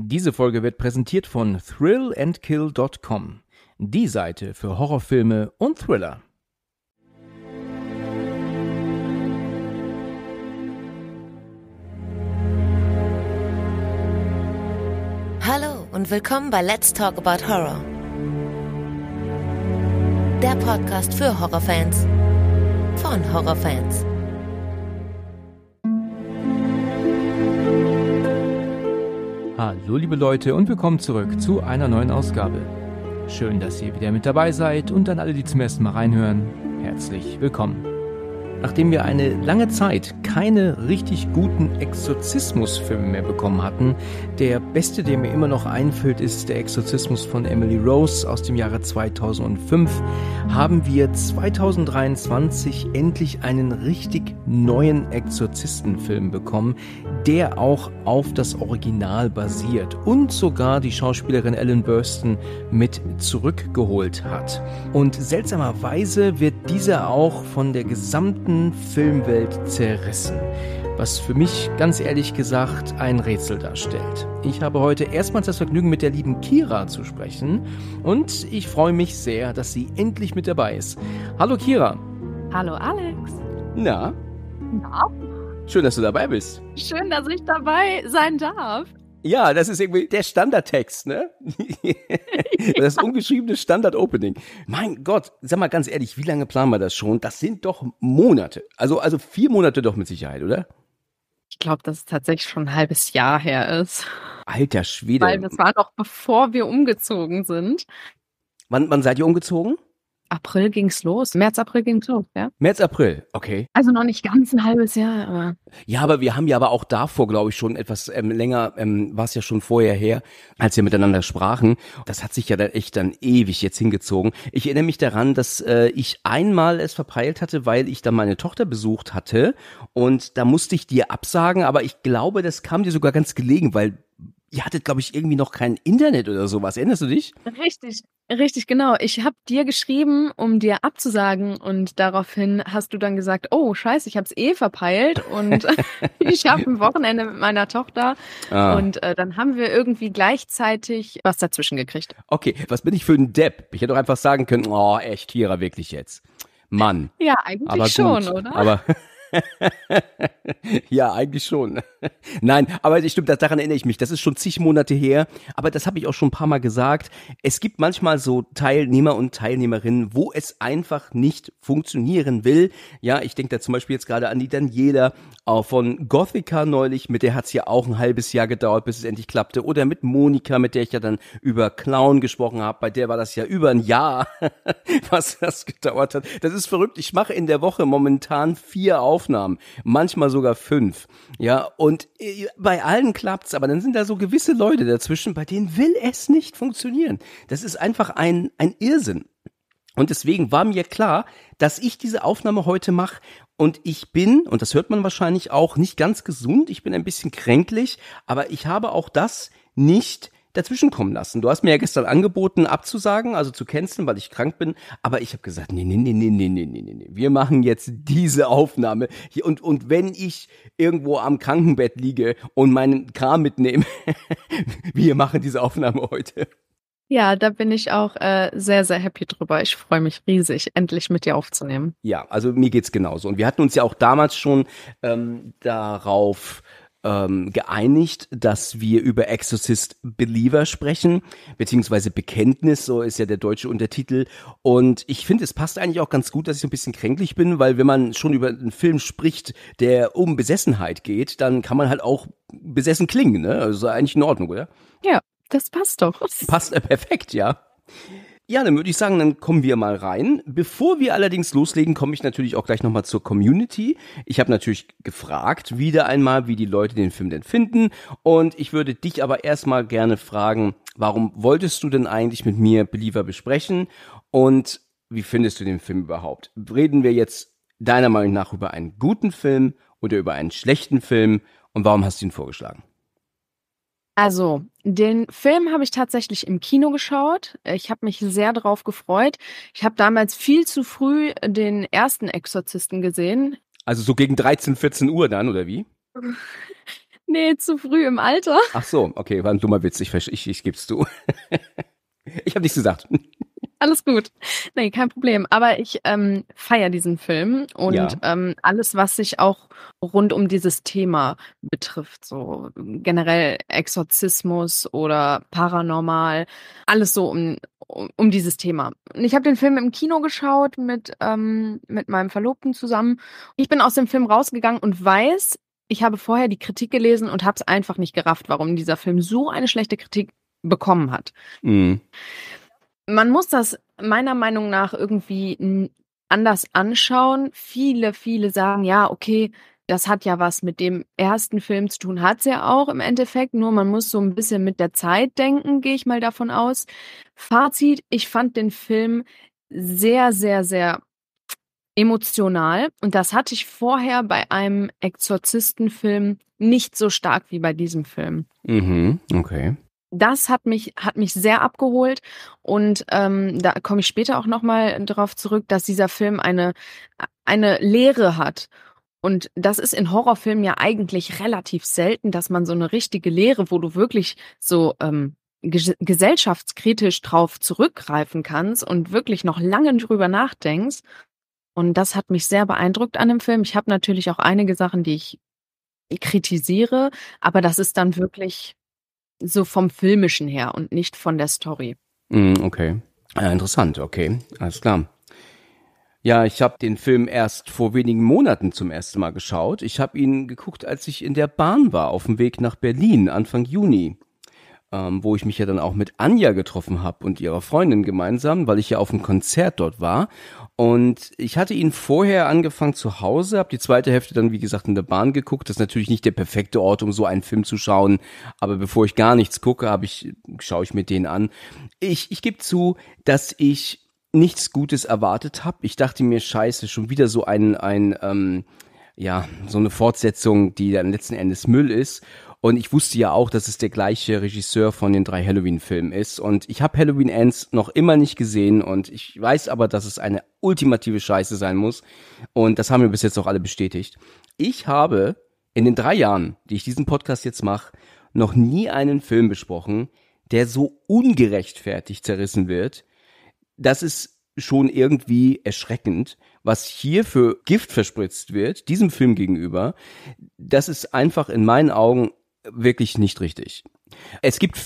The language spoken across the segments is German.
Diese Folge wird präsentiert von thrillandkill.com, die Seite für Horrorfilme und Thriller. Hallo und willkommen bei Let's Talk About Horror. Der Podcast für Horrorfans von Horrorfans. Hallo liebe Leute und willkommen zurück zu einer neuen Ausgabe. Schön, dass ihr wieder mit dabei seid und an alle, die zum ersten Mal reinhören, herzlich willkommen. Nachdem wir eine lange Zeit keine richtig guten Exorzismusfilme mehr bekommen hatten, der beste, der mir immer noch einfällt, ist der Exorzismus von Emily Rose aus dem Jahre 2005, haben wir 2023 endlich einen richtig neuen Exorzistenfilm bekommen, der auch auf das Original basiert und sogar die Schauspielerin Ellen Burstyn mit zurückgeholt hat. Und seltsamerweise wird dieser auch von der gesamten kompletten Filmwelt zerrissen, was für mich ganz ehrlich gesagt ein Rätsel darstellt. Ich habe heute erstmals das Vergnügen, mit der lieben Kira zu sprechen und ich freue mich sehr, dass sie endlich mit dabei ist. Hallo Kira. Hallo Alex. Na? Na? Schön, dass du dabei bist. Schön, dass ich dabei sein darf. Ja, das ist irgendwie der Standardtext, ne? das ungeschriebene Standard-Opening. Mein Gott, sag mal ganz ehrlich, wie lange planen wir das schon? Das sind doch Monate. Also, also vier Monate doch mit Sicherheit, oder? Ich glaube, dass es tatsächlich schon ein halbes Jahr her ist. Alter Schwede. Weil das war doch bevor wir umgezogen sind. Wann, wann seid ihr umgezogen? April ging's los. März, April ging's los, ja. März, April, okay. Also noch nicht ganz ein halbes Jahr, aber. Ja, aber wir haben ja aber auch davor, glaube ich, schon etwas ähm, länger, ähm, war es ja schon vorher her, als wir miteinander sprachen. Das hat sich ja dann echt dann ewig jetzt hingezogen. Ich erinnere mich daran, dass äh, ich einmal es verpeilt hatte, weil ich dann meine Tochter besucht hatte und da musste ich dir absagen, aber ich glaube, das kam dir sogar ganz gelegen, weil ihr hattet, glaube ich, irgendwie noch kein Internet oder sowas. Erinnerst du dich? Richtig, richtig, genau. Ich habe dir geschrieben, um dir abzusagen und daraufhin hast du dann gesagt, oh scheiße, ich habe es eh verpeilt und ich habe ein Wochenende mit meiner Tochter ah. und äh, dann haben wir irgendwie gleichzeitig was dazwischen gekriegt. Okay, was bin ich für ein Depp? Ich hätte doch einfach sagen können, oh echt, Kira, wirklich jetzt. Mann. Ja, eigentlich aber schon, gut, oder? Aber ja, eigentlich schon. Nein, aber das stimmt, daran erinnere ich mich. Das ist schon zig Monate her, aber das habe ich auch schon ein paar Mal gesagt. Es gibt manchmal so Teilnehmer und Teilnehmerinnen, wo es einfach nicht funktionieren will. Ja, ich denke da zum Beispiel jetzt gerade an die Daniela von Gothica neulich, mit der hat es ja auch ein halbes Jahr gedauert, bis es endlich klappte. Oder mit Monika, mit der ich ja dann über Clown gesprochen habe. Bei der war das ja über ein Jahr, was das gedauert hat. Das ist verrückt. Ich mache in der Woche momentan vier Aufnahmen. Aufnahmen, manchmal sogar fünf. Ja, und äh, bei allen klappt es, aber dann sind da so gewisse Leute dazwischen, bei denen will es nicht funktionieren. Das ist einfach ein, ein Irrsinn. Und deswegen war mir klar, dass ich diese Aufnahme heute mache und ich bin, und das hört man wahrscheinlich auch, nicht ganz gesund, ich bin ein bisschen kränklich, aber ich habe auch das nicht dazwischenkommen lassen. Du hast mir ja gestern angeboten, abzusagen, also zu canceln, weil ich krank bin. Aber ich habe gesagt, nee, nee, nee, nee, nee, nee, nee, nee. Wir machen jetzt diese Aufnahme. Hier. Und, und wenn ich irgendwo am Krankenbett liege und meinen Kram mitnehme, wir machen diese Aufnahme heute. Ja, da bin ich auch äh, sehr, sehr happy drüber. Ich freue mich riesig, endlich mit dir aufzunehmen. Ja, also mir geht's genauso. Und wir hatten uns ja auch damals schon ähm, darauf ähm, geeinigt, dass wir über Exorcist Believer sprechen, beziehungsweise Bekenntnis, so ist ja der deutsche Untertitel. Und ich finde, es passt eigentlich auch ganz gut, dass ich so ein bisschen kränklich bin, weil wenn man schon über einen Film spricht, der um Besessenheit geht, dann kann man halt auch besessen klingen, ne? Also eigentlich in Ordnung, oder? Ja, das passt doch. Passt äh, perfekt, ja. Ja, dann würde ich sagen, dann kommen wir mal rein. Bevor wir allerdings loslegen, komme ich natürlich auch gleich nochmal zur Community. Ich habe natürlich gefragt, wieder einmal, wie die Leute den Film denn finden. Und ich würde dich aber erstmal gerne fragen, warum wolltest du denn eigentlich mit mir Believer besprechen? Und wie findest du den Film überhaupt? Reden wir jetzt deiner Meinung nach über einen guten Film oder über einen schlechten Film? Und warum hast du ihn vorgeschlagen? Also, den Film habe ich tatsächlich im Kino geschaut. Ich habe mich sehr darauf gefreut. Ich habe damals viel zu früh den ersten Exorzisten gesehen. Also so gegen 13, 14 Uhr dann, oder wie? nee, zu früh im Alter. Ach so, okay, war ein dummer Witz. Ich, ich, ich geb's zu. ich habe nichts gesagt. Alles gut. Nee, kein Problem. Aber ich ähm, feiere diesen Film und ja. ähm, alles, was sich auch rund um dieses Thema betrifft, so generell Exorzismus oder Paranormal, alles so um, um, dieses Thema. Ich habe den Film im Kino geschaut mit, ähm, mit meinem Verlobten zusammen. Ich bin aus dem Film rausgegangen und weiß, ich habe vorher die Kritik gelesen und habe es einfach nicht gerafft, warum dieser Film so eine schlechte Kritik bekommen hat. Mhm man muss das meiner Meinung nach irgendwie anders anschauen. Viele, viele sagen, ja, okay, das hat ja was mit dem ersten Film zu tun, Hat es ja auch im Endeffekt, nur man muss so ein bisschen mit der Zeit denken, gehe ich mal davon aus. Fazit, ich fand den Film sehr, sehr, sehr emotional und das hatte ich vorher bei einem Exorzistenfilm nicht so stark wie bei diesem Film. Mhm, okay das hat mich, hat mich sehr abgeholt und ähm, da komme ich später auch nochmal darauf zurück, dass dieser Film eine, eine Lehre hat. Und das ist in Horrorfilmen ja eigentlich relativ selten, dass man so eine richtige Lehre, wo du wirklich so ähm, gesellschaftskritisch drauf zurückgreifen kannst und wirklich noch lange drüber nachdenkst. Und das hat mich sehr beeindruckt an dem Film. Ich habe natürlich auch einige Sachen, die ich kritisiere, aber das ist dann wirklich so vom Filmischen her und nicht von der Story. Mm, okay. Ja, ah, interessant, okay. Alles klar. Ja, ich habe den Film erst vor wenigen Monaten zum ersten Mal geschaut. Ich habe ihn geguckt, als ich in der Bahn war, auf dem Weg nach Berlin, Anfang Juni ähm, wo ich mich ja dann auch mit Anja getroffen habe und ihrer Freundin gemeinsam, weil ich ja auf einem Konzert dort war. Und ich hatte ihn vorher angefangen zu Hause, habe die zweite Hälfte dann, wie gesagt, in der Bahn geguckt. Das ist natürlich nicht der perfekte Ort, um so einen Film zu schauen. Aber bevor ich gar nichts gucke, hab ich, schaue ich mir den an. Ich, ich gebe zu, dass ich nichts Gutes erwartet habe. Ich dachte mir, scheiße, schon wieder so ein, ein ähm, ja, so eine Fortsetzung, die dann letzten Endes Müll ist. Und ich wusste ja auch, dass es der gleiche Regisseur von den drei Halloween-Filmen ist. Und ich habe Halloween Ends noch immer nicht gesehen und ich weiß aber, dass es eine ultimative Scheiße sein muss. Und das haben wir bis jetzt auch alle bestätigt. Ich habe in den drei Jahren, die ich diesen Podcast jetzt mache, noch nie einen Film besprochen, der so ungerechtfertigt zerrissen wird. Das ist schon irgendwie erschreckend, was hier für Gift verspritzt wird, diesem Film gegenüber. Das ist einfach in meinen Augen wirklich nicht richtig. Es gibt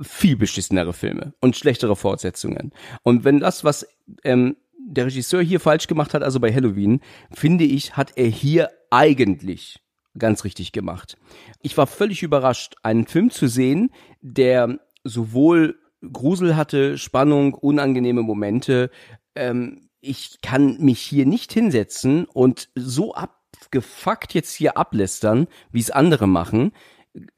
viel beschissenere Filme und schlechtere Fortsetzungen. Und wenn das, was ähm, der Regisseur hier falsch gemacht hat, also bei Halloween, finde ich, hat er hier eigentlich ganz richtig gemacht. Ich war völlig überrascht, einen Film zu sehen, der sowohl Grusel hatte, Spannung, unangenehme Momente. Ähm, ich kann mich hier nicht hinsetzen und so ab gefuckt jetzt hier ablästern, wie es andere machen,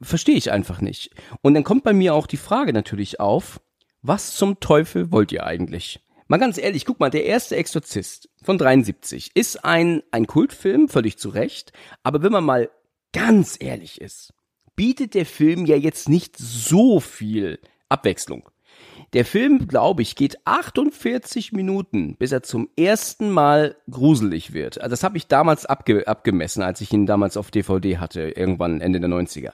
verstehe ich einfach nicht. Und dann kommt bei mir auch die Frage natürlich auf, was zum Teufel wollt ihr eigentlich? Mal ganz ehrlich, guck mal, der erste Exorzist von 73 ist ein, ein Kultfilm, völlig zu Recht. Aber wenn man mal ganz ehrlich ist, bietet der Film ja jetzt nicht so viel Abwechslung. Der Film, glaube ich, geht 48 Minuten, bis er zum ersten Mal gruselig wird. Also das habe ich damals abge abgemessen, als ich ihn damals auf DVD hatte, irgendwann Ende der 90er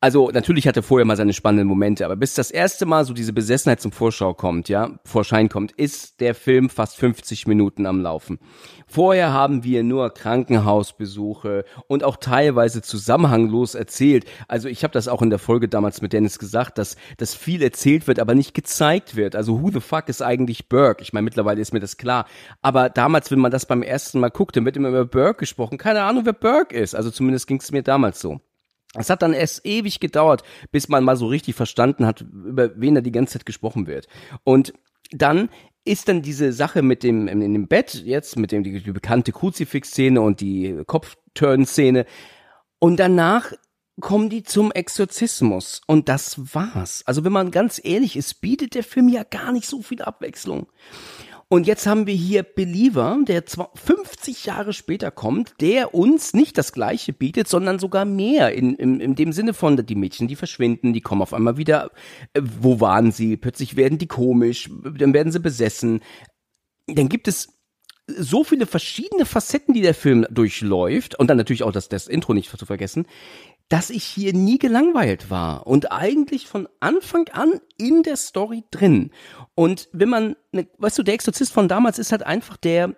also natürlich hatte vorher mal seine spannenden Momente, aber bis das erste Mal so diese Besessenheit zum Vorschau kommt, ja, Vorschein kommt, ist der Film fast 50 Minuten am Laufen. Vorher haben wir nur Krankenhausbesuche und auch teilweise zusammenhanglos erzählt. Also ich habe das auch in der Folge damals mit Dennis gesagt, dass, dass viel erzählt wird, aber nicht gezeigt wird. Also who the fuck ist eigentlich Burke? Ich meine, mittlerweile ist mir das klar. Aber damals, wenn man das beim ersten Mal guckte, wird immer über Burke gesprochen. Keine Ahnung, wer Burke ist. Also zumindest ging es mir damals so. Es hat dann erst ewig gedauert, bis man mal so richtig verstanden hat, über wen da die ganze Zeit gesprochen wird. Und dann ist dann diese Sache mit dem in dem Bett jetzt mit dem die, die bekannte Kruzifix-Szene und die Kopfturn-Szene und danach kommen die zum Exorzismus und das war's. Also wenn man ganz ehrlich ist, bietet der Film ja gar nicht so viel Abwechslung. Und jetzt haben wir hier Believer, der 50 Jahre später kommt, der uns nicht das Gleiche bietet, sondern sogar mehr. In, in, in dem Sinne von, die Mädchen, die verschwinden, die kommen auf einmal wieder. Äh, wo waren sie? Plötzlich werden die komisch, dann werden sie besessen. Dann gibt es so viele verschiedene Facetten, die der Film durchläuft. Und dann natürlich auch das, das Intro nicht zu vergessen dass ich hier nie gelangweilt war und eigentlich von Anfang an in der Story drin. Und wenn man, ne, weißt du, der Exorzist von damals ist halt einfach der,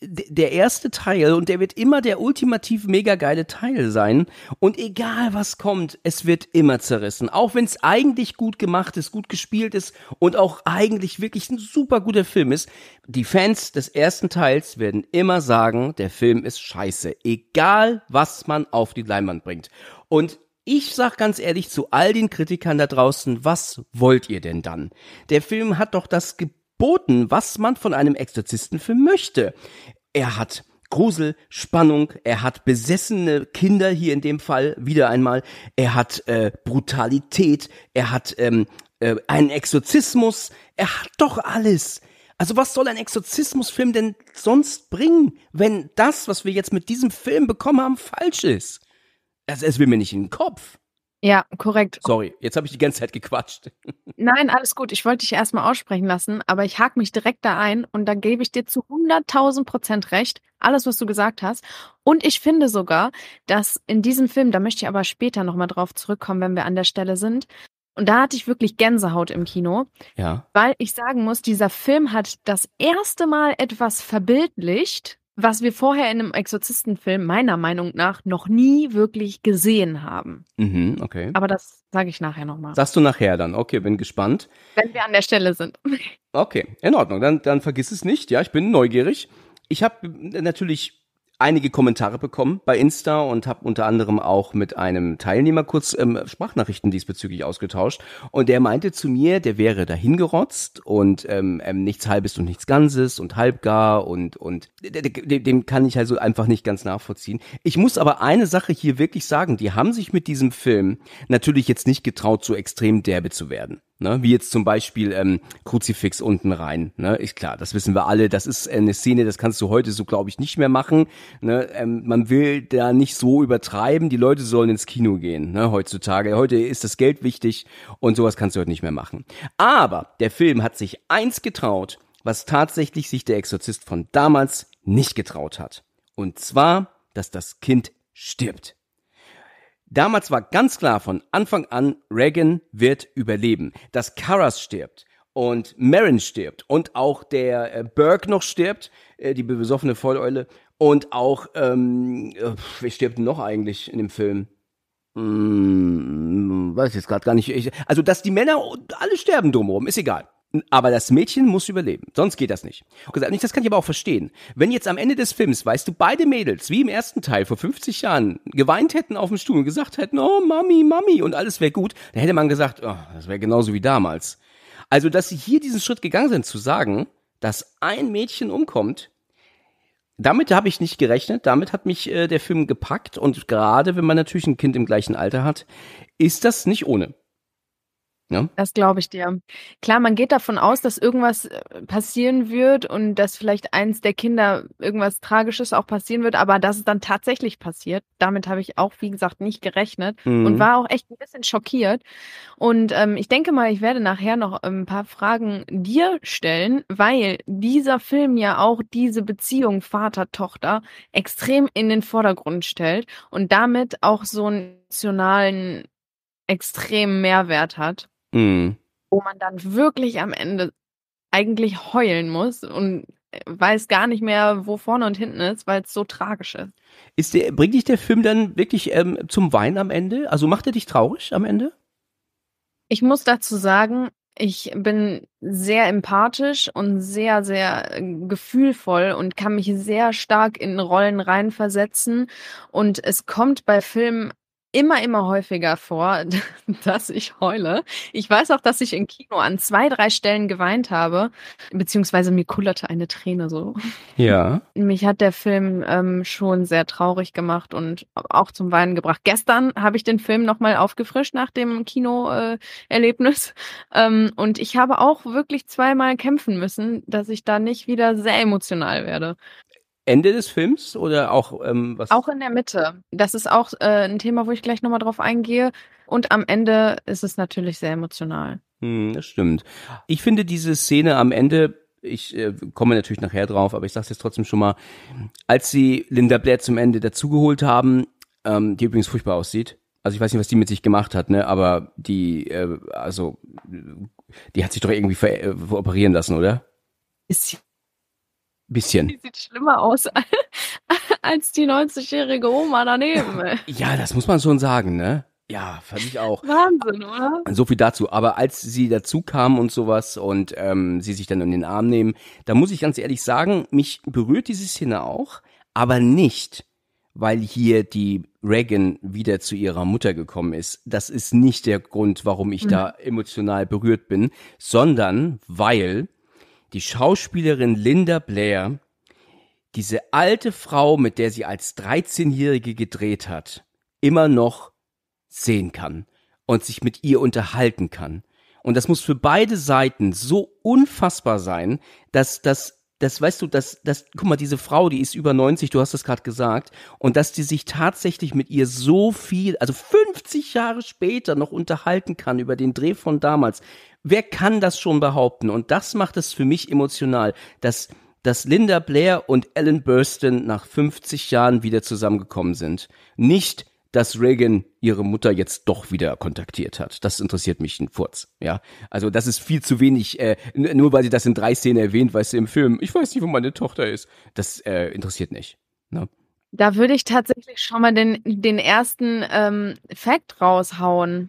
der erste Teil und der wird immer der ultimativ mega geile Teil sein. Und egal was kommt, es wird immer zerrissen. Auch wenn es eigentlich gut gemacht ist, gut gespielt ist und auch eigentlich wirklich ein super guter Film ist. Die Fans des ersten Teils werden immer sagen, der Film ist scheiße. Egal was man auf die Leinwand bringt. Und ich sag ganz ehrlich zu all den Kritikern da draußen, was wollt ihr denn dann? Der Film hat doch das geboten, was man von einem Exorzistenfilm möchte. Er hat Grusel, Spannung, er hat besessene Kinder hier in dem Fall wieder einmal, er hat äh, Brutalität, er hat ähm, äh, einen Exorzismus, er hat doch alles. Also was soll ein Exorzismusfilm denn sonst bringen, wenn das, was wir jetzt mit diesem Film bekommen haben, falsch ist? Also es will mir nicht in den Kopf. Ja, korrekt. Sorry, jetzt habe ich die ganze Zeit gequatscht. Nein, alles gut. Ich wollte dich erstmal aussprechen lassen, aber ich hake mich direkt da ein und dann gebe ich dir zu 100.000 Prozent recht. Alles, was du gesagt hast. Und ich finde sogar, dass in diesem Film, da möchte ich aber später nochmal drauf zurückkommen, wenn wir an der Stelle sind. Und da hatte ich wirklich Gänsehaut im Kino. Ja. Weil ich sagen muss, dieser Film hat das erste Mal etwas verbildlicht, was wir vorher in einem Exorzistenfilm meiner Meinung nach noch nie wirklich gesehen haben. Mhm, okay. Aber das sage ich nachher nochmal. Sagst du nachher dann? Okay, bin gespannt. Wenn wir an der Stelle sind. Okay, in Ordnung. Dann, dann vergiss es nicht. Ja, ich bin neugierig. Ich habe natürlich einige Kommentare bekommen bei Insta und habe unter anderem auch mit einem Teilnehmer kurz ähm, Sprachnachrichten diesbezüglich ausgetauscht. Und der meinte zu mir, der wäre dahingerotzt und ähm, ähm nichts Halbes und nichts Ganzes und halbgar und, und dem kann ich also einfach nicht ganz nachvollziehen. Ich muss aber eine Sache hier wirklich sagen, die haben sich mit diesem Film natürlich jetzt nicht getraut, so extrem derbe zu werden ne? wie jetzt zum Beispiel ähm, Kruzifix unten rein. Ne? Ist klar, das wissen wir alle. Das ist eine Szene, das kannst du heute so, glaube ich, nicht mehr machen. Ne? Ähm, man will da nicht so übertreiben. Die Leute sollen ins Kino gehen ne? heutzutage. Heute ist das Geld wichtig und sowas kannst du heute nicht mehr machen. Aber der Film hat sich eins getraut, was tatsächlich sich der Exorzist von damals nicht getraut hat. Und zwar, dass das Kind stirbt. Damals war ganz klar von Anfang an, Reagan wird überleben. Dass Karas stirbt und Marin stirbt und auch der äh, Burke noch stirbt, äh, die besoffene Volleule, und auch, ähm, äh, wer stirbt noch eigentlich in dem Film? Hm, weiß ich jetzt gerade gar nicht. Ich, also, dass die Männer alle sterben drumherum, ist egal. Aber das Mädchen muss überleben, sonst geht das nicht. Und das kann ich aber auch verstehen. Wenn jetzt am Ende des Films, weißt du, beide Mädels, wie im ersten Teil vor 50 Jahren, geweint hätten auf dem Stuhl und gesagt hätten, oh, Mami, Mami, und alles wäre gut, dann hätte man gesagt, oh, das wäre genauso wie damals. Also, dass sie hier diesen Schritt gegangen sind, zu sagen, dass ein Mädchen umkommt, damit habe ich nicht gerechnet, damit hat mich äh, der Film gepackt und gerade wenn man natürlich ein Kind im gleichen Alter hat, ist das nicht ohne. Ja? Ne? Das glaube ich dir. Klar, man geht davon aus, dass irgendwas äh, passieren wird und dass vielleicht eins der Kinder irgendwas Tragisches auch passieren wird, aber dass es dann tatsächlich passiert, damit habe ich auch, wie gesagt, nicht gerechnet mhm. und war auch echt ein bisschen schockiert. Und ähm, ich denke mal, ich werde nachher noch ähm, ein paar Fragen dir stellen, weil dieser Film ja auch diese Beziehung Vater-Tochter extrem in den Vordergrund stellt und damit auch so einen nationalen extremen Mehrwert hat. Mhm. Wo man dann wirklich am Ende eigentlich heulen muss und äh, weiß gar nicht mehr, wo vorne und hinten ist, weil es so tragisch ist. ist der, bringt dich der Film dann wirklich ähm, zum Weinen am Ende? Also macht er dich traurig am Ende? Ich muss dazu sagen, ich bin sehr empathisch und sehr, sehr äh, gefühlvoll und kann mich sehr stark in Rollen reinversetzen. Und es kommt bei Filmen immer, immer häufiger vor, dass ich heule. Ich weiß auch, dass ich im Kino an zwei, drei Stellen geweint habe, beziehungsweise mir kullerte eine Träne so. Ja. Mich hat der Film ähm, schon sehr traurig gemacht und auch zum Weinen gebracht. Gestern habe ich den Film nochmal aufgefrischt nach dem Kinoerlebnis äh, ähm, und ich habe auch wirklich zweimal kämpfen müssen, dass ich da nicht wieder sehr emotional werde. Ende des Films oder auch ähm, was? Auch in der Mitte. Das ist auch äh, ein Thema, wo ich gleich nochmal drauf eingehe. Und am Ende ist es natürlich sehr emotional. Hm, das stimmt. Ich finde diese Szene am Ende, ich äh, komme natürlich nachher drauf, aber ich sage es jetzt trotzdem schon mal, als sie Linda Blair zum Ende dazugeholt haben, ähm, die übrigens furchtbar aussieht. Also ich weiß nicht, was die mit sich gemacht hat, ne? Aber die, äh, also die hat sich doch irgendwie ver äh, operieren lassen, oder? Ist sie Bisschen. Die sieht schlimmer aus als die 90-jährige Oma daneben. Ja, das muss man schon sagen, ne? Ja, fand ich auch. Wahnsinn, oder? So viel dazu. Aber als sie dazu kam und sowas und ähm, sie sich dann in den Arm nehmen, da muss ich ganz ehrlich sagen, mich berührt diese Szene auch, aber nicht, weil hier die Reagan wieder zu ihrer Mutter gekommen ist. Das ist nicht der Grund, warum ich mhm. da emotional berührt bin, sondern weil die Schauspielerin Linda Blair, diese alte Frau, mit der sie als 13-Jährige gedreht hat, immer noch sehen kann und sich mit ihr unterhalten kann. Und das muss für beide Seiten so unfassbar sein, dass das das weißt du, dass das guck mal, diese Frau, die ist über 90, du hast das gerade gesagt, und dass die sich tatsächlich mit ihr so viel, also 50 Jahre später noch unterhalten kann über den Dreh von damals. Wer kann das schon behaupten? Und das macht es für mich emotional, dass, dass Linda Blair und Ellen Burstyn nach 50 Jahren wieder zusammengekommen sind. Nicht, dass Reagan ihre Mutter jetzt doch wieder kontaktiert hat. Das interessiert mich ein Furz, ja. Also das ist viel zu wenig, äh, nur weil sie das in drei Szenen erwähnt, weißt du, im Film, ich weiß nicht, wo meine Tochter ist. Das äh, interessiert nicht. Ne? Da würde ich tatsächlich schon mal den, den ersten ähm, Fact raushauen.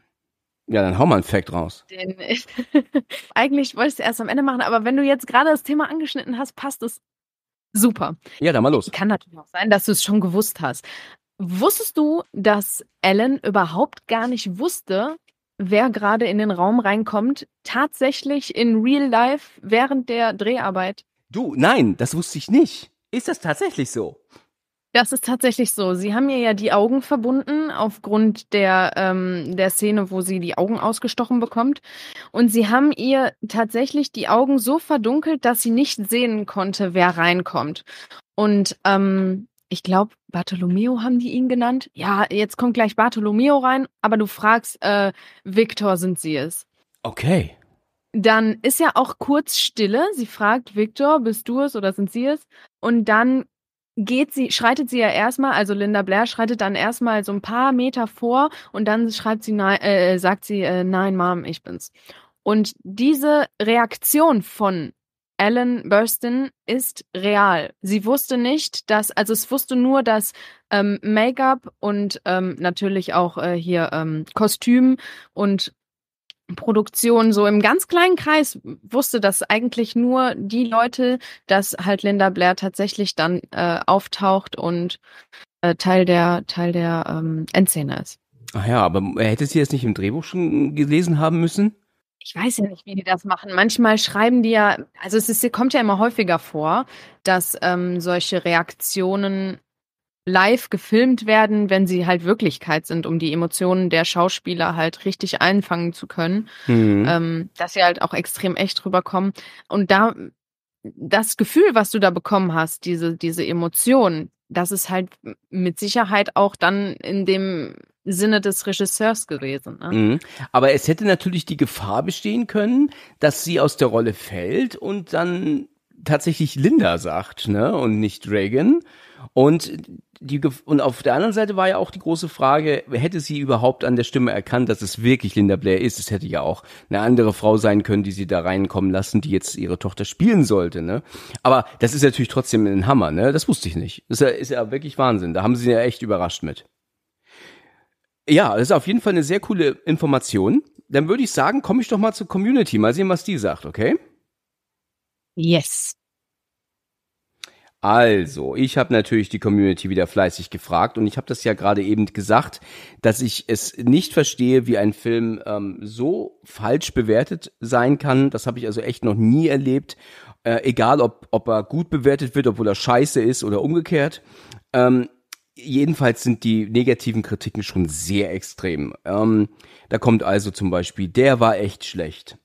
Ja, dann hau mal einen Fact raus. Denn, eigentlich wollte ich es erst am Ende machen, aber wenn du jetzt gerade das Thema angeschnitten hast, passt es super. Ja, dann mal los. Kann natürlich auch sein, dass du es schon gewusst hast. Wusstest du, dass Ellen überhaupt gar nicht wusste, wer gerade in den Raum reinkommt, tatsächlich in real life während der Dreharbeit? Du, nein, das wusste ich nicht. Ist das tatsächlich so? Das ist tatsächlich so. Sie haben ihr ja die Augen verbunden aufgrund der, ähm, der Szene, wo sie die Augen ausgestochen bekommt. Und sie haben ihr tatsächlich die Augen so verdunkelt, dass sie nicht sehen konnte, wer reinkommt. Und ähm, ich glaube, Bartolomeo haben die ihn genannt. Ja, jetzt kommt gleich Bartolomeo rein, aber du fragst, äh, Victor sind sie es. Okay. Dann ist ja auch kurz Stille. Sie fragt, Victor, bist du es oder sind sie es? Und dann geht sie, schreitet sie ja erstmal, also Linda Blair schreitet dann erstmal so ein paar Meter vor und dann schreibt sie, äh, äh, sagt sie, äh, nein, Mom, ich bin's. Und diese Reaktion von Ellen Burstyn ist real. Sie wusste nicht, dass, also es wusste nur, dass ähm, Make-up und ähm, natürlich auch äh, hier ähm, Kostüm und Produktion so im ganz kleinen Kreis wusste das eigentlich nur die Leute, dass halt Linda Blair tatsächlich dann äh, auftaucht und äh, Teil der Teil der ähm, Endszene ist. Ach ja, aber hätte sie das nicht im Drehbuch schon gelesen haben müssen? Ich weiß ja nicht, wie die das machen. Manchmal schreiben die ja, also es ist, kommt ja immer häufiger vor, dass ähm, solche Reaktionen live gefilmt werden, wenn sie halt Wirklichkeit sind, um die Emotionen der Schauspieler halt richtig einfangen zu können, mhm. ähm, dass sie halt auch extrem echt rüberkommen. Und da das Gefühl, was du da bekommen hast, diese, diese Emotion, das ist halt mit Sicherheit auch dann in dem Sinne des Regisseurs gewesen. Ne? Mhm. Aber es hätte natürlich die Gefahr bestehen können, dass sie aus der Rolle fällt und dann tatsächlich Linda sagt, ne, und nicht Reagan. Und die, und auf der anderen Seite war ja auch die große Frage, hätte sie überhaupt an der Stimme erkannt, dass es wirklich Linda Blair ist? Es hätte ja auch eine andere Frau sein können, die sie da reinkommen lassen, die jetzt ihre Tochter spielen sollte, ne? Aber das ist natürlich trotzdem ein Hammer, ne? Das wusste ich nicht. Das ist ja, ist ja wirklich Wahnsinn. Da haben sie ja echt überrascht mit. Ja, das ist auf jeden Fall eine sehr coole Information. Dann würde ich sagen, komme ich doch mal zur Community. Mal sehen, was die sagt, okay? Yes. Also, ich habe natürlich die Community wieder fleißig gefragt und ich habe das ja gerade eben gesagt, dass ich es nicht verstehe, wie ein Film ähm, so falsch bewertet sein kann. Das habe ich also echt noch nie erlebt. Äh, egal, ob, ob er gut bewertet wird, obwohl er scheiße ist oder umgekehrt. Ähm, jedenfalls sind die negativen Kritiken schon sehr extrem. Ähm, da kommt also zum Beispiel, der war echt schlecht.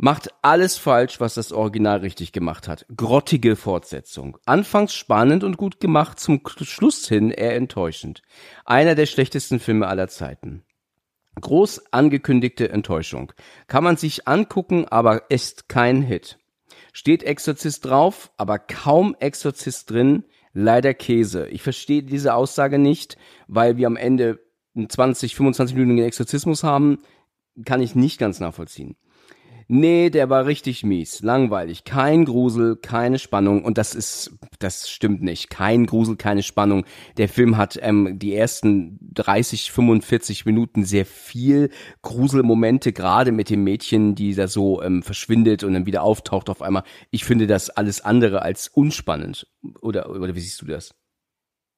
Macht alles falsch, was das Original richtig gemacht hat. Grottige Fortsetzung. Anfangs spannend und gut gemacht, zum Schluss hin eher enttäuschend. Einer der schlechtesten Filme aller Zeiten. Groß angekündigte Enttäuschung. Kann man sich angucken, aber ist kein Hit. Steht Exorzist drauf, aber kaum Exorzist drin. Leider Käse. Ich verstehe diese Aussage nicht, weil wir am Ende einen 20, 25 minütigen Exorzismus haben, kann ich nicht ganz nachvollziehen. Nee, der war richtig mies, langweilig, kein Grusel, keine Spannung und das ist, das stimmt nicht, kein Grusel, keine Spannung. Der Film hat ähm, die ersten 30, 45 Minuten sehr viel Gruselmomente, gerade mit dem Mädchen, die da so ähm, verschwindet und dann wieder auftaucht auf einmal. Ich finde das alles andere als unspannend. Oder, oder wie siehst du das?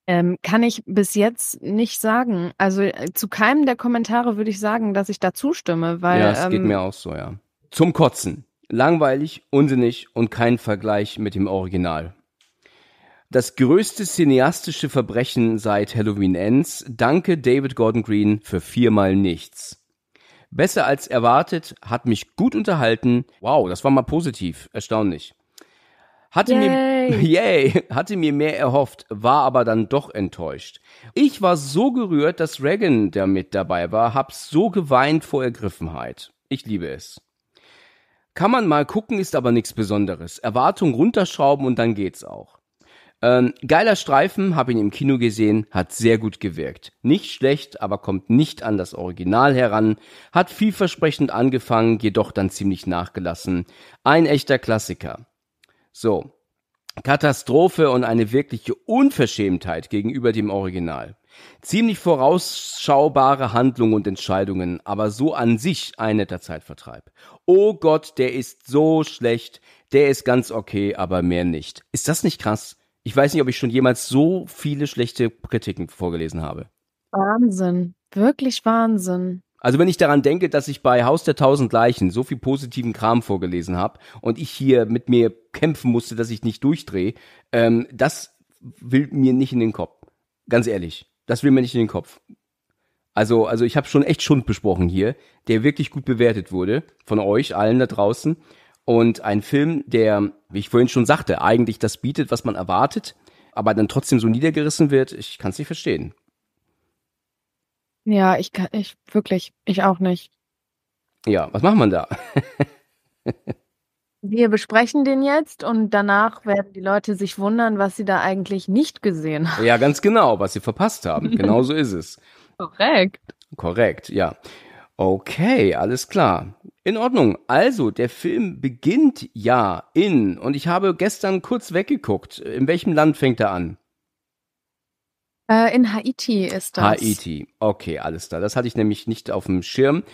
Ähm, kann ich bis jetzt nicht sagen. Also äh, zu keinem der Kommentare würde ich sagen, dass ich da zustimme, weil. Ja, es ähm, geht mir auch so, ja. Zum Kotzen. Langweilig, unsinnig und kein Vergleich mit dem Original. Das größte cineastische Verbrechen seit Halloween Ends. Danke David Gordon Green für viermal nichts. Besser als erwartet, hat mich gut unterhalten. Wow, das war mal positiv, erstaunlich. Hatte yay. mir, yay, hatte mir mehr erhofft, war aber dann doch enttäuscht. Ich war so gerührt, dass Reagan da mit dabei war, hab so geweint vor Ergriffenheit. Ich liebe es. Kann man mal gucken, ist aber nichts Besonderes. Erwartung runterschrauben und dann geht's auch. Ähm, geiler Streifen, habe ihn im Kino gesehen, hat sehr gut gewirkt. Nicht schlecht, aber kommt nicht an das Original heran, hat vielversprechend angefangen, jedoch dann ziemlich nachgelassen. Ein echter Klassiker. So. Katastrophe und eine wirkliche Unverschämtheit gegenüber dem Original. Ziemlich vorausschaubare Handlungen und Entscheidungen, aber so an sich ein netter Zeitvertreib. Oh Gott, der ist so schlecht, der ist ganz okay, aber mehr nicht. Ist das nicht krass? Ich weiß nicht, ob ich schon jemals so viele schlechte Kritiken vorgelesen habe. Wahnsinn, wirklich Wahnsinn. Also wenn ich daran denke, dass ich bei Haus der tausend Leichen so viel positiven Kram vorgelesen habe und ich hier mit mir kämpfen musste, dass ich nicht durchdrehe, ähm, das will mir nicht in den Kopf. Ganz ehrlich das will mir nicht in den Kopf. Also, also ich habe schon echt Schund besprochen hier, der wirklich gut bewertet wurde von euch allen da draußen. Und ein Film, der, wie ich vorhin schon sagte, eigentlich das bietet, was man erwartet, aber dann trotzdem so niedergerissen wird, ich kann es nicht verstehen. Ja, ich kann, ich wirklich, ich auch nicht. Ja, was macht man da? Wir besprechen den jetzt und danach werden die Leute sich wundern, was sie da eigentlich nicht gesehen haben. Ja, ganz genau, was sie verpasst haben. Genau so ist es. Korrekt. Korrekt, ja. Okay, alles klar. In Ordnung. Also, der Film beginnt ja in, und ich habe gestern kurz weggeguckt. In welchem Land fängt er an? Äh, in Haiti ist das. Haiti, okay, alles da. Das hatte ich nämlich nicht auf dem Schirm.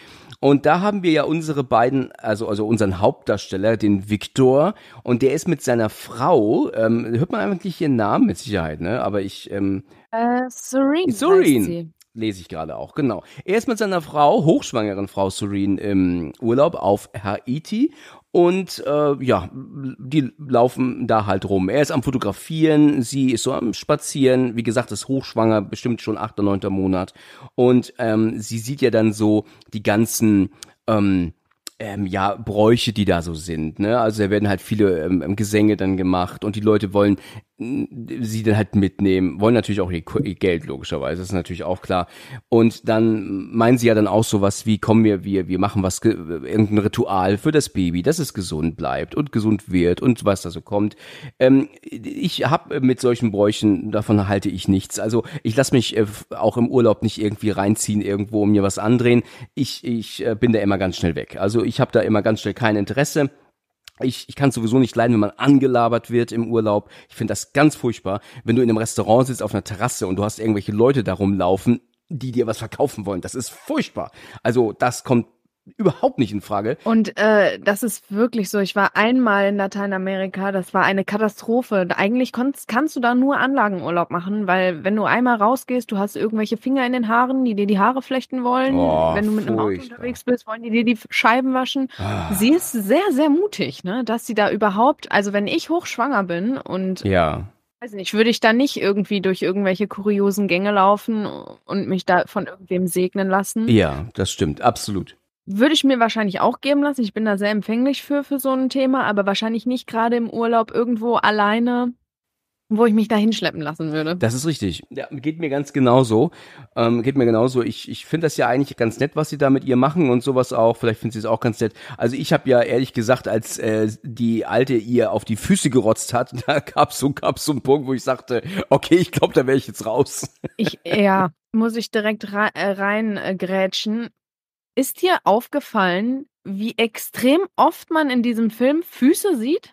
Und da haben wir ja unsere beiden, also, also unseren Hauptdarsteller, den Victor. und der ist mit seiner Frau, ähm, hört man eigentlich ihren Namen mit Sicherheit, ne? Aber ich. Ähm, äh, Serene. Serene lese ich gerade auch, genau. Er ist mit seiner Frau, hochschwangeren Frau Serene, im Urlaub auf Haiti und äh, ja, die laufen da halt rum. Er ist am Fotografieren, sie ist so am Spazieren. Wie gesagt, ist hochschwanger, bestimmt schon 8. oder 9. Monat. Und ähm, sie sieht ja dann so die ganzen... Ähm, ähm, ja, Bräuche, die da so sind. Ne? Also da werden halt viele ähm, ähm Gesänge dann gemacht und die Leute wollen sie dann halt mitnehmen, wollen natürlich auch ihr, Geld logischerweise, das ist natürlich auch klar. Und dann meinen sie ja dann auch sowas wie, kommen wir, wir, wir machen was, irgendein Ritual für das Baby, dass es gesund bleibt und gesund wird und was da so kommt. Ähm, ich habe mit solchen Bräuchen, davon halte ich nichts. Also ich lasse mich äh, auch im Urlaub nicht irgendwie reinziehen, irgendwo mir was andrehen. Ich, ich äh, bin da immer ganz schnell weg. Also ich habe da immer ganz schnell kein Interesse. Ich, ich kann sowieso nicht leiden, wenn man angelabert wird im Urlaub. Ich finde das ganz furchtbar, wenn du in einem Restaurant sitzt auf einer Terrasse und du hast irgendwelche Leute da rumlaufen, die dir was verkaufen wollen. Das ist furchtbar. Also das kommt überhaupt nicht in Frage. Und äh, das ist wirklich so. Ich war einmal in Lateinamerika, das war eine Katastrophe. Eigentlich konntest, kannst du da nur Anlagenurlaub machen, weil wenn du einmal rausgehst, du hast irgendwelche Finger in den Haaren, die dir die Haare flechten wollen. Oh, wenn du mit furchtbar. einem Auto unterwegs bist, wollen die dir die Scheiben waschen. Ah. Sie ist sehr, sehr mutig, ne? dass sie da überhaupt, also wenn ich hochschwanger bin und ja. Weiß nicht, würde ich da nicht irgendwie durch irgendwelche kuriosen Gänge laufen und mich da von irgendwem segnen lassen? Ja, das stimmt, absolut. Würde ich mir wahrscheinlich auch geben lassen. Ich bin da sehr empfänglich für, für so ein Thema, aber wahrscheinlich nicht gerade im Urlaub irgendwo alleine, wo ich mich da hinschleppen lassen würde. Das ist richtig. Ja, geht mir ganz genauso. Ähm, geht mir genauso. Ich, ich finde das ja eigentlich ganz nett, was sie da mit ihr machen und sowas auch. Vielleicht finden sie es auch ganz nett. Also ich habe ja ehrlich gesagt, als äh, die Alte ihr auf die Füße gerotzt hat, da gab's so, gab's so einen Punkt, wo ich sagte, okay, ich glaube, da wäre ich jetzt raus. Ich, ja, muss ich direkt äh, reingrätschen. äh, ist dir aufgefallen, wie extrem oft man in diesem Film Füße sieht?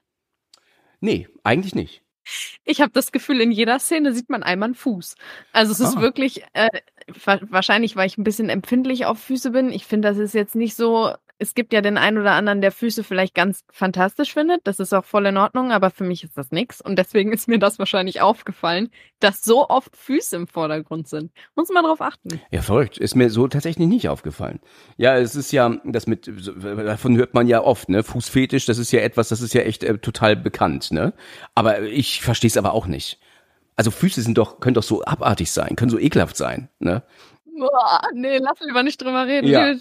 Nee, eigentlich nicht. Ich habe das Gefühl, in jeder Szene sieht man einmal einen Fuß. Also es ist ah. wirklich, äh, wahrscheinlich, weil ich ein bisschen empfindlich auf Füße bin. Ich finde, das ist jetzt nicht so es gibt ja den einen oder anderen, der Füße vielleicht ganz fantastisch findet. Das ist auch voll in Ordnung, aber für mich ist das nichts. Und deswegen ist mir das wahrscheinlich aufgefallen, dass so oft Füße im Vordergrund sind. Muss man darauf achten. Ja, verrückt. Ist mir so tatsächlich nicht aufgefallen. Ja, es ist ja, das mit, davon hört man ja oft, ne? Fußfetisch, das ist ja etwas, das ist ja echt äh, total bekannt, ne? Aber ich verstehe es aber auch nicht. Also Füße sind doch, können doch so abartig sein, können so ekelhaft sein, ne? Boah, nee, lass lieber nicht drüber reden. Ja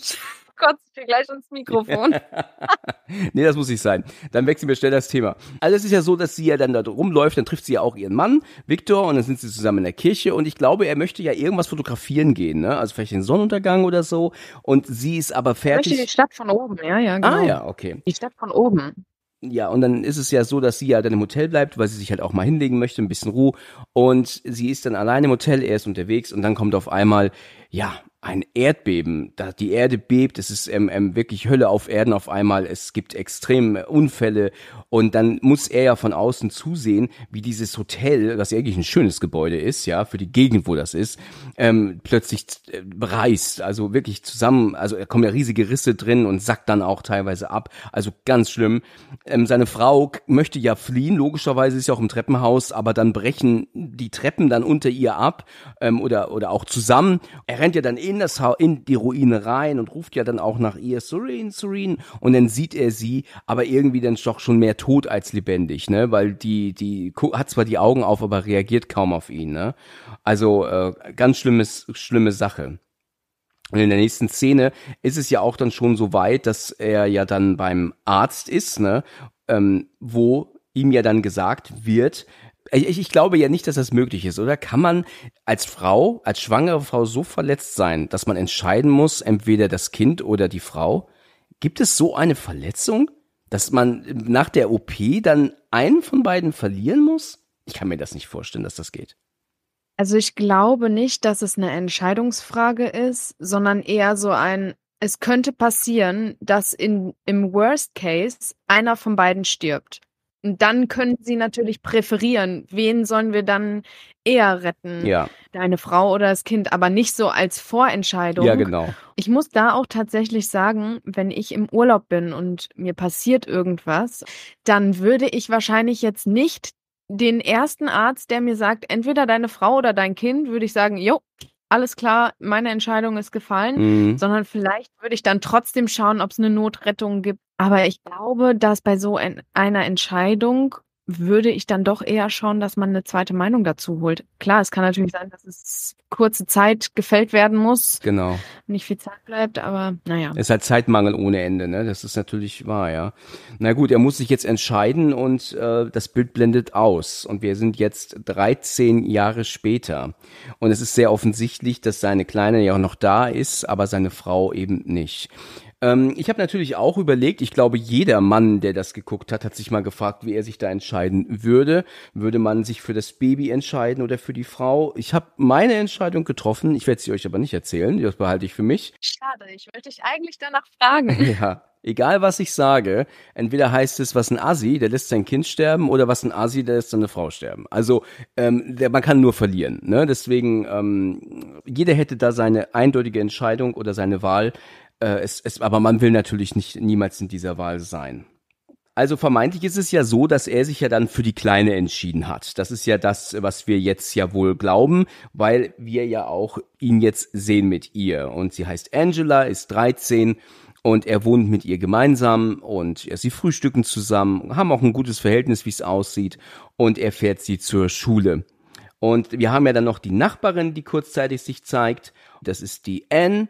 kotzt ich mir gleich ins Mikrofon. nee, das muss nicht sein. Dann wechseln wir schnell das Thema. Also es ist ja so, dass sie ja dann da rumläuft, dann trifft sie ja auch ihren Mann, Viktor, und dann sind sie zusammen in der Kirche und ich glaube, er möchte ja irgendwas fotografieren gehen, ne? Also vielleicht den Sonnenuntergang oder so. Und sie ist aber fertig. Ich möchte die Stadt von oben, ja, ja, ah, genau. Ah ja, okay. Die Stadt von oben. Ja, und dann ist es ja so, dass sie ja dann im Hotel bleibt, weil sie sich halt auch mal hinlegen möchte, ein bisschen Ruhe. Und sie ist dann allein im Hotel, er ist unterwegs und dann kommt auf einmal, ja, ein Erdbeben. Da die Erde bebt, es ist ähm, ähm, wirklich Hölle auf Erden auf einmal. Es gibt extreme äh, Unfälle und dann muss er ja von außen zusehen, wie dieses Hotel, das eigentlich ein schönes Gebäude ist, ja, für die Gegend, wo das ist, ähm, plötzlich äh, reißt. Also wirklich zusammen, also er kommen ja riesige Risse drin und sackt dann auch teilweise ab. Also ganz schlimm. Ähm, seine Frau möchte ja fliehen, logischerweise ist ja auch im Treppenhaus, aber dann brechen die Treppen dann unter ihr ab ähm, oder, oder auch zusammen. Er rennt ja dann eh in das ha in die Ruine rein und ruft ja dann auch nach ihr Serene, Serene und dann sieht er sie, aber irgendwie dann doch schon mehr tot als lebendig, ne, weil die die hat zwar die Augen auf, aber reagiert kaum auf ihn, ne? Also äh, ganz schlimmes schlimme Sache. Und in der nächsten Szene ist es ja auch dann schon so weit, dass er ja dann beim Arzt ist, ne, ähm, wo ihm ja dann gesagt wird, ich, ich glaube ja nicht, dass das möglich ist, oder? Kann man als Frau, als schwangere Frau so verletzt sein, dass man entscheiden muss, entweder das Kind oder die Frau? Gibt es so eine Verletzung, dass man nach der OP dann einen von beiden verlieren muss? Ich kann mir das nicht vorstellen, dass das geht. Also ich glaube nicht, dass es eine Entscheidungsfrage ist, sondern eher so ein, es könnte passieren, dass in, im Worst Case einer von beiden stirbt. Und dann können sie natürlich präferieren, wen sollen wir dann eher retten? Ja. Deine Frau oder das Kind, aber nicht so als Vorentscheidung. Ja, genau. Ich muss da auch tatsächlich sagen, wenn ich im Urlaub bin und mir passiert irgendwas, dann würde ich wahrscheinlich jetzt nicht den ersten Arzt, der mir sagt, entweder deine Frau oder dein Kind, würde ich sagen, jo, alles klar, meine Entscheidung ist gefallen, mhm. sondern vielleicht würde ich dann trotzdem schauen, ob es eine Notrettung gibt. Aber ich glaube, dass bei so einer Entscheidung würde ich dann doch eher schauen, dass man eine zweite Meinung dazu holt. Klar, es kann natürlich sein, dass es kurze Zeit gefällt werden muss. Genau. Nicht viel Zeit bleibt, aber naja. Es ist halt Zeitmangel ohne Ende, ne? Das ist natürlich wahr, ja. Na gut, er muss sich jetzt entscheiden und äh, das Bild blendet aus. Und wir sind jetzt 13 Jahre später. Und es ist sehr offensichtlich, dass seine Kleine ja auch noch da ist, aber seine Frau eben nicht. Ähm, ich habe natürlich auch überlegt, ich glaube, jeder Mann, der das geguckt hat, hat sich mal gefragt, wie er sich da entscheiden würde. Würde man sich für das Baby entscheiden oder für die Frau? Ich habe meine Entscheidung getroffen, ich werde sie euch aber nicht erzählen, das behalte ich für mich. Schade, ich wollte dich eigentlich danach fragen. ja, Egal was ich sage, entweder heißt es, was ein Asi, der lässt sein Kind sterben, oder was ein Asi, der lässt seine Frau sterben. Also ähm, der, man kann nur verlieren. Ne? Deswegen ähm, jeder hätte da seine eindeutige Entscheidung oder seine Wahl äh, es, es, aber man will natürlich nicht niemals in dieser Wahl sein. Also vermeintlich ist es ja so, dass er sich ja dann für die Kleine entschieden hat. Das ist ja das, was wir jetzt ja wohl glauben, weil wir ja auch ihn jetzt sehen mit ihr. Und sie heißt Angela, ist 13 und er wohnt mit ihr gemeinsam und ja, sie frühstücken zusammen, haben auch ein gutes Verhältnis, wie es aussieht, und er fährt sie zur Schule. Und wir haben ja dann noch die Nachbarin, die kurzzeitig sich zeigt. Das ist die Anne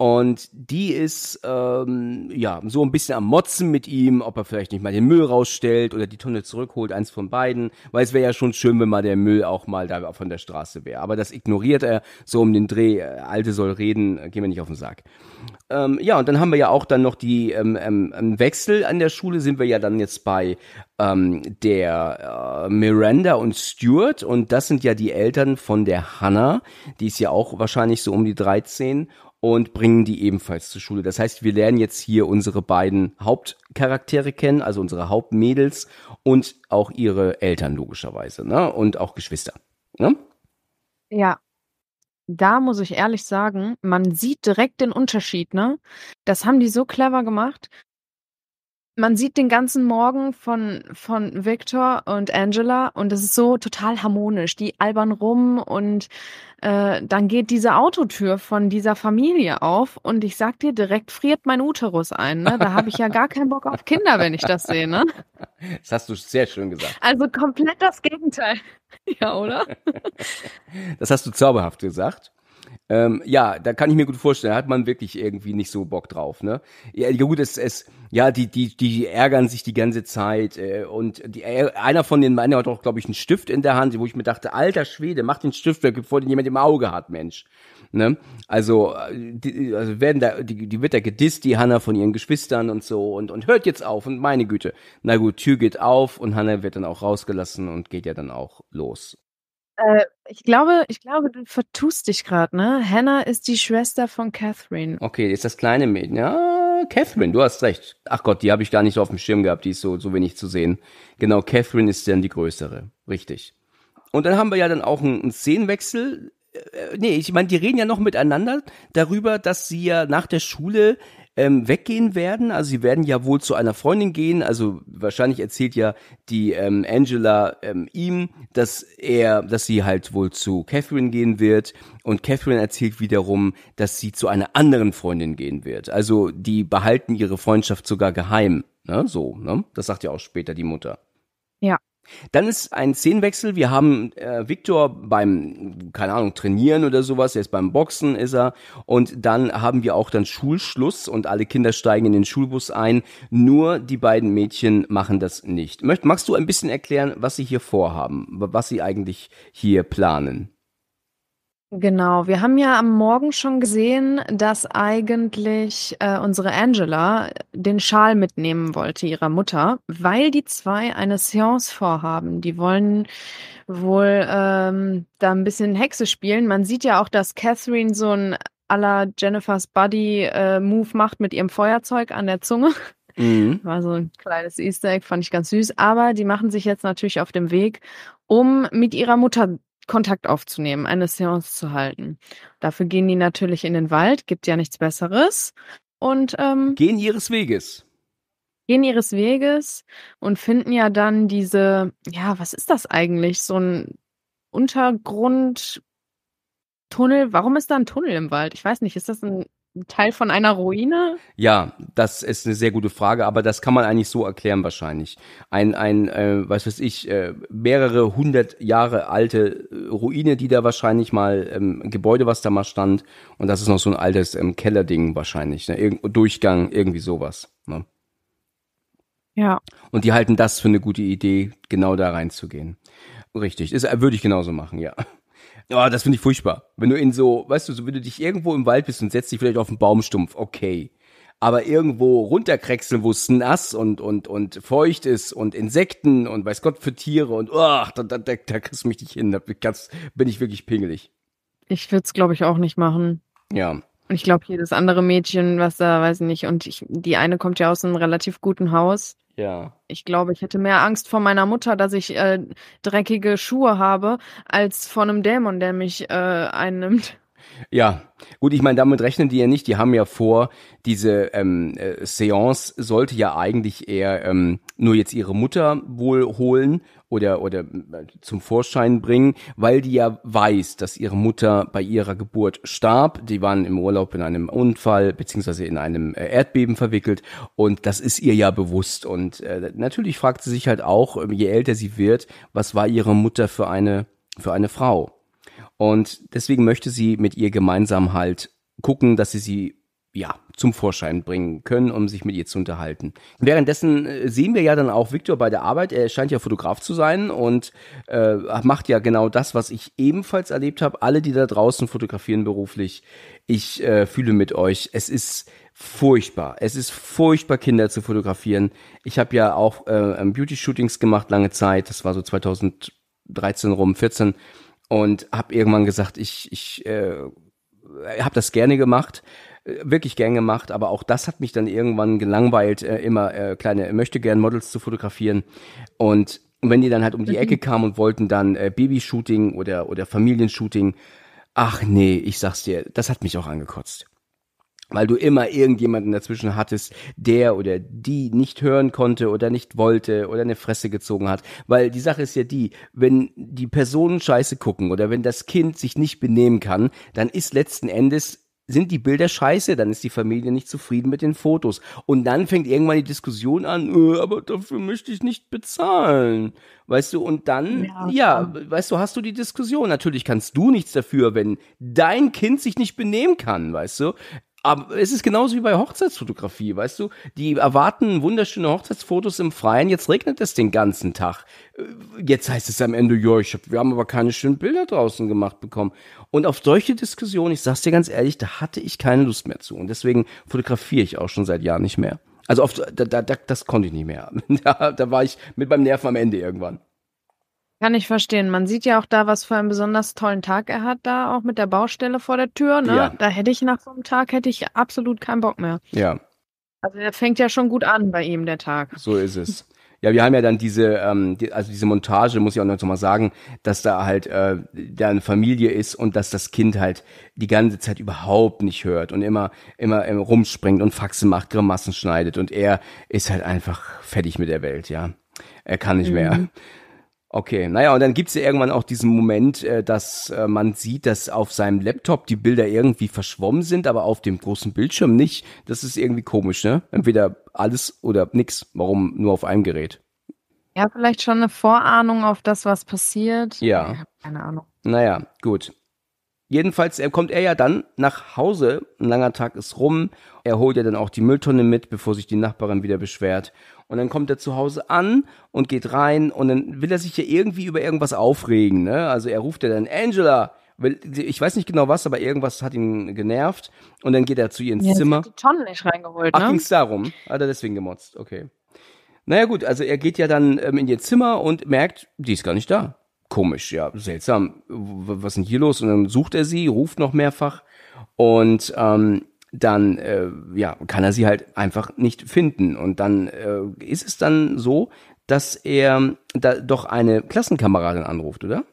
und die ist ähm, ja so ein bisschen am Motzen mit ihm, ob er vielleicht nicht mal den Müll rausstellt oder die Tonne zurückholt, eins von beiden, weil es wäre ja schon schön, wenn mal der Müll auch mal da von der Straße wäre. Aber das ignoriert er so um den Dreh. Äh, Alte soll reden, äh, gehen wir nicht auf den Sack. Ähm, ja, und dann haben wir ja auch dann noch die ähm, ähm, Wechsel an der Schule, sind wir ja dann jetzt bei ähm, der äh, Miranda und Stuart und das sind ja die Eltern von der Hannah, die ist ja auch wahrscheinlich so um die 13 und bringen die ebenfalls zur Schule. Das heißt, wir lernen jetzt hier unsere beiden Hauptcharaktere kennen, also unsere Hauptmädels und auch ihre Eltern logischerweise, ne? Und auch Geschwister. Ne? Ja. Da muss ich ehrlich sagen, man sieht direkt den Unterschied, ne? Das haben die so clever gemacht man sieht den ganzen Morgen von, von Victor und Angela und es ist so total harmonisch. Die albern rum und äh, dann geht diese Autotür von dieser Familie auf und ich sag dir, direkt friert mein Uterus ein. Ne? Da habe ich ja gar keinen Bock auf Kinder, wenn ich das sehe. Ne? Das hast du sehr schön gesagt. Also komplett das Gegenteil. Ja, oder? Das hast du zauberhaft gesagt. Ähm, ja, da kann ich mir gut vorstellen, da hat man wirklich irgendwie nicht so Bock drauf, ne? Ja, gut, es, es, ja, die, die, die ärgern sich die ganze Zeit äh, und die, äh, einer von den Männern hat auch, glaube ich, einen Stift in der Hand, wo ich mir dachte, alter Schwede, mach den Stift weg, bevor den jemand im Auge hat, Mensch. Ne? Also, äh, die, also werden da, die, die wird da gedisst, die Hanna von ihren Geschwistern und so und, und hört jetzt auf und meine Güte. Na gut, Tür geht auf und Hanna wird dann auch rausgelassen und geht ja dann auch los. Äh, ich glaube, ich glaube, du vertust dich gerade, ne? Hannah ist die Schwester von Catherine. Okay, ist das kleine Mädchen. Ja, Catherine, du hast recht. Ach Gott, die habe ich gar nicht so auf dem Schirm gehabt, die ist so, so wenig zu sehen. Genau, Catherine ist dann die größere. Richtig. Und dann haben wir ja dann auch einen, einen Szenenwechsel äh, äh, nee, ich meine, die reden ja noch miteinander darüber, dass sie ja nach der Schule ähm, weggehen werden. Also sie werden ja wohl zu einer Freundin gehen. Also wahrscheinlich erzählt ja die ähm, Angela ähm, ihm, dass er, dass sie halt wohl zu Catherine gehen wird. Und Catherine erzählt wiederum, dass sie zu einer anderen Freundin gehen wird. Also die behalten ihre Freundschaft sogar geheim. Ne? So, ne? Das sagt ja auch später die Mutter. Ja. Dann ist ein Szenenwechsel. Wir haben äh, Viktor beim, keine Ahnung, Trainieren oder sowas. Er ist beim Boxen, ist er. Und dann haben wir auch dann Schulschluss und alle Kinder steigen in den Schulbus ein. Nur die beiden Mädchen machen das nicht. Möcht, magst du ein bisschen erklären, was sie hier vorhaben? Was sie eigentlich hier planen? Genau, wir haben ja am Morgen schon gesehen, dass eigentlich äh, unsere Angela den Schal mitnehmen wollte ihrer Mutter, weil die zwei eine Seance vorhaben. Die wollen wohl ähm, da ein bisschen Hexe spielen. Man sieht ja auch, dass Catherine so ein aller Jennifers Buddy äh, Move macht mit ihrem Feuerzeug an der Zunge. Mhm. War so ein kleines Easter Egg, fand ich ganz süß. Aber die machen sich jetzt natürlich auf dem Weg, um mit ihrer Mutter Kontakt aufzunehmen, eine Seance zu halten. Dafür gehen die natürlich in den Wald, gibt ja nichts Besseres. Und ähm, gehen ihres Weges. Gehen ihres Weges und finden ja dann diese, ja, was ist das eigentlich? So ein Untergrundtunnel. Warum ist da ein Tunnel im Wald? Ich weiß nicht, ist das ein Teil von einer Ruine? Ja, das ist eine sehr gute Frage, aber das kann man eigentlich so erklären wahrscheinlich. Ein, ein äh, was weiß ich, äh, mehrere hundert Jahre alte äh, Ruine, die da wahrscheinlich mal, ähm, Gebäude, was da mal stand. Und das ist noch so ein altes ähm, Kellerding wahrscheinlich, ne? Ir Durchgang, irgendwie sowas. Ne? Ja. Und die halten das für eine gute Idee, genau da reinzugehen. Richtig, äh, würde ich genauso machen, ja. Ja, ah, das finde ich furchtbar. Wenn du in so, weißt du, so wenn du dich irgendwo im Wald bist und setzt dich vielleicht auf einen Baumstumpf, okay. Aber irgendwo runterkräxeln, wo es nass und, und, und feucht ist und Insekten und weiß Gott für Tiere und ach, oh, da, da, da, da kriegst du mich nicht hin. Da bin ich wirklich pingelig. Ich würde es, glaube ich, auch nicht machen. Ja. Und ich glaube, jedes andere Mädchen, was da, weiß ich nicht, und ich, die eine kommt ja aus einem relativ guten Haus. Ja. Ich glaube, ich hätte mehr Angst vor meiner Mutter, dass ich äh, dreckige Schuhe habe, als vor einem Dämon, der mich äh, einnimmt. Ja, gut, ich meine, damit rechnen die ja nicht. Die haben ja vor, diese ähm, äh, Seance sollte ja eigentlich eher ähm, nur jetzt ihre Mutter wohl holen oder, oder äh, zum Vorschein bringen, weil die ja weiß, dass ihre Mutter bei ihrer Geburt starb. Die waren im Urlaub in einem Unfall beziehungsweise in einem äh, Erdbeben verwickelt und das ist ihr ja bewusst. Und äh, natürlich fragt sie sich halt auch, ähm, je älter sie wird, was war ihre Mutter für eine, für eine Frau? Und deswegen möchte sie mit ihr gemeinsam halt gucken, dass sie sie ja, zum Vorschein bringen können, um sich mit ihr zu unterhalten. Währenddessen äh, sehen wir ja dann auch Viktor bei der Arbeit. Er scheint ja Fotograf zu sein und äh, macht ja genau das, was ich ebenfalls erlebt habe. Alle, die da draußen fotografieren beruflich, ich äh, fühle mit euch. Es ist furchtbar. Es ist furchtbar, Kinder zu fotografieren. Ich habe ja auch äh, ähm, Beauty-Shootings gemacht lange Zeit. Das war so 2013 rum, 14 und habe irgendwann gesagt, ich ich äh, habe das gerne gemacht, äh, wirklich gern gemacht, aber auch das hat mich dann irgendwann gelangweilt, äh, immer äh, kleine äh, möchte gern Models zu fotografieren und wenn die dann halt um die Ecke mhm. kamen und wollten dann äh, Babyshooting oder oder Familienshooting, ach nee, ich sag's dir, das hat mich auch angekotzt weil du immer irgendjemanden dazwischen hattest, der oder die nicht hören konnte oder nicht wollte oder eine Fresse gezogen hat. Weil die Sache ist ja die, wenn die Personen scheiße gucken oder wenn das Kind sich nicht benehmen kann, dann ist letzten Endes sind die Bilder scheiße, dann ist die Familie nicht zufrieden mit den Fotos. Und dann fängt irgendwann die Diskussion an, öh, aber dafür möchte ich nicht bezahlen. Weißt du, und dann, ja. ja, weißt du, hast du die Diskussion. Natürlich kannst du nichts dafür, wenn dein Kind sich nicht benehmen kann, weißt du. Aber es ist genauso wie bei Hochzeitsfotografie, weißt du? Die erwarten wunderschöne Hochzeitsfotos im Freien. Jetzt regnet es den ganzen Tag. Äh, jetzt heißt es am Ende, ja, ich hab, wir haben aber keine schönen Bilder draußen gemacht bekommen. Und auf solche Diskussionen, ich sag's dir ganz ehrlich, da hatte ich keine Lust mehr zu. Und deswegen fotografiere ich auch schon seit Jahren nicht mehr. Also oft, da, da, das konnte ich nicht mehr. da, da war ich mit meinem Nerven am Ende irgendwann. Kann ich verstehen. Man sieht ja auch da, was für einen besonders tollen Tag er hat, da auch mit der Baustelle vor der Tür. Ne? Ja. Da hätte ich nach so einem Tag hätte ich absolut keinen Bock mehr. Ja. Also der fängt ja schon gut an bei ihm, der Tag. So ist es. Ja, wir haben ja dann diese, ähm, die, also diese Montage, muss ich auch noch mal sagen, dass da halt äh, da eine Familie ist und dass das Kind halt die ganze Zeit überhaupt nicht hört und immer, immer, rumspringt und Faxe macht, Grimassen schneidet und er ist halt einfach fertig mit der Welt, ja. Er kann nicht mhm. mehr. Okay, naja, und dann gibt's ja irgendwann auch diesen Moment, äh, dass äh, man sieht, dass auf seinem Laptop die Bilder irgendwie verschwommen sind, aber auf dem großen Bildschirm nicht. Das ist irgendwie komisch, ne? Entweder alles oder nix. Warum nur auf einem Gerät? Ja, vielleicht schon eine Vorahnung auf das, was passiert. Ja. Keine Ahnung. Naja, gut. Jedenfalls er kommt er ja dann nach Hause, ein langer Tag ist rum, er holt ja dann auch die Mülltonne mit, bevor sich die Nachbarin wieder beschwert. Und dann kommt er zu Hause an und geht rein und dann will er sich ja irgendwie über irgendwas aufregen. Ne? Also er ruft ja dann Angela, ich weiß nicht genau was, aber irgendwas hat ihn genervt. Und dann geht er zu ihr ins ja, Zimmer. Hat die Tonnen nicht reingeholt. Ach, ne? ging's darum? Hat er deswegen gemotzt? Okay. Naja gut, also er geht ja dann ähm, in ihr Zimmer und merkt, die ist gar nicht da komisch, ja, seltsam, was ist denn hier los? Und dann sucht er sie, ruft noch mehrfach und ähm, dann äh, ja, kann er sie halt einfach nicht finden. Und dann äh, ist es dann so, dass er da doch eine Klassenkameradin anruft, oder?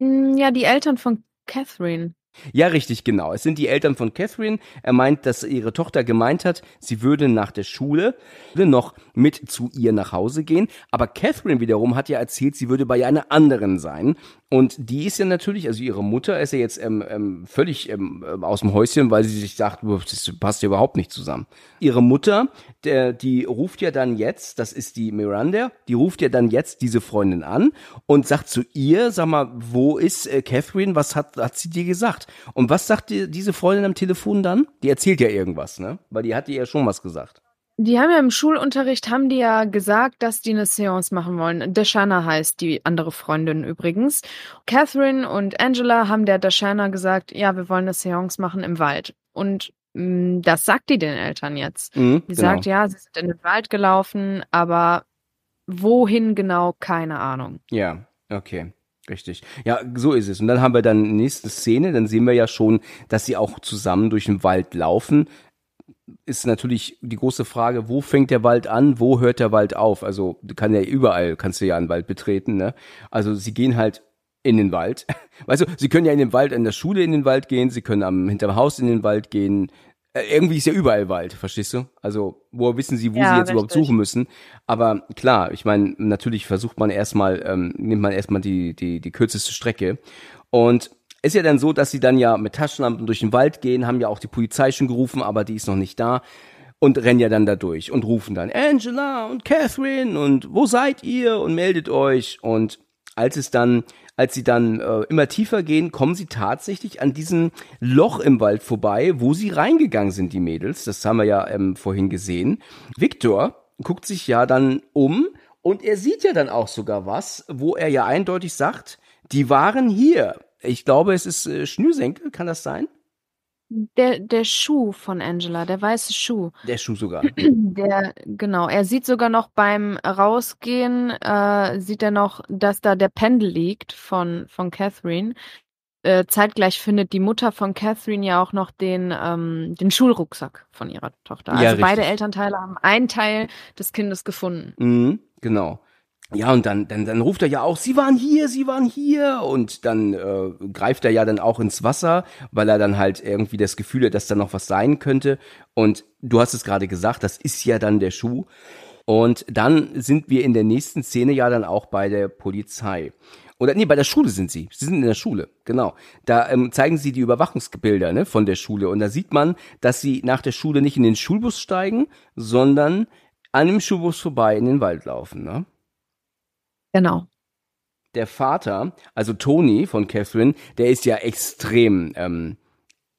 Mm, ja, die Eltern von Catherine. Ja, richtig, genau. Es sind die Eltern von Catherine. Er meint, dass ihre Tochter gemeint hat, sie würde nach der Schule noch mit zu ihr nach Hause gehen. Aber Catherine wiederum hat ja erzählt, sie würde bei einer anderen sein. Und die ist ja natürlich, also ihre Mutter ist ja jetzt ähm, ähm, völlig ähm, ähm aus dem Häuschen, weil sie sich sagt, das passt ja überhaupt nicht zusammen. Ihre Mutter, der, die ruft ja dann jetzt, das ist die Miranda, die ruft ja dann jetzt diese Freundin an und sagt zu ihr, sag mal, wo ist äh, Catherine, was hat, hat sie dir gesagt? Und was sagt dir diese Freundin am Telefon dann? Die erzählt ja irgendwas, ne? Weil die hat dir ja schon was gesagt. Die haben ja im Schulunterricht, haben die ja gesagt, dass die eine Seance machen wollen. Dashana heißt die andere Freundin übrigens. Catherine und Angela haben der Dashana gesagt, ja, wir wollen eine Seance machen im Wald. Und mh, mm, das sagt die den Eltern jetzt. Mhm, die genau. sagt, ja, sie sind in den Wald gelaufen, aber wohin genau, keine Ahnung. Ja, okay. Richtig. Ja, so ist es. Und dann haben wir dann nächste Szene, dann sehen wir ja schon, dass sie auch zusammen durch den Wald laufen ist natürlich die große Frage, wo fängt der Wald an, wo hört der Wald auf? Also kann ja überall, kannst du ja einen Wald betreten. Ne? Also sie gehen halt in den Wald. Weißt du, sie können ja in den Wald, in der Schule in den Wald gehen, sie können am hinterm Haus in den Wald gehen. Äh, irgendwie ist ja überall Wald, verstehst du? Also, woher wissen sie, wo ja, sie jetzt überhaupt suchen müssen? Aber klar, ich meine, natürlich versucht man erstmal, ähm, nimmt man erstmal die, die, die kürzeste Strecke. Und ist ja dann so, dass sie dann ja mit Taschenlampen durch den Wald gehen, haben ja auch die Polizei schon gerufen, aber die ist noch nicht da und rennen ja dann da durch und rufen dann Angela und Catherine und wo seid ihr und meldet euch und als es dann, als sie dann äh, immer tiefer gehen, kommen sie tatsächlich an diesem Loch im Wald vorbei, wo sie reingegangen sind, die Mädels. Das haben wir ja ähm, vorhin gesehen. Victor guckt sich ja dann um und er sieht ja dann auch sogar was, wo er ja eindeutig sagt, die waren hier ich glaube, es ist äh, Schnürsenkel, kann das sein? Der, der Schuh von Angela, der weiße Schuh. Der Schuh sogar. Der, genau. Er sieht sogar noch beim Rausgehen, äh, sieht er noch, dass da der Pendel liegt von, von Catherine. Äh, zeitgleich findet die Mutter von Catherine ja auch noch den, ähm, den Schulrucksack von ihrer Tochter. Also ja, beide Elternteile haben einen Teil des Kindes gefunden. Mhm, genau ja, und dann, dann, dann ruft er ja auch, sie waren hier, sie waren hier. Und dann äh, greift er ja dann auch ins Wasser, weil er dann halt irgendwie das Gefühl hat, dass da noch was sein könnte. Und du hast es gerade gesagt, das ist ja dann der Schuh. Und dann sind wir in der nächsten Szene ja dann auch bei der Polizei. Oder nee, bei der Schule sind sie. Sie sind in der Schule, genau. Da ähm, zeigen sie die Überwachungsbilder ne, von der Schule. Und da sieht man, dass sie nach der Schule nicht in den Schulbus steigen, sondern an dem Schulbus vorbei in den Wald laufen. Ne? Genau. Der Vater, also Toni von Catherine, der ist ja extrem ähm,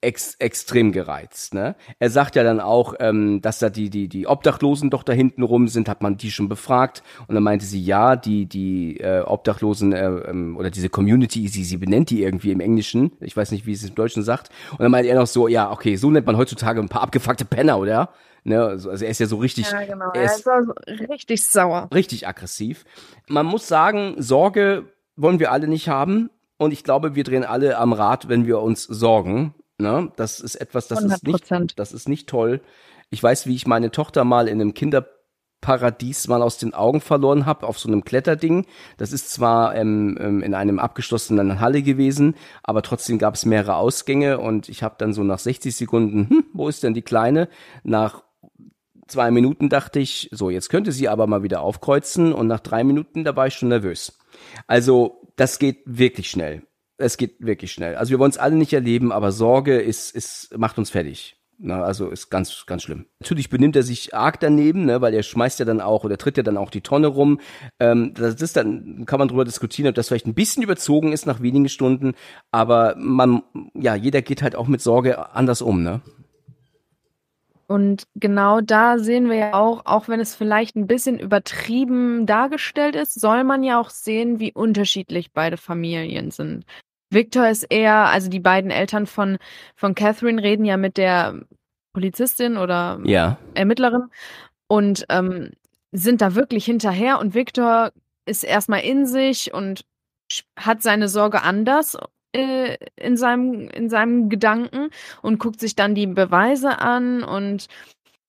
ex extrem gereizt. Ne? Er sagt ja dann auch, ähm, dass da die, die, die Obdachlosen doch da hinten rum sind, hat man die schon befragt. Und dann meinte sie, ja, die, die äh, Obdachlosen äh, ähm, oder diese Community, sie, sie benennt die irgendwie im Englischen. Ich weiß nicht, wie sie es im Deutschen sagt. Und dann meinte er noch so, ja, okay, so nennt man heutzutage ein paar abgefuckte Penner, oder? Ne? Also, also, er ist ja so richtig. Ja, genau. Er ist, er ist richtig sauer. Richtig aggressiv. Man muss sagen, Sorge wollen wir alle nicht haben. Und ich glaube, wir drehen alle am Rad, wenn wir uns sorgen. Ne? Das ist etwas, das 100%. ist nicht, das ist nicht toll. Ich weiß, wie ich meine Tochter mal in einem Kinderparadies mal aus den Augen verloren habe, auf so einem Kletterding. Das ist zwar ähm, ähm in einem abgeschlossenen Halle gewesen, aber trotzdem gab es mehrere Ausgänge und ich habe dann so nach 60 Sekunden, hm, wo ist denn die Kleine? Nach zwei Minuten dachte ich, so, jetzt könnte sie aber mal wieder aufkreuzen und nach drei Minuten, da war ich schon nervös. Also, das geht wirklich schnell. Es geht wirklich schnell. Also, wir wollen es alle nicht erleben, aber Sorge ist, ist, macht uns fertig. Na, also ist ganz, ganz schlimm. Natürlich benimmt er sich arg daneben, ne, weil er schmeißt ja dann auch oder tritt ja dann auch die Tonne rum. Ähm, das ist dann, kann man drüber diskutieren, ob das vielleicht ein bisschen überzogen ist nach wenigen Stunden, aber man, ja, jeder geht halt auch mit Sorge anders um, ne? Und genau da sehen wir ja auch, auch wenn es vielleicht ein bisschen übertrieben dargestellt ist, soll man ja auch sehen, wie unterschiedlich beide Familien sind. Victor ist eher, also die beiden Eltern von, von Catherine reden ja mit der Polizistin oder ja. Ermittlerin und ähm, sind da wirklich hinterher. Und Victor ist erstmal in sich und hat seine Sorge anders äh, in, seinem, in seinem Gedanken und guckt sich dann die Beweise an und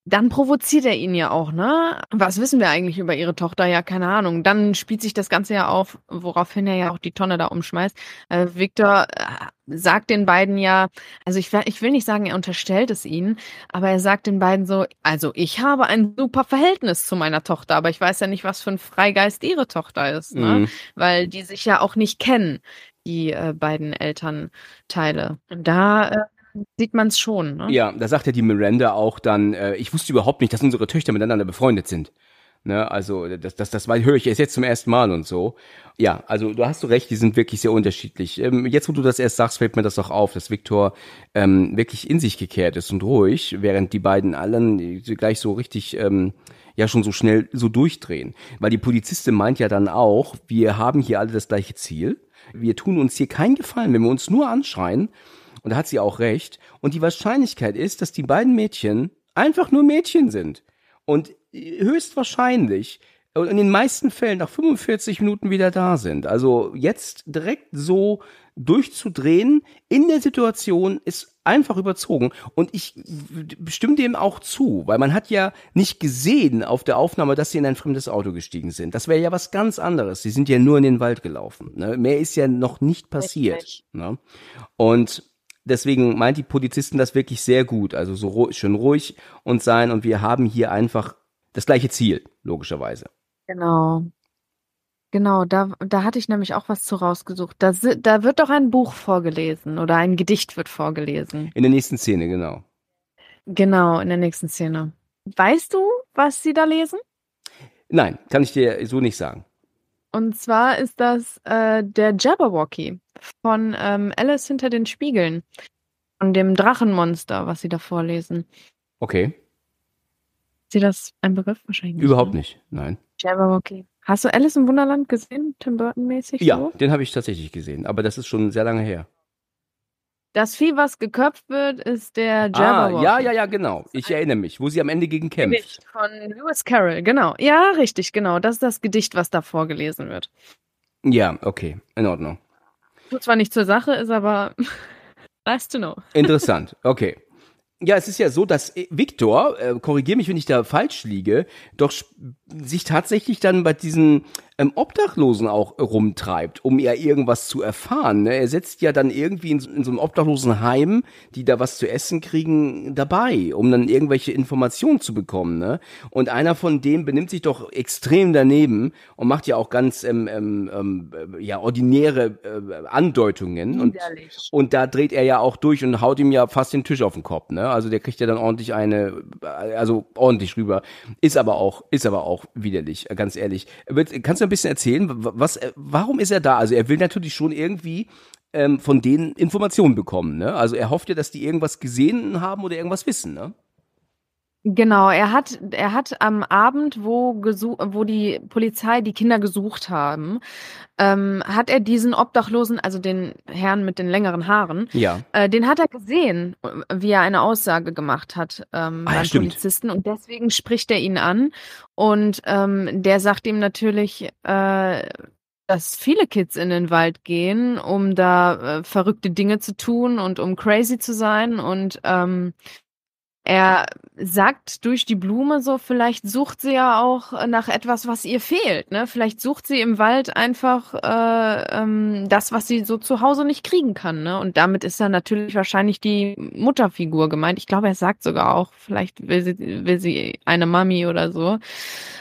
dann provoziert er ihn ja auch, ne? Was wissen wir eigentlich über ihre Tochter? Ja, keine Ahnung. Dann spielt sich das Ganze ja auf, woraufhin er ja auch die Tonne da umschmeißt. Äh, Victor äh, sagt den beiden ja, also ich, ich will nicht sagen, er unterstellt es ihnen, aber er sagt den beiden so, also ich habe ein super Verhältnis zu meiner Tochter, aber ich weiß ja nicht, was für ein Freigeist ihre Tochter ist, ne? Mhm. Weil die sich ja auch nicht kennen die äh, beiden Elternteile. da äh, sieht man es schon. Ne? Ja, da sagt ja die Miranda auch dann, äh, ich wusste überhaupt nicht, dass unsere Töchter miteinander befreundet sind. Ne, also das, das, das höre ich jetzt zum ersten Mal und so. Ja, also du hast du recht, die sind wirklich sehr unterschiedlich. Ähm, jetzt, wo du das erst sagst, fällt mir das doch auf, dass Viktor ähm, wirklich in sich gekehrt ist und ruhig, während die beiden allen äh, gleich so richtig ähm, ja schon so schnell so durchdrehen. Weil die Polizistin meint ja dann auch, wir haben hier alle das gleiche Ziel. Wir tun uns hier keinen Gefallen, wenn wir uns nur anschreien. Und da hat sie auch recht. Und die Wahrscheinlichkeit ist, dass die beiden Mädchen einfach nur Mädchen sind. Und äh, höchstwahrscheinlich und äh, in den meisten Fällen nach 45 Minuten wieder da sind. Also jetzt direkt so durchzudrehen in der Situation ist einfach überzogen. Und ich stimme dem auch zu, weil man hat ja nicht gesehen auf der Aufnahme, dass sie in ein fremdes Auto gestiegen sind. Das wäre ja was ganz anderes. Sie sind ja nur in den Wald gelaufen. Ne? Mehr ist ja noch nicht passiert. Ne? Und deswegen meint die Polizisten das wirklich sehr gut. Also so ru schön ruhig und sein. Und wir haben hier einfach das gleiche Ziel, logischerweise. Genau. Genau, da, da hatte ich nämlich auch was zu rausgesucht. Da, da wird doch ein Buch vorgelesen oder ein Gedicht wird vorgelesen. In der nächsten Szene, genau. Genau, in der nächsten Szene. Weißt du, was sie da lesen? Nein, kann ich dir so nicht sagen. Und zwar ist das äh, der Jabberwocky von ähm, Alice hinter den Spiegeln. Von dem Drachenmonster, was sie da vorlesen. Okay. Ist dir das ein Begriff wahrscheinlich? Überhaupt ne? nicht, nein. Jabberwocky. Hast du Alice im Wunderland gesehen, Tim Burton-mäßig? Ja, so? den habe ich tatsächlich gesehen, aber das ist schon sehr lange her. Das Vieh, was geköpft wird, ist der Jabberwock. Ah, ja, ja, ja, genau. Ich erinnere mich, wo sie am Ende gegen kämpft. von Lewis Carroll, genau. Ja, richtig, genau. Das ist das Gedicht, was da vorgelesen wird. Ja, okay, in Ordnung. Tut zwar nicht zur Sache, ist aber nice to know. Interessant, okay ja, es ist ja so, dass äh, Viktor, äh, korrigier mich, wenn ich da falsch liege, doch sich tatsächlich dann bei diesen ähm, Obdachlosen auch rumtreibt, um ja irgendwas zu erfahren. Ne? Er setzt ja dann irgendwie in, in so einem Obdachlosenheim, die da was zu essen kriegen, dabei, um dann irgendwelche Informationen zu bekommen. Ne? Und einer von denen benimmt sich doch extrem daneben und macht ja auch ganz ähm, ähm, ähm äh, ja ordinäre äh, Andeutungen. Und, und da dreht er ja auch durch und haut ihm ja fast den Tisch auf den Kopf. Ne? Also der kriegt ja dann ordentlich eine, also ordentlich rüber. Ist aber auch, ist aber auch widerlich, ganz ehrlich. Kannst du ein bisschen erzählen, was, äh, warum ist er da? Also er will natürlich schon irgendwie ähm, von denen Informationen bekommen. Ne? Also er hofft ja, dass die irgendwas gesehen haben oder irgendwas wissen. Ne? Genau, er hat, er hat am Abend, wo, gesuch, wo die Polizei die Kinder gesucht haben, ähm, hat er diesen Obdachlosen, also den Herrn mit den längeren Haaren, ja. äh, den hat er gesehen, wie er eine Aussage gemacht hat ähm, ah, ja, beim Polizisten. Und deswegen spricht er ihn an. Und ähm, der sagt ihm natürlich, äh, dass viele Kids in den Wald gehen, um da äh, verrückte Dinge zu tun und um crazy zu sein. Und ähm, er sagt durch die Blume so, vielleicht sucht sie ja auch nach etwas, was ihr fehlt. Ne? Vielleicht sucht sie im Wald einfach äh, ähm, das, was sie so zu Hause nicht kriegen kann. Ne? Und damit ist dann natürlich wahrscheinlich die Mutterfigur gemeint. Ich glaube, er sagt sogar auch, vielleicht will sie, will sie eine Mami oder so.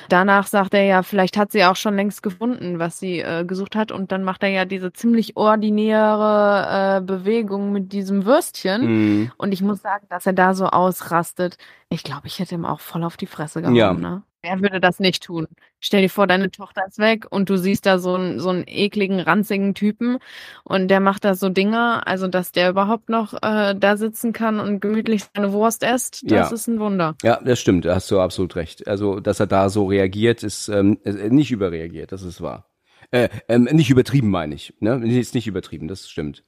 Danach sagt er ja, vielleicht hat sie auch schon längst gefunden, was sie äh, gesucht hat. Und dann macht er ja diese ziemlich ordinäre äh, Bewegung mit diesem Würstchen. Mhm. Und ich muss sagen, dass er da so aus ausrastet. Ich glaube, ich hätte ihm auch voll auf die Fresse gehauen. Ja. Ne? Wer würde das nicht tun? Stell dir vor, deine Tochter ist weg und du siehst da so einen, so einen ekligen, ranzigen Typen und der macht da so Dinger, also dass der überhaupt noch äh, da sitzen kann und gemütlich seine Wurst isst, das ja. ist ein Wunder. Ja, das stimmt, da hast du absolut recht. Also, dass er da so reagiert, ist ähm, äh, äh, nicht überreagiert, das ist wahr. Äh, ähm, nicht übertrieben, meine ich. Ne? Ist nicht übertrieben, das stimmt.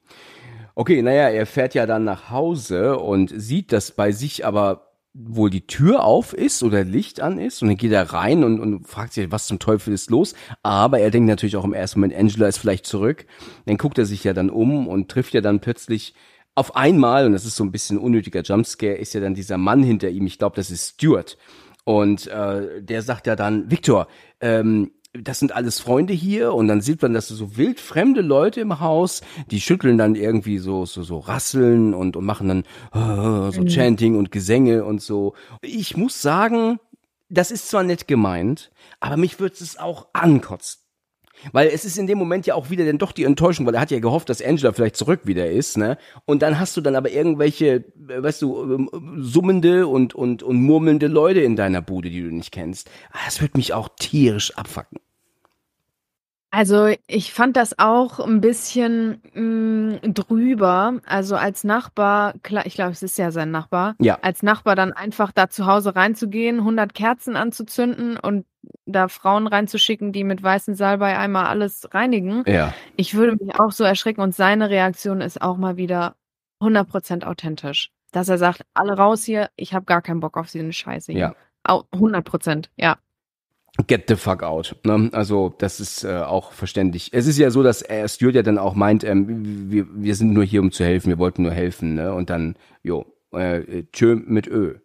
Okay, naja, er fährt ja dann nach Hause und sieht, dass bei sich aber wohl die Tür auf ist oder Licht an ist und dann geht er rein und, und fragt sich, was zum Teufel ist los. Aber er denkt natürlich auch im ersten Moment, Angela ist vielleicht zurück. Dann guckt er sich ja dann um und trifft ja dann plötzlich auf einmal, und das ist so ein bisschen unnötiger Jumpscare, ist ja dann dieser Mann hinter ihm, ich glaube, das ist Stuart. Und äh, der sagt ja dann, Victor, ähm, das sind alles Freunde hier und dann sieht man, dass so wild fremde Leute im Haus, die schütteln dann irgendwie so so so rasseln und und machen dann äh, so mhm. Chanting und Gesänge und so. Ich muss sagen, das ist zwar nett gemeint, aber mich würde es auch ankotzen. Weil es ist in dem Moment ja auch wieder dann doch die Enttäuschung, weil er hat ja gehofft, dass Angela vielleicht zurück wieder ist, ne? Und dann hast du dann aber irgendwelche, äh, weißt du, ähm, summende und, und, und murmelnde Leute in deiner Bude, die du nicht kennst. Ah, das wird mich auch tierisch abfacken. Also ich fand das auch ein bisschen mh, mm, drüber. Also als Nachbar, klar, ich glaube, es ist ja sein Nachbar, ja. als Nachbar dann einfach da zu Hause reinzugehen, 100 Kerzen anzuzünden und da Frauen reinzuschicken, die mit weißen Salbei einmal alles reinigen. Ja. Ich würde mich auch so erschrecken und seine Reaktion ist auch mal wieder 100% authentisch. Dass er sagt, alle raus hier, ich habe gar keinen Bock auf diesen Scheiße hier. Ja. 100%, ja. Get the fuck out. Ne? Also das ist äh, auch verständlich. Es ist ja so, dass er äh, Stuart ja dann auch meint, ähm, wir, wir sind nur hier, um zu helfen. Wir wollten nur helfen. Ne? Und dann, jo, äh, äh tschö mit Ö.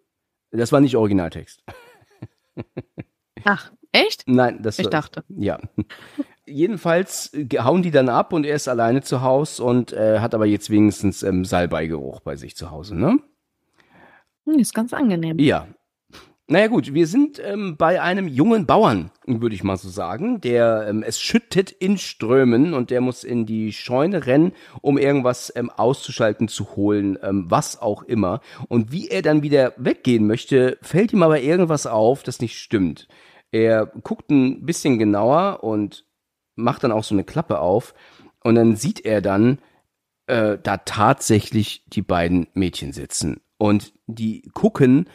Das war nicht Originaltext. Ach, echt? Nein, das Ich dachte. Ja. Jedenfalls äh, hauen die dann ab und er ist alleine zu Hause und äh, hat aber jetzt wenigstens ähm, Salbeigeruch bei sich zu Hause, ne? Hm, ist ganz angenehm. Ja, naja gut, wir sind ähm, bei einem jungen Bauern, würde ich mal so sagen, der ähm, es schüttet in Strömen und der muss in die Scheune rennen, um irgendwas ähm, auszuschalten, zu holen, ähm, was auch immer. Und wie er dann wieder weggehen möchte, fällt ihm aber irgendwas auf, das nicht stimmt. Er guckt ein bisschen genauer und macht dann auch so eine Klappe auf und dann sieht er dann, äh, da tatsächlich die beiden Mädchen sitzen. Und die gucken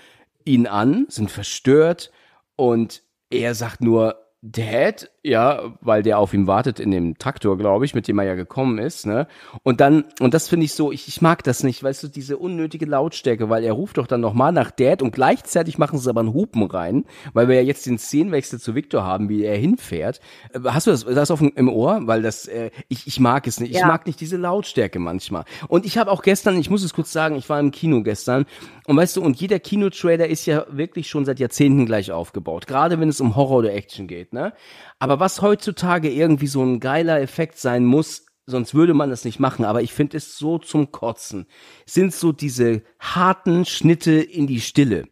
ihn an, sind verstört und er sagt nur, Dad, ja, weil der auf ihm wartet in dem Traktor, glaube ich, mit dem er ja gekommen ist, ne? Und dann, und das finde ich so, ich, ich mag das nicht, weißt du, diese unnötige Lautstärke, weil er ruft doch dann nochmal nach Dad und gleichzeitig machen sie aber einen Hupen rein, weil wir ja jetzt den Szenenwechsel zu Victor haben, wie er hinfährt. Äh, hast du das, das auf im Ohr? Weil das, äh, ich, ich mag es nicht. Ja. Ich mag nicht diese Lautstärke manchmal. Und ich habe auch gestern, ich muss es kurz sagen, ich war im Kino gestern und weißt du, und jeder Kinotrailer ist ja wirklich schon seit Jahrzehnten gleich aufgebaut, gerade wenn es um Horror oder Action geht ne? Aber was heutzutage irgendwie so ein geiler Effekt sein muss, sonst würde man das nicht machen, aber ich finde es so zum Kotzen, sind so diese harten Schnitte in die Stille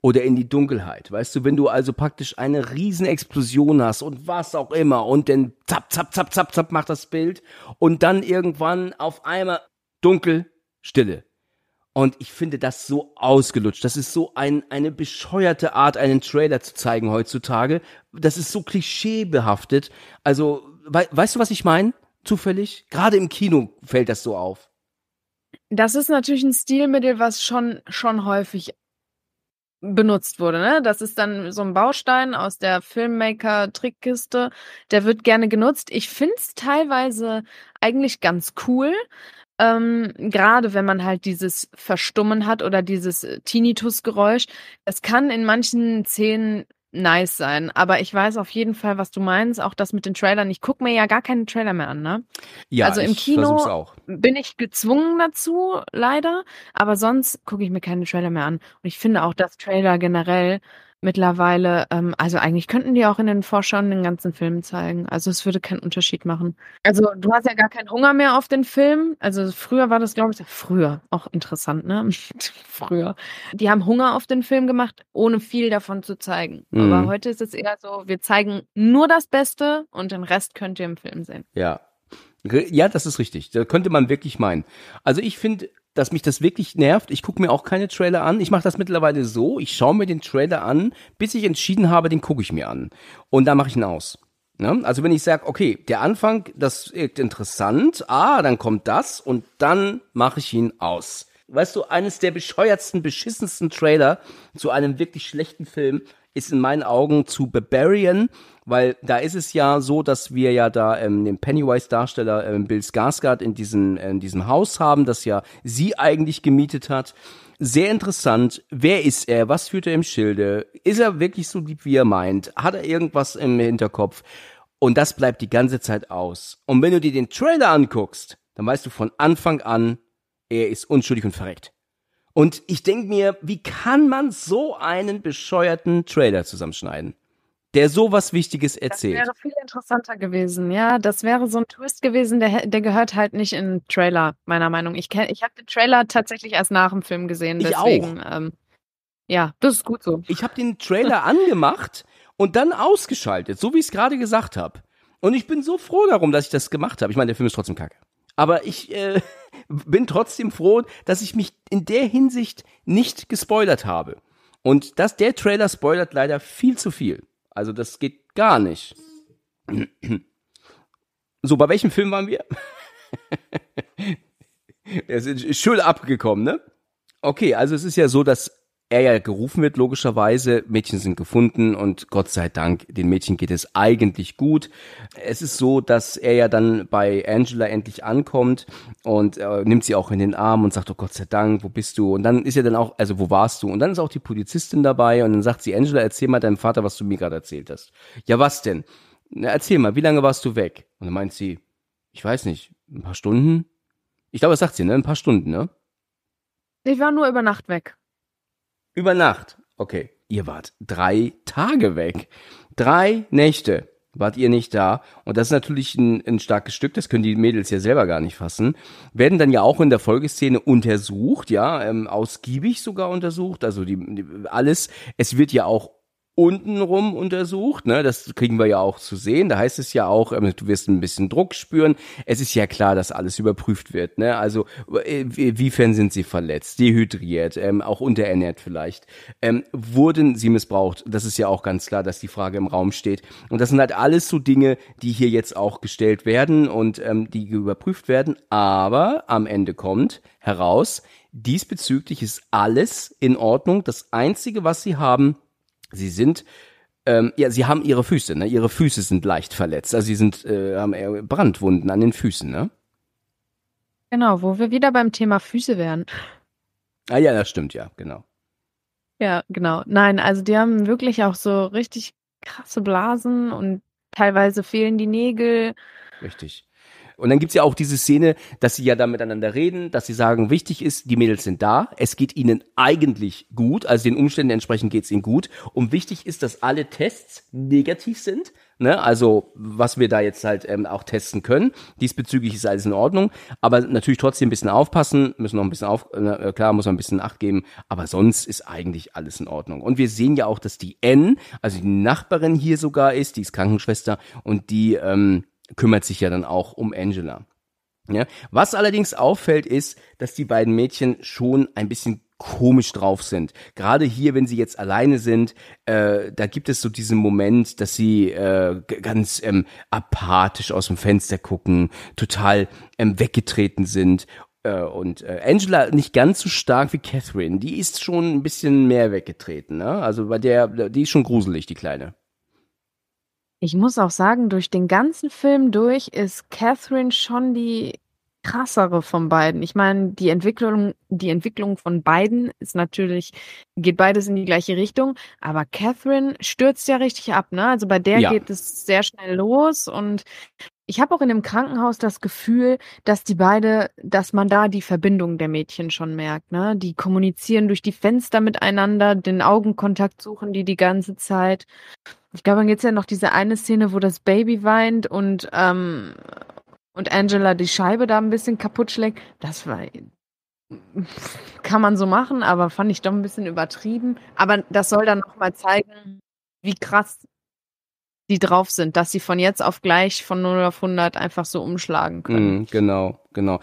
oder in die Dunkelheit. Weißt du, wenn du also praktisch eine Riesenexplosion hast und was auch immer und dann zap, zap, zap, zap, zap macht das Bild und dann irgendwann auf einmal dunkel, Stille. Und ich finde das so ausgelutscht. Das ist so ein, eine bescheuerte Art, einen Trailer zu zeigen heutzutage. Das ist so klischeebehaftet. Also, we weißt du, was ich meine? Zufällig? Gerade im Kino fällt das so auf. Das ist natürlich ein Stilmittel, was schon, schon häufig benutzt wurde. Ne? Das ist dann so ein Baustein aus der Filmmaker-Trickkiste. Der wird gerne genutzt. Ich finde es teilweise eigentlich ganz cool, ähm, gerade wenn man halt dieses Verstummen hat oder dieses äh, Tinnitus-Geräusch. Es kann in manchen Szenen nice sein, aber ich weiß auf jeden Fall, was du meinst, auch das mit den Trailern. Ich gucke mir ja gar keinen Trailer mehr an, ne? Ja, also im Kino bin ich gezwungen dazu, leider, aber sonst gucke ich mir keine Trailer mehr an. Und ich finde auch, dass Trailer generell mittlerweile, ähm, also eigentlich könnten die auch in den Vorschauen den ganzen Film zeigen. Also es würde keinen Unterschied machen. Also du hast ja gar keinen Hunger mehr auf den Film. Also früher war das, glaube ich, früher auch interessant, ne? früher. Die haben Hunger auf den Film gemacht, ohne viel davon zu zeigen. Mhm. Aber heute ist es eher so, wir zeigen nur das Beste und den Rest könnt ihr im Film sehen. Ja, ja, das ist richtig. Da könnte man wirklich meinen. Also ich finde, dass mich das wirklich nervt. Ich gucke mir auch keine Trailer an. Ich mache das mittlerweile so, ich schaue mir den Trailer an, bis ich entschieden habe, den gucke ich mir an. Und dann mache ich ihn aus. Ne? Also wenn ich sage, okay, der Anfang, das ist interessant, ah, dann kommt das und dann mache ich ihn aus. Weißt du, eines der bescheuertsten, beschissensten Trailer zu einem wirklich schlechten Film ist in meinen Augen zu Barbarian, weil da ist es ja so, dass wir ja da ähm, den Pennywise-Darsteller ähm, Bill Skarsgård in diesem, in diesem Haus haben, das ja sie eigentlich gemietet hat. Sehr interessant. Wer ist er? Was führt er im Schilde? Ist er wirklich so lieb, wie er meint? Hat er irgendwas im Hinterkopf? Und das bleibt die ganze Zeit aus. Und wenn du dir den Trailer anguckst, dann weißt du von Anfang an, er ist unschuldig und verreckt. Und ich denke mir, wie kann man so einen bescheuerten Trailer zusammenschneiden? der so was Wichtiges erzählt. Das wäre viel interessanter gewesen, ja. Das wäre so ein Twist gewesen, der, der gehört halt nicht in den Trailer, meiner Meinung nach. Ich, ich habe den Trailer tatsächlich erst nach dem Film gesehen. Deswegen, ich auch. Ähm, ja, das ist gut so. Ich habe den Trailer angemacht und dann ausgeschaltet, so wie ich es gerade gesagt habe. Und ich bin so froh darum, dass ich das gemacht habe. Ich meine, der Film ist trotzdem kacke. Aber ich äh, bin trotzdem froh, dass ich mich in der Hinsicht nicht gespoilert habe. Und dass der Trailer spoilert leider viel zu viel. Also das geht gar nicht. So, bei welchem Film waren wir? Wir sind schön abgekommen, ne? Okay, also es ist ja so, dass er ja gerufen wird, logischerweise. Mädchen sind gefunden und Gott sei Dank, den Mädchen geht es eigentlich gut. Es ist so, dass er ja dann bei Angela endlich ankommt und äh, nimmt sie auch in den Arm und sagt, oh Gott sei Dank, wo bist du? Und dann ist er dann auch, also wo warst du? Und dann ist auch die Polizistin dabei und dann sagt sie, Angela, erzähl mal deinem Vater, was du mir gerade erzählt hast. Ja, was denn? Na, erzähl mal, wie lange warst du weg? Und dann meint sie, ich weiß nicht, ein paar Stunden? Ich glaube, das sagt sie, ne? Ein paar Stunden, ne? Ich war nur über Nacht weg. Über Nacht. Okay. Ihr wart drei Tage weg. Drei Nächte wart ihr nicht da. Und das ist natürlich ein, ein, starkes Stück, das können die Mädels ja selber gar nicht fassen. Werden dann ja auch in der Folgeszene untersucht, ja, ähm, ausgiebig sogar untersucht, also die, die, alles. Es wird ja auch untenrum untersucht. Ne? Das kriegen wir ja auch zu sehen. Da heißt es ja auch, ähm, du wirst ein bisschen Druck spüren. Es ist ja klar, dass alles überprüft wird. Ne? Also äh, wiefern sind sie verletzt, dehydriert, ähm, auch unterernährt vielleicht. Ähm, wurden sie missbraucht? Das ist ja auch ganz klar, dass die Frage im Raum steht. Und das sind halt alles so Dinge, die hier jetzt auch gestellt werden und ähm, die überprüft werden. Aber am Ende kommt heraus, diesbezüglich ist alles in Ordnung. Das Einzige, was sie haben, Sie sind ähm, ja, sie haben ihre Füße, ne? Ihre Füße sind leicht verletzt. Also sie sind, äh, haben Brandwunden an den Füßen, ne? Genau, wo wir wieder beim Thema Füße wären. Ah ja, das stimmt, ja, genau. Ja, genau. Nein, also die haben wirklich auch so richtig krasse Blasen und teilweise fehlen die Nägel. Richtig. Und dann gibt's ja auch diese Szene, dass sie ja da miteinander reden, dass sie sagen, wichtig ist, die Mädels sind da, es geht ihnen eigentlich gut, also den Umständen entsprechend geht's ihnen gut. Und wichtig ist, dass alle Tests negativ sind, ne? also was wir da jetzt halt ähm, auch testen können. Diesbezüglich ist alles in Ordnung, aber natürlich trotzdem ein bisschen aufpassen, müssen noch ein bisschen auf, äh, klar, muss man ein bisschen Acht geben, aber sonst ist eigentlich alles in Ordnung. Und wir sehen ja auch, dass die N, also die Nachbarin hier sogar ist, die ist Krankenschwester und die ähm, kümmert sich ja dann auch um Angela. Ja? Was allerdings auffällt, ist, dass die beiden Mädchen schon ein bisschen komisch drauf sind. Gerade hier, wenn sie jetzt alleine sind, äh, da gibt es so diesen Moment, dass sie äh, ganz ähm, apathisch aus dem Fenster gucken, total ähm, weggetreten sind. Äh, und äh, Angela nicht ganz so stark wie Catherine. Die ist schon ein bisschen mehr weggetreten. Ne? Also bei der, die ist schon gruselig, die Kleine. Ich muss auch sagen, durch den ganzen Film durch ist Catherine schon die krassere von beiden. Ich meine, die Entwicklung, die Entwicklung von beiden ist natürlich, geht beides in die gleiche Richtung, aber Catherine stürzt ja richtig ab, ne? Also bei der ja. geht es sehr schnell los und ich habe auch in dem Krankenhaus das Gefühl, dass die beide, dass man da die Verbindung der Mädchen schon merkt. Ne? Die kommunizieren durch die Fenster miteinander, den Augenkontakt suchen die die ganze Zeit. Ich glaube, dann gibt es ja noch diese eine Szene, wo das Baby weint und, ähm, und Angela die Scheibe da ein bisschen kaputt schlägt. Das war, kann man so machen, aber fand ich doch ein bisschen übertrieben. Aber das soll dann nochmal zeigen, wie krass die drauf sind, dass sie von jetzt auf gleich von 0 auf 100 einfach so umschlagen können. Mm, genau, genau.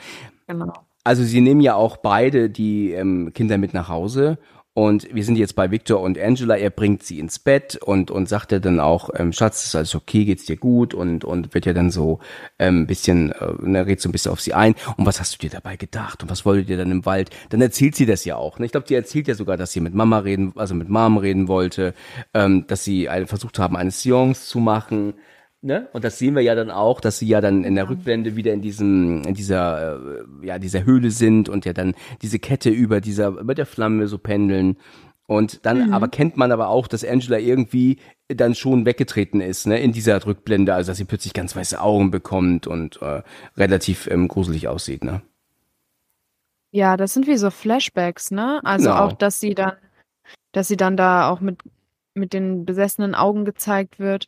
Genau. Also sie nehmen ja auch beide die ähm, Kinder mit nach Hause und wir sind jetzt bei Victor und Angela. Er bringt sie ins Bett und, und sagt er dann auch, ähm, Schatz, ist alles okay, geht's dir gut? Und, und wird ja dann so ein ähm, bisschen, äh, ne, redet so ein bisschen auf sie ein. Und was hast du dir dabei gedacht? Und was wolltet ihr dann im Wald? Dann erzählt sie das ja auch. Ne? Ich glaube, die erzählt ja sogar, dass sie mit Mama reden, also mit Mom reden wollte, ähm, dass sie versucht haben, eine Seance zu machen. Ne? Und das sehen wir ja dann auch, dass sie ja dann in der Rückblende wieder in diesem, in dieser, äh, ja, dieser Höhle sind und ja dann diese Kette über dieser, über der Flamme so pendeln. Und dann mhm. aber kennt man aber auch, dass Angela irgendwie dann schon weggetreten ist, ne, in dieser Rückblende, also dass sie plötzlich ganz weiße Augen bekommt und äh, relativ ähm, gruselig aussieht, ne? Ja, das sind wie so Flashbacks, ne? Also genau. auch, dass sie dann, dass sie dann da auch mit, mit den besessenen Augen gezeigt wird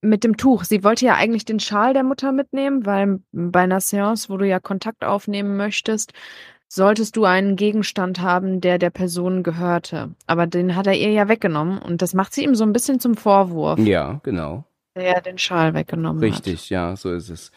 mit dem Tuch. Sie wollte ja eigentlich den Schal der Mutter mitnehmen, weil bei einer Seance, wo du ja Kontakt aufnehmen möchtest, solltest du einen Gegenstand haben, der der Person gehörte. Aber den hat er ihr ja weggenommen und das macht sie ihm so ein bisschen zum Vorwurf. Ja, genau. Der den Schal weggenommen Richtig, hat. Richtig, ja, so ist es.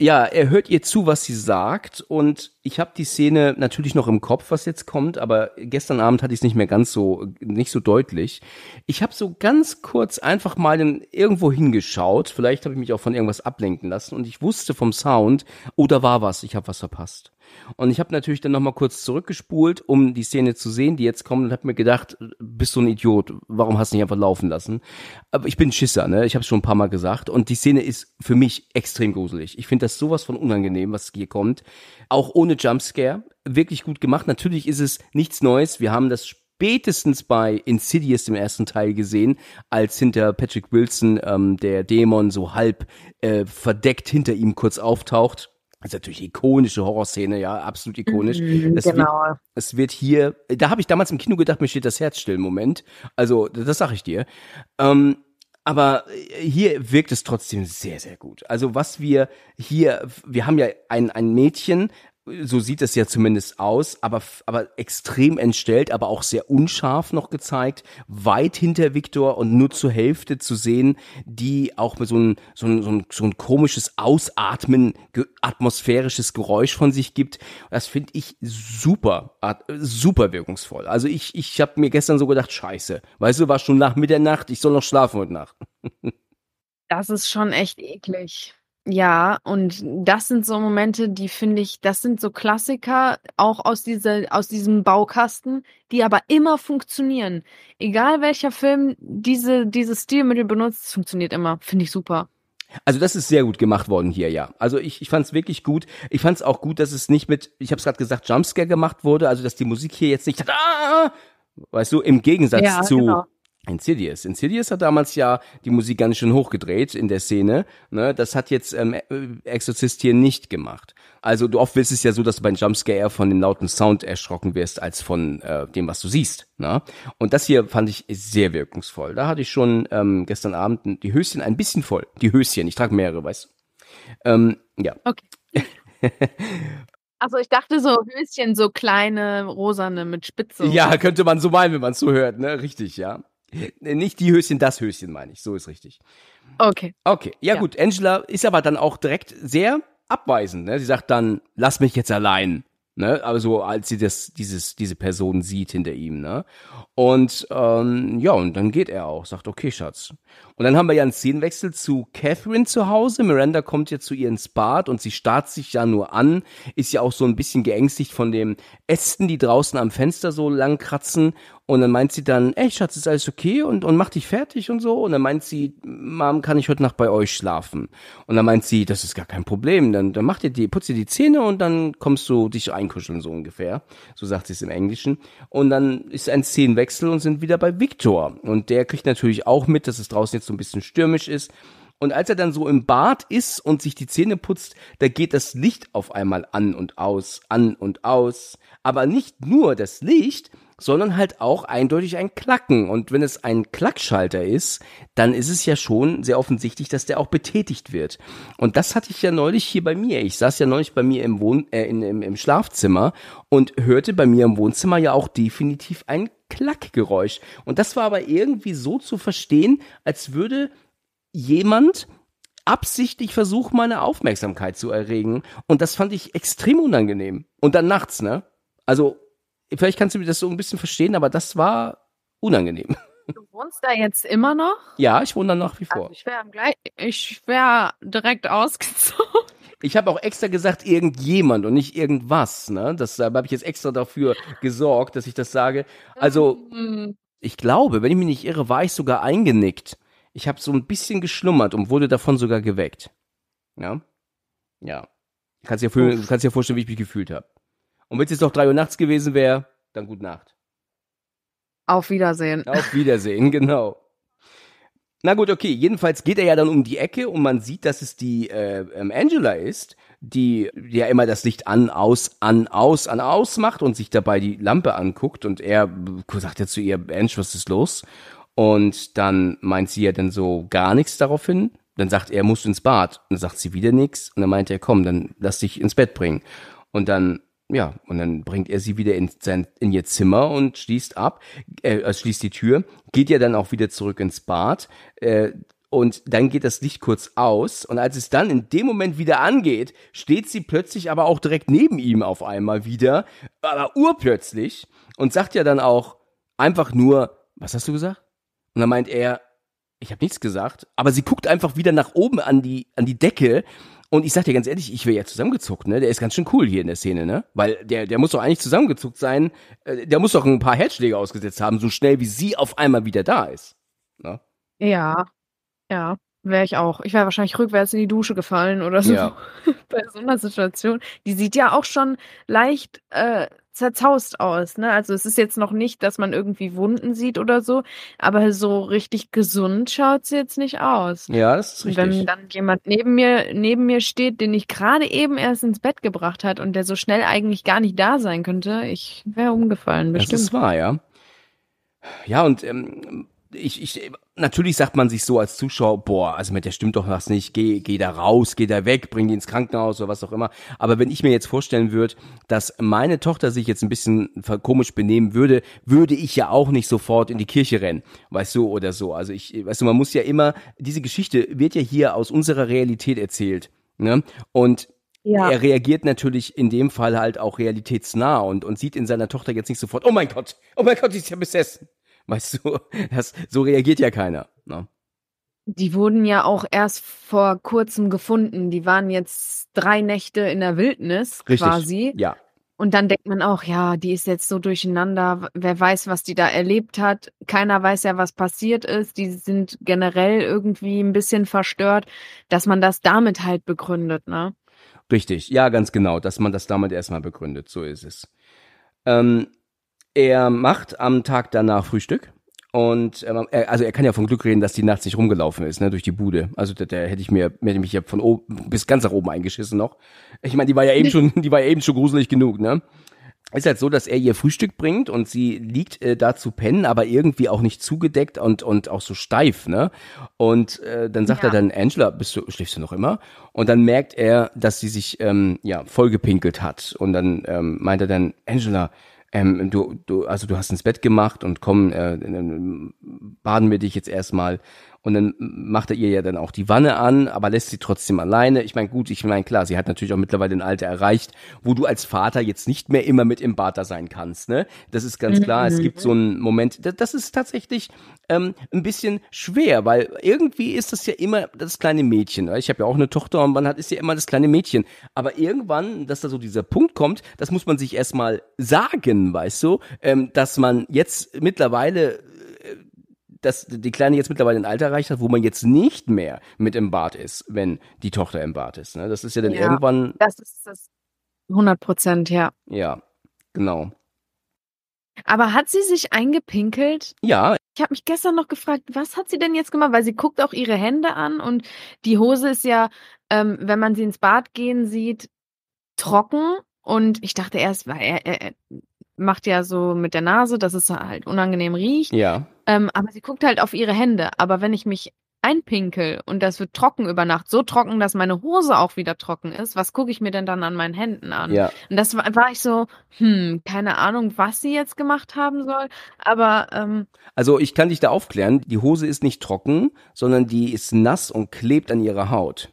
Ja, er hört ihr zu, was sie sagt. Und ich habe die Szene natürlich noch im Kopf, was jetzt kommt, aber gestern Abend hatte ich es nicht mehr ganz so, nicht so deutlich. Ich habe so ganz kurz einfach mal in, irgendwo hingeschaut. Vielleicht habe ich mich auch von irgendwas ablenken lassen und ich wusste vom Sound, oh, da war was, ich habe was verpasst. Und ich habe natürlich dann nochmal kurz zurückgespult, um die Szene zu sehen, die jetzt kommt und habe mir gedacht, bist du ein Idiot, warum hast du nicht einfach laufen lassen? Aber ich bin Schisser, ne? Ich habe schon ein paar Mal gesagt. Und die Szene ist für mich extrem gruselig. Ich finde das sowas von unangenehm, was hier kommt. Auch ohne Jumpscare. Wirklich gut gemacht. Natürlich ist es nichts Neues. Wir haben das spätestens bei Insidious im ersten Teil gesehen, als hinter Patrick Wilson ähm, der Dämon so halb äh, verdeckt hinter ihm kurz auftaucht das ist natürlich ikonische Horrorszene, ja, absolut ikonisch. Mhm, es genau. Wird, es wird hier, da habe ich damals im Kino gedacht, mir steht das Herz still, im Moment. Also, das sage ich dir. Ähm, aber äh, hier wirkt es trotzdem sehr, sehr gut. Also was wir hier, wir haben ja ein, ein Mädchen, so sieht es ja zumindest aus, aber, aber extrem entstellt, aber auch sehr unscharf noch gezeigt, weit hinter Viktor und nur zur Hälfte zu sehen, die auch mit so ein, so ein, so ein, so ein komisches Ausatmen, ge atmosphärisches Geräusch von sich gibt. Das finde ich super, super wirkungsvoll. Also ich, ich habe mir gestern so gedacht, scheiße, weißt du, war schon nach Mitternacht, ich soll noch schlafen heute Nacht. das ist schon echt eklig. Ja, und das sind so Momente, die finde ich, das sind so Klassiker, auch aus, dieser, aus diesem Baukasten, die aber immer funktionieren. Egal welcher Film diese, diese Stilmittel benutzt, funktioniert immer. Finde ich super. Also das ist sehr gut gemacht worden hier, ja. Also ich, ich fand es wirklich gut. Ich fand es auch gut, dass es nicht mit, ich habe es gerade gesagt, Jumpscare gemacht wurde, also dass die Musik hier jetzt nicht, ah, weißt du, im Gegensatz ja, zu genau. Insidious. Insidious hat damals ja die Musik ganz schön hochgedreht in der Szene. Ne? Das hat jetzt ähm, äh, Exorzist hier nicht gemacht. Also du oft willst es ja so, dass du beim Jumpscare eher von dem lauten Sound erschrocken wirst, als von äh, dem, was du siehst. Ne? Und das hier fand ich sehr wirkungsvoll. Da hatte ich schon ähm, gestern Abend die Höschen ein bisschen voll. Die Höschen, ich trage mehrere, weißt du? Ähm, ja. Okay. Also ich dachte so Höschen, so kleine, rosane mit Spitze. Ja, könnte man so meinen, wenn man es so hört, ne? Richtig, ja. Äh, nicht die Höschen, das Höschen meine ich. So ist richtig. Okay. Okay. Ja, ja. gut. Angela ist aber dann auch direkt sehr abweisend. Ne? Sie sagt dann, lass mich jetzt allein. Ne? Aber also als sie das, dieses, diese Person sieht hinter ihm, ne? Und ähm, ja, und dann geht er auch, sagt, okay, Schatz. Und dann haben wir ja einen Szenenwechsel zu Catherine zu Hause. Miranda kommt ja zu ihr ins Bad und sie starrt sich ja nur an, ist ja auch so ein bisschen geängstigt von den Ästen, die draußen am Fenster so lang kratzen. Und dann meint sie dann, ey Schatz, ist alles okay und, und mach dich fertig und so. Und dann meint sie, Mom, kann ich heute Nacht bei euch schlafen? Und dann meint sie, das ist gar kein Problem. Dann, dann macht ihr die, putzt ihr die Zähne und dann kommst du dich einkuscheln, so ungefähr. So sagt sie es im Englischen. Und dann ist ein Szenenwechsel und sind wieder bei Victor. Und der kriegt natürlich auch mit, dass es draußen jetzt so ein bisschen stürmisch ist. Und als er dann so im Bad ist und sich die Zähne putzt, da geht das Licht auf einmal an und aus, an und aus. Aber nicht nur das Licht, sondern halt auch eindeutig ein Klacken. Und wenn es ein Klackschalter ist, dann ist es ja schon sehr offensichtlich, dass der auch betätigt wird. Und das hatte ich ja neulich hier bei mir. Ich saß ja neulich bei mir im, Wohn äh, in, im, im Schlafzimmer und hörte bei mir im Wohnzimmer ja auch definitiv ein Klackgeräusch. Und das war aber irgendwie so zu verstehen, als würde jemand absichtlich versuchen, meine Aufmerksamkeit zu erregen. Und das fand ich extrem unangenehm. Und dann nachts, ne? Also vielleicht kannst du mir das so ein bisschen verstehen, aber das war unangenehm. Du wohnst da jetzt immer noch? Ja, ich wohne da nach wie vor. Also ich wäre wär direkt ausgezogen. Ich habe auch extra gesagt, irgendjemand und nicht irgendwas. Ne? Das habe ich jetzt extra dafür gesorgt, dass ich das sage. Also, mhm. ich glaube, wenn ich mich nicht irre, war ich sogar eingenickt. Ich habe so ein bisschen geschlummert und wurde davon sogar geweckt. Ja? Ja. Kannst dir, kannst dir vorstellen, wie ich mich gefühlt habe. Und wenn es jetzt noch drei Uhr nachts gewesen wäre, dann gute Nacht. Auf Wiedersehen. Auf Wiedersehen, genau. Na gut, okay. Jedenfalls geht er ja dann um die Ecke und man sieht, dass es die äh, ähm, Angela ist, die ja immer das Licht an, aus, an, aus, an, aus macht und sich dabei die Lampe anguckt. Und er sagt ja zu ihr, Ange, was ist los? Und dann meint sie ja dann so gar nichts daraufhin. Dann sagt er, er muss ins Bad. Und dann sagt sie wieder nichts. Und dann meint er, komm, dann lass dich ins Bett bringen. Und dann ja, und dann bringt er sie wieder in, sein, in ihr Zimmer und schließt ab, äh, äh, schließt die Tür, geht ja dann auch wieder zurück ins Bad, äh, und dann geht das Licht kurz aus und als es dann in dem Moment wieder angeht, steht sie plötzlich aber auch direkt neben ihm auf einmal wieder, aber urplötzlich und sagt ja dann auch einfach nur, was hast du gesagt? Und dann meint er, ich habe nichts gesagt, aber sie guckt einfach wieder nach oben an die an die Decke und ich sag dir ganz ehrlich, ich wäre ja zusammengezuckt, ne? Der ist ganz schön cool hier in der Szene, ne? Weil der, der muss doch eigentlich zusammengezuckt sein. Äh, der muss doch ein paar Herzschläge ausgesetzt haben, so schnell wie sie auf einmal wieder da ist. Ne? Ja, ja, wäre ich auch. Ich wäre wahrscheinlich rückwärts in die Dusche gefallen oder so. Ja. Bei so einer Situation. Die sieht ja auch schon leicht äh, zerzaust aus. Ne? Also es ist jetzt noch nicht, dass man irgendwie Wunden sieht oder so, aber so richtig gesund schaut sie jetzt nicht aus. Ja, das ist richtig. Wenn dann jemand neben mir, neben mir steht, den ich gerade eben erst ins Bett gebracht hat und der so schnell eigentlich gar nicht da sein könnte, ich wäre umgefallen, bestimmt. Das ist wahr, ja. Ja, und ähm, ich, ich, natürlich sagt man sich so als Zuschauer, boah, also mit der stimmt doch was nicht, geh, geh da raus, geh da weg, bring die ins Krankenhaus oder was auch immer. Aber wenn ich mir jetzt vorstellen würde, dass meine Tochter sich jetzt ein bisschen komisch benehmen würde, würde ich ja auch nicht sofort in die Kirche rennen, weißt du, oder so. Also ich, weißt du, man muss ja immer, diese Geschichte wird ja hier aus unserer Realität erzählt. Ne? Und ja. Er reagiert natürlich in dem Fall halt auch realitätsnah und, und sieht in seiner Tochter jetzt nicht sofort, oh mein Gott, oh mein Gott, sie ist ja besessen. Weißt du, das, so reagiert ja keiner. Ne? Die wurden ja auch erst vor kurzem gefunden. Die waren jetzt drei Nächte in der Wildnis Richtig, quasi. Ja. Und dann denkt man auch, ja, die ist jetzt so durcheinander. Wer weiß, was die da erlebt hat. Keiner weiß ja, was passiert ist. Die sind generell irgendwie ein bisschen verstört, dass man das damit halt begründet, ne? Richtig, ja, ganz genau, dass man das damit erstmal begründet. So ist es. Ähm, er macht am Tag danach Frühstück. Und ähm, er, also er kann ja von Glück reden, dass die nachts nicht rumgelaufen ist, ne, durch die Bude. Also da, da hätte ich mir, hätte mich ja von oben bis ganz nach oben eingeschissen noch. Ich meine, die war ja eben schon, die war ja eben schon gruselig genug, ne? Ist halt so, dass er ihr Frühstück bringt und sie liegt äh, da zu pennen, aber irgendwie auch nicht zugedeckt und, und auch so steif, ne? Und äh, dann sagt ja. er dann, Angela, bist du, schläfst du noch immer? Und dann merkt er, dass sie sich ähm, ja vollgepinkelt hat. Und dann ähm, meint er dann, Angela, ähm, du, du, also du hast ins Bett gemacht und komm, äh, ähm, baden wir dich jetzt erstmal und dann macht er ihr ja dann auch die Wanne an, aber lässt sie trotzdem alleine. Ich meine, gut, ich meine, klar, sie hat natürlich auch mittlerweile ein Alter erreicht, wo du als Vater jetzt nicht mehr immer mit im Bad sein kannst. Ne? Das ist ganz klar. Es gibt so mhm. einen Moment, das ist tatsächlich ähm, ein bisschen schwer, weil irgendwie ist das ja immer das kleine Mädchen. Ne? Ich habe ja auch eine Tochter und man hat ist ja immer das kleine Mädchen. Aber irgendwann, dass da so dieser Punkt kommt, das muss man sich erstmal sagen, weißt du, ähm, dass man jetzt mittlerweile dass die Kleine jetzt mittlerweile ein Alter erreicht hat, wo man jetzt nicht mehr mit im Bad ist, wenn die Tochter im Bad ist. Ne? Das ist ja dann ja, irgendwann. Das ist das. 100 Prozent, ja. Ja, genau. Aber hat sie sich eingepinkelt? Ja. Ich habe mich gestern noch gefragt, was hat sie denn jetzt gemacht? Weil sie guckt auch ihre Hände an und die Hose ist ja, ähm, wenn man sie ins Bad gehen sieht, trocken. Und ich dachte erst, weil er, er, macht ja so mit der Nase, dass es halt unangenehm riecht. Ja. Ähm, aber sie guckt halt auf ihre Hände. Aber wenn ich mich einpinkel und das wird trocken über Nacht, so trocken, dass meine Hose auch wieder trocken ist, was gucke ich mir denn dann an meinen Händen an? Ja. Und das war, war ich so, hm, keine Ahnung, was sie jetzt gemacht haben soll, aber. Ähm, also ich kann dich da aufklären, die Hose ist nicht trocken, sondern die ist nass und klebt an ihrer Haut.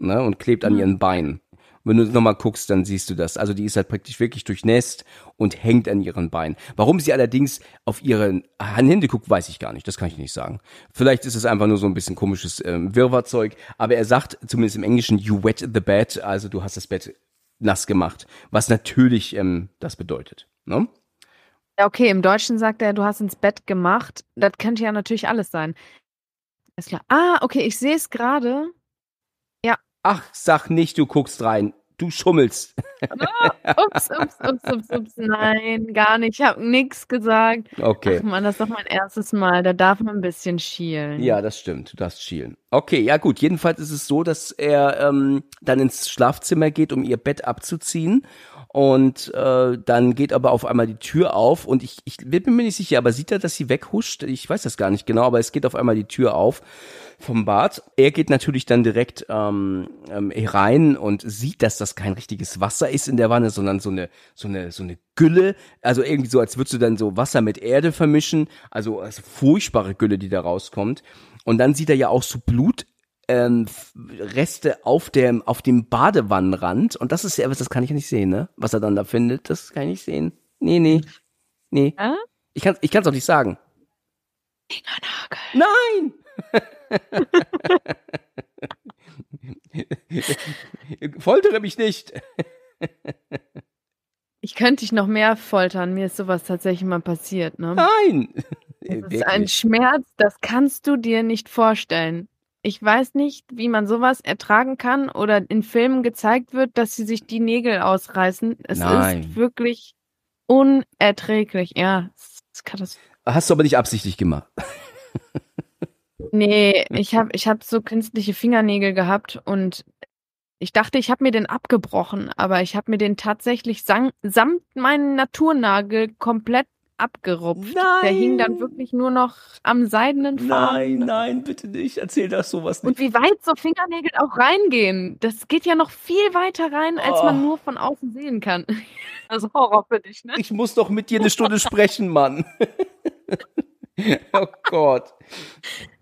Ne, und klebt an mhm. ihren Beinen wenn du nochmal guckst, dann siehst du das. Also die ist halt praktisch wirklich durchnässt und hängt an ihren Beinen. Warum sie allerdings auf ihre Hände guckt, weiß ich gar nicht. Das kann ich nicht sagen. Vielleicht ist es einfach nur so ein bisschen komisches äh, Wirrwarrzeug. Aber er sagt zumindest im Englischen, you wet the bed, also du hast das Bett nass gemacht. Was natürlich ähm, das bedeutet. Ne? Okay, im Deutschen sagt er, du hast ins Bett gemacht. Das könnte ja natürlich alles sein. Alles klar. Ah, okay, ich sehe es gerade. Ach, sag nicht, du guckst rein. Du schummelst. Oh, ups, ups, ups, ups, ups. Nein, gar nicht. Ich habe nichts gesagt. Okay. Ach man, das ist doch mein erstes Mal. Da darf man ein bisschen schielen. Ja, das stimmt. Du darfst schielen. Okay, ja gut. Jedenfalls ist es so, dass er ähm, dann ins Schlafzimmer geht, um ihr Bett abzuziehen. Und äh, dann geht aber auf einmal die Tür auf und ich, ich bin mir nicht sicher, aber sieht er, dass sie weghuscht? Ich weiß das gar nicht genau, aber es geht auf einmal die Tür auf vom Bad. Er geht natürlich dann direkt ähm, ähm, rein und sieht, dass das kein richtiges Wasser ist in der Wanne, sondern so eine, so eine, so eine Gülle. Also irgendwie so, als würdest du dann so Wasser mit Erde vermischen. Also, also furchtbare Gülle, die da rauskommt. Und dann sieht er ja auch so Blut ähm, Reste auf dem, auf dem Badewannenrand. Und das ist ja, das kann ich nicht sehen, ne? Was er dann da findet, das kann ich nicht sehen. Nee, nee. Nee. Äh? Ich kann es ich kann's auch nicht sagen. Nein! Foltere mich nicht! ich könnte dich noch mehr foltern. Mir ist sowas tatsächlich mal passiert, ne? Nein! Das ist Wirklich? ein Schmerz, das kannst du dir nicht vorstellen. Ich weiß nicht, wie man sowas ertragen kann oder in Filmen gezeigt wird, dass sie sich die Nägel ausreißen. Es Nein. ist wirklich unerträglich. Ja, es ist katastrophal. Hast du aber nicht absichtlich gemacht. nee, ich habe ich hab so künstliche Fingernägel gehabt und ich dachte, ich habe mir den abgebrochen, aber ich habe mir den tatsächlich samt meinen Naturnagel komplett abgerupft. Nein. Der hing dann wirklich nur noch am seidenen Faden. Nein, nein, bitte nicht. Erzähl das sowas nicht. Und wie weit so Fingernägel auch reingehen. Das geht ja noch viel weiter rein, als oh. man nur von außen sehen kann. Also Horror für dich, ne? Ich muss doch mit dir eine Stunde sprechen, Mann. oh Gott.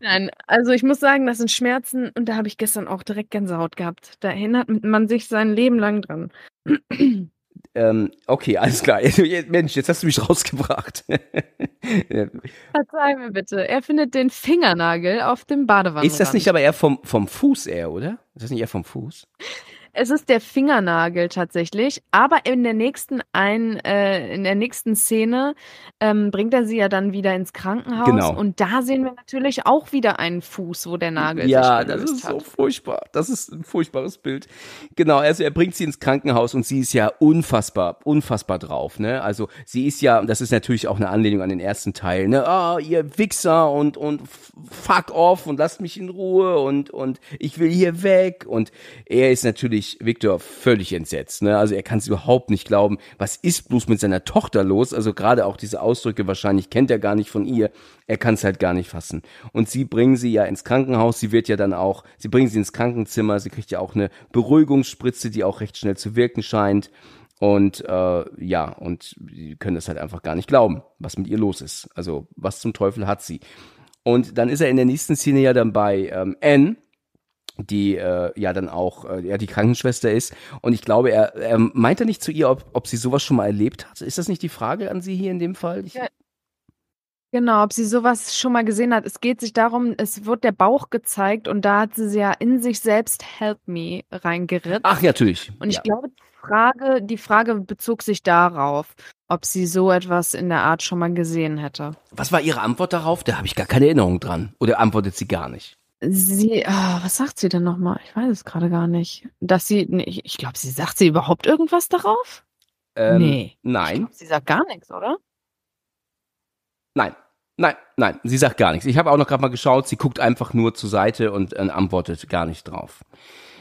Nein, also ich muss sagen, das sind Schmerzen und da habe ich gestern auch direkt Gänsehaut gehabt. Da erinnert man sich sein Leben lang dran. Ähm, okay, alles klar. Mensch, jetzt hast du mich rausgebracht. Verzeih mir bitte. Er findet den Fingernagel auf dem Badewannenrand. Ist das nicht aber eher vom, vom Fuß eher, oder? Ist das nicht eher vom Fuß? Es ist der Fingernagel tatsächlich, aber in der nächsten ein, äh, in der nächsten Szene ähm, bringt er sie ja dann wieder ins Krankenhaus genau. und da sehen wir natürlich auch wieder einen Fuß, wo der Nagel ja, sich gelöst das ist hat. so furchtbar. Das ist ein furchtbares Bild. Genau, also er bringt sie ins Krankenhaus und sie ist ja unfassbar, unfassbar drauf. Ne? Also sie ist ja, und das ist natürlich auch eine Anlehnung an den ersten Teil. Ne, oh, ihr Wichser und und fuck off und lasst mich in Ruhe und und ich will hier weg und er ist natürlich natürlich Victor völlig entsetzt. Ne? Also er kann es überhaupt nicht glauben. Was ist bloß mit seiner Tochter los? Also gerade auch diese Ausdrücke wahrscheinlich kennt er gar nicht von ihr. Er kann es halt gar nicht fassen. Und sie bringen sie ja ins Krankenhaus. Sie wird ja dann auch, sie bringen sie ins Krankenzimmer. Sie kriegt ja auch eine Beruhigungsspritze, die auch recht schnell zu wirken scheint. Und äh, ja, und sie können das halt einfach gar nicht glauben, was mit ihr los ist. Also was zum Teufel hat sie? Und dann ist er in der nächsten Szene ja dann bei ähm, Anne die äh, ja dann auch äh, ja, die Krankenschwester ist. Und ich glaube, er, er meint er nicht zu ihr, ob, ob sie sowas schon mal erlebt hat. Ist das nicht die Frage an sie hier in dem Fall? Ich, ja. Genau, ob sie sowas schon mal gesehen hat. Es geht sich darum, es wird der Bauch gezeigt und da hat sie sie ja in sich selbst Help Me reingeritten. Ach, ja, natürlich. Und ich ja. glaube, die Frage, die Frage bezog sich darauf, ob sie so etwas in der Art schon mal gesehen hätte. Was war ihre Antwort darauf? Da habe ich gar keine Erinnerung dran. Oder antwortet sie gar nicht? Sie, oh, was sagt sie denn nochmal? Ich weiß es gerade gar nicht. Dass sie, nee, ich glaube, sie sagt sie überhaupt irgendwas darauf? Ähm, nee. Nein. Ich Glaub, sie sagt gar nichts, oder? Nein. Nein, nein, sie sagt gar nichts. Ich habe auch noch gerade mal geschaut, sie guckt einfach nur zur Seite und äh, antwortet gar nicht drauf.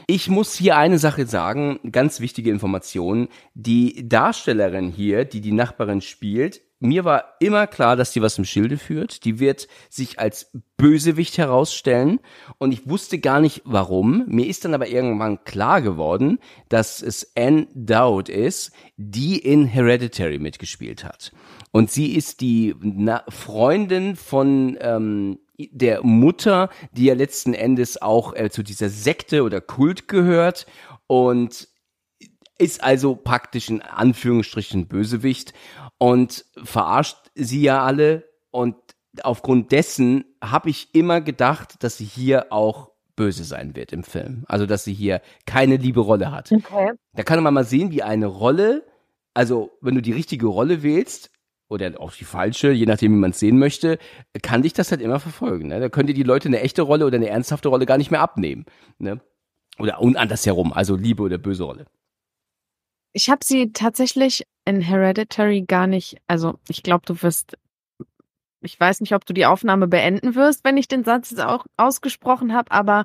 Ich muss hier eine Sache sagen, ganz wichtige Information. Die Darstellerin hier, die die Nachbarin spielt, mir war immer klar, dass die was im Schilde führt. Die wird sich als Bösewicht herausstellen. Und ich wusste gar nicht warum. Mir ist dann aber irgendwann klar geworden, dass es Anne Dowd ist, die in Hereditary mitgespielt hat. Und sie ist die Na Freundin von ähm, der Mutter, die ja letzten Endes auch äh, zu dieser Sekte oder Kult gehört. Und ist also praktisch in Anführungsstrichen Bösewicht und verarscht sie ja alle. Und aufgrund dessen habe ich immer gedacht, dass sie hier auch böse sein wird im Film. Also, dass sie hier keine liebe Rolle hat. Okay. Da kann man mal sehen, wie eine Rolle, also wenn du die richtige Rolle wählst, oder auch die falsche, je nachdem, wie man es sehen möchte, kann dich das halt immer verfolgen. Ne? Da könnt ihr die Leute eine echte Rolle oder eine ernsthafte Rolle gar nicht mehr abnehmen. Ne? Oder und andersherum, also Liebe oder böse Rolle. Ich habe sie tatsächlich in Hereditary gar nicht, also ich glaube, du wirst, ich weiß nicht, ob du die Aufnahme beenden wirst, wenn ich den Satz jetzt auch ausgesprochen habe, aber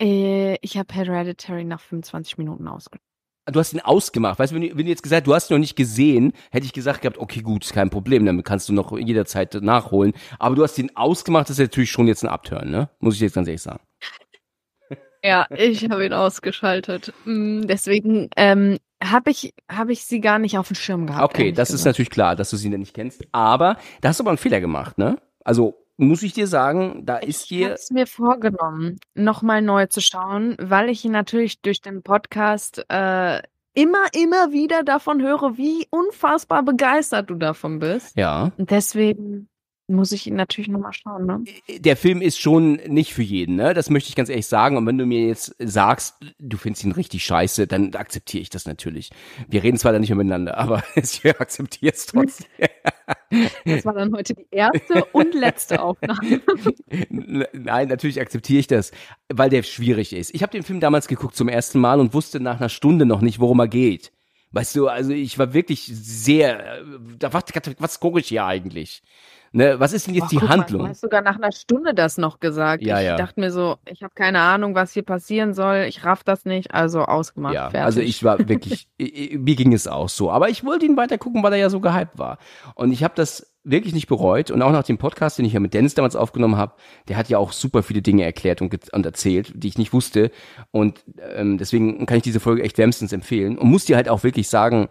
äh, ich habe Hereditary nach 25 Minuten ausgesprochen. Du hast ihn ausgemacht. Weißt du, wenn, wenn, du jetzt gesagt, du hast ihn noch nicht gesehen, hätte ich gesagt gehabt, okay, gut, kein Problem, damit kannst du noch jederzeit nachholen. Aber du hast ihn ausgemacht, das ist natürlich schon jetzt ein Abturn, ne? Muss ich jetzt ganz ehrlich sagen. Ja, ich habe ihn ausgeschaltet. Mm, deswegen, ähm, habe ich, hab ich sie gar nicht auf dem Schirm gehabt. Okay, das gesagt. ist natürlich klar, dass du sie nicht kennst. Aber da hast du aber einen Fehler gemacht, ne? Also muss ich dir sagen, da ich ist dir. Ich habe es mir vorgenommen, nochmal neu zu schauen, weil ich natürlich durch den Podcast äh, immer, immer wieder davon höre, wie unfassbar begeistert du davon bist. Ja. Und deswegen muss ich ihn natürlich nochmal schauen, ne? Äh, äh, der Film ist schon nicht für jeden, ne? Das möchte ich ganz ehrlich sagen. Und wenn du mir jetzt sagst, du findest ihn richtig scheiße, dann akzeptiere ich das natürlich. Wir reden zwar dann nicht mehr miteinander, aber ich akzeptiere es trotzdem. Das war dann heute die erste und letzte Aufnahme. Nein, natürlich akzeptiere ich das, weil der schwierig ist. Ich habe den Film damals geguckt zum ersten Mal und wusste nach einer Stunde noch nicht, worum er geht. Weißt du, also ich war wirklich sehr, äh, da was, was gucke ich hier eigentlich? Ne, was ist denn jetzt Ach, die Handlung? Mal, du hast sogar nach einer Stunde das noch gesagt. Ja, ich ja. dachte mir so, ich habe keine Ahnung, was hier passieren soll. Ich raff das nicht. Also ausgemacht. Ja, fertig. also ich war wirklich, mir ging es auch so. Aber ich wollte ihn weiter gucken, weil er ja so gehypt war. Und ich habe das wirklich nicht bereut. Und auch nach dem Podcast, den ich ja mit Dennis damals aufgenommen habe, der hat ja auch super viele Dinge erklärt und, und erzählt, die ich nicht wusste. Und ähm, deswegen kann ich diese Folge echt wärmstens empfehlen. Und muss dir halt auch wirklich sagen,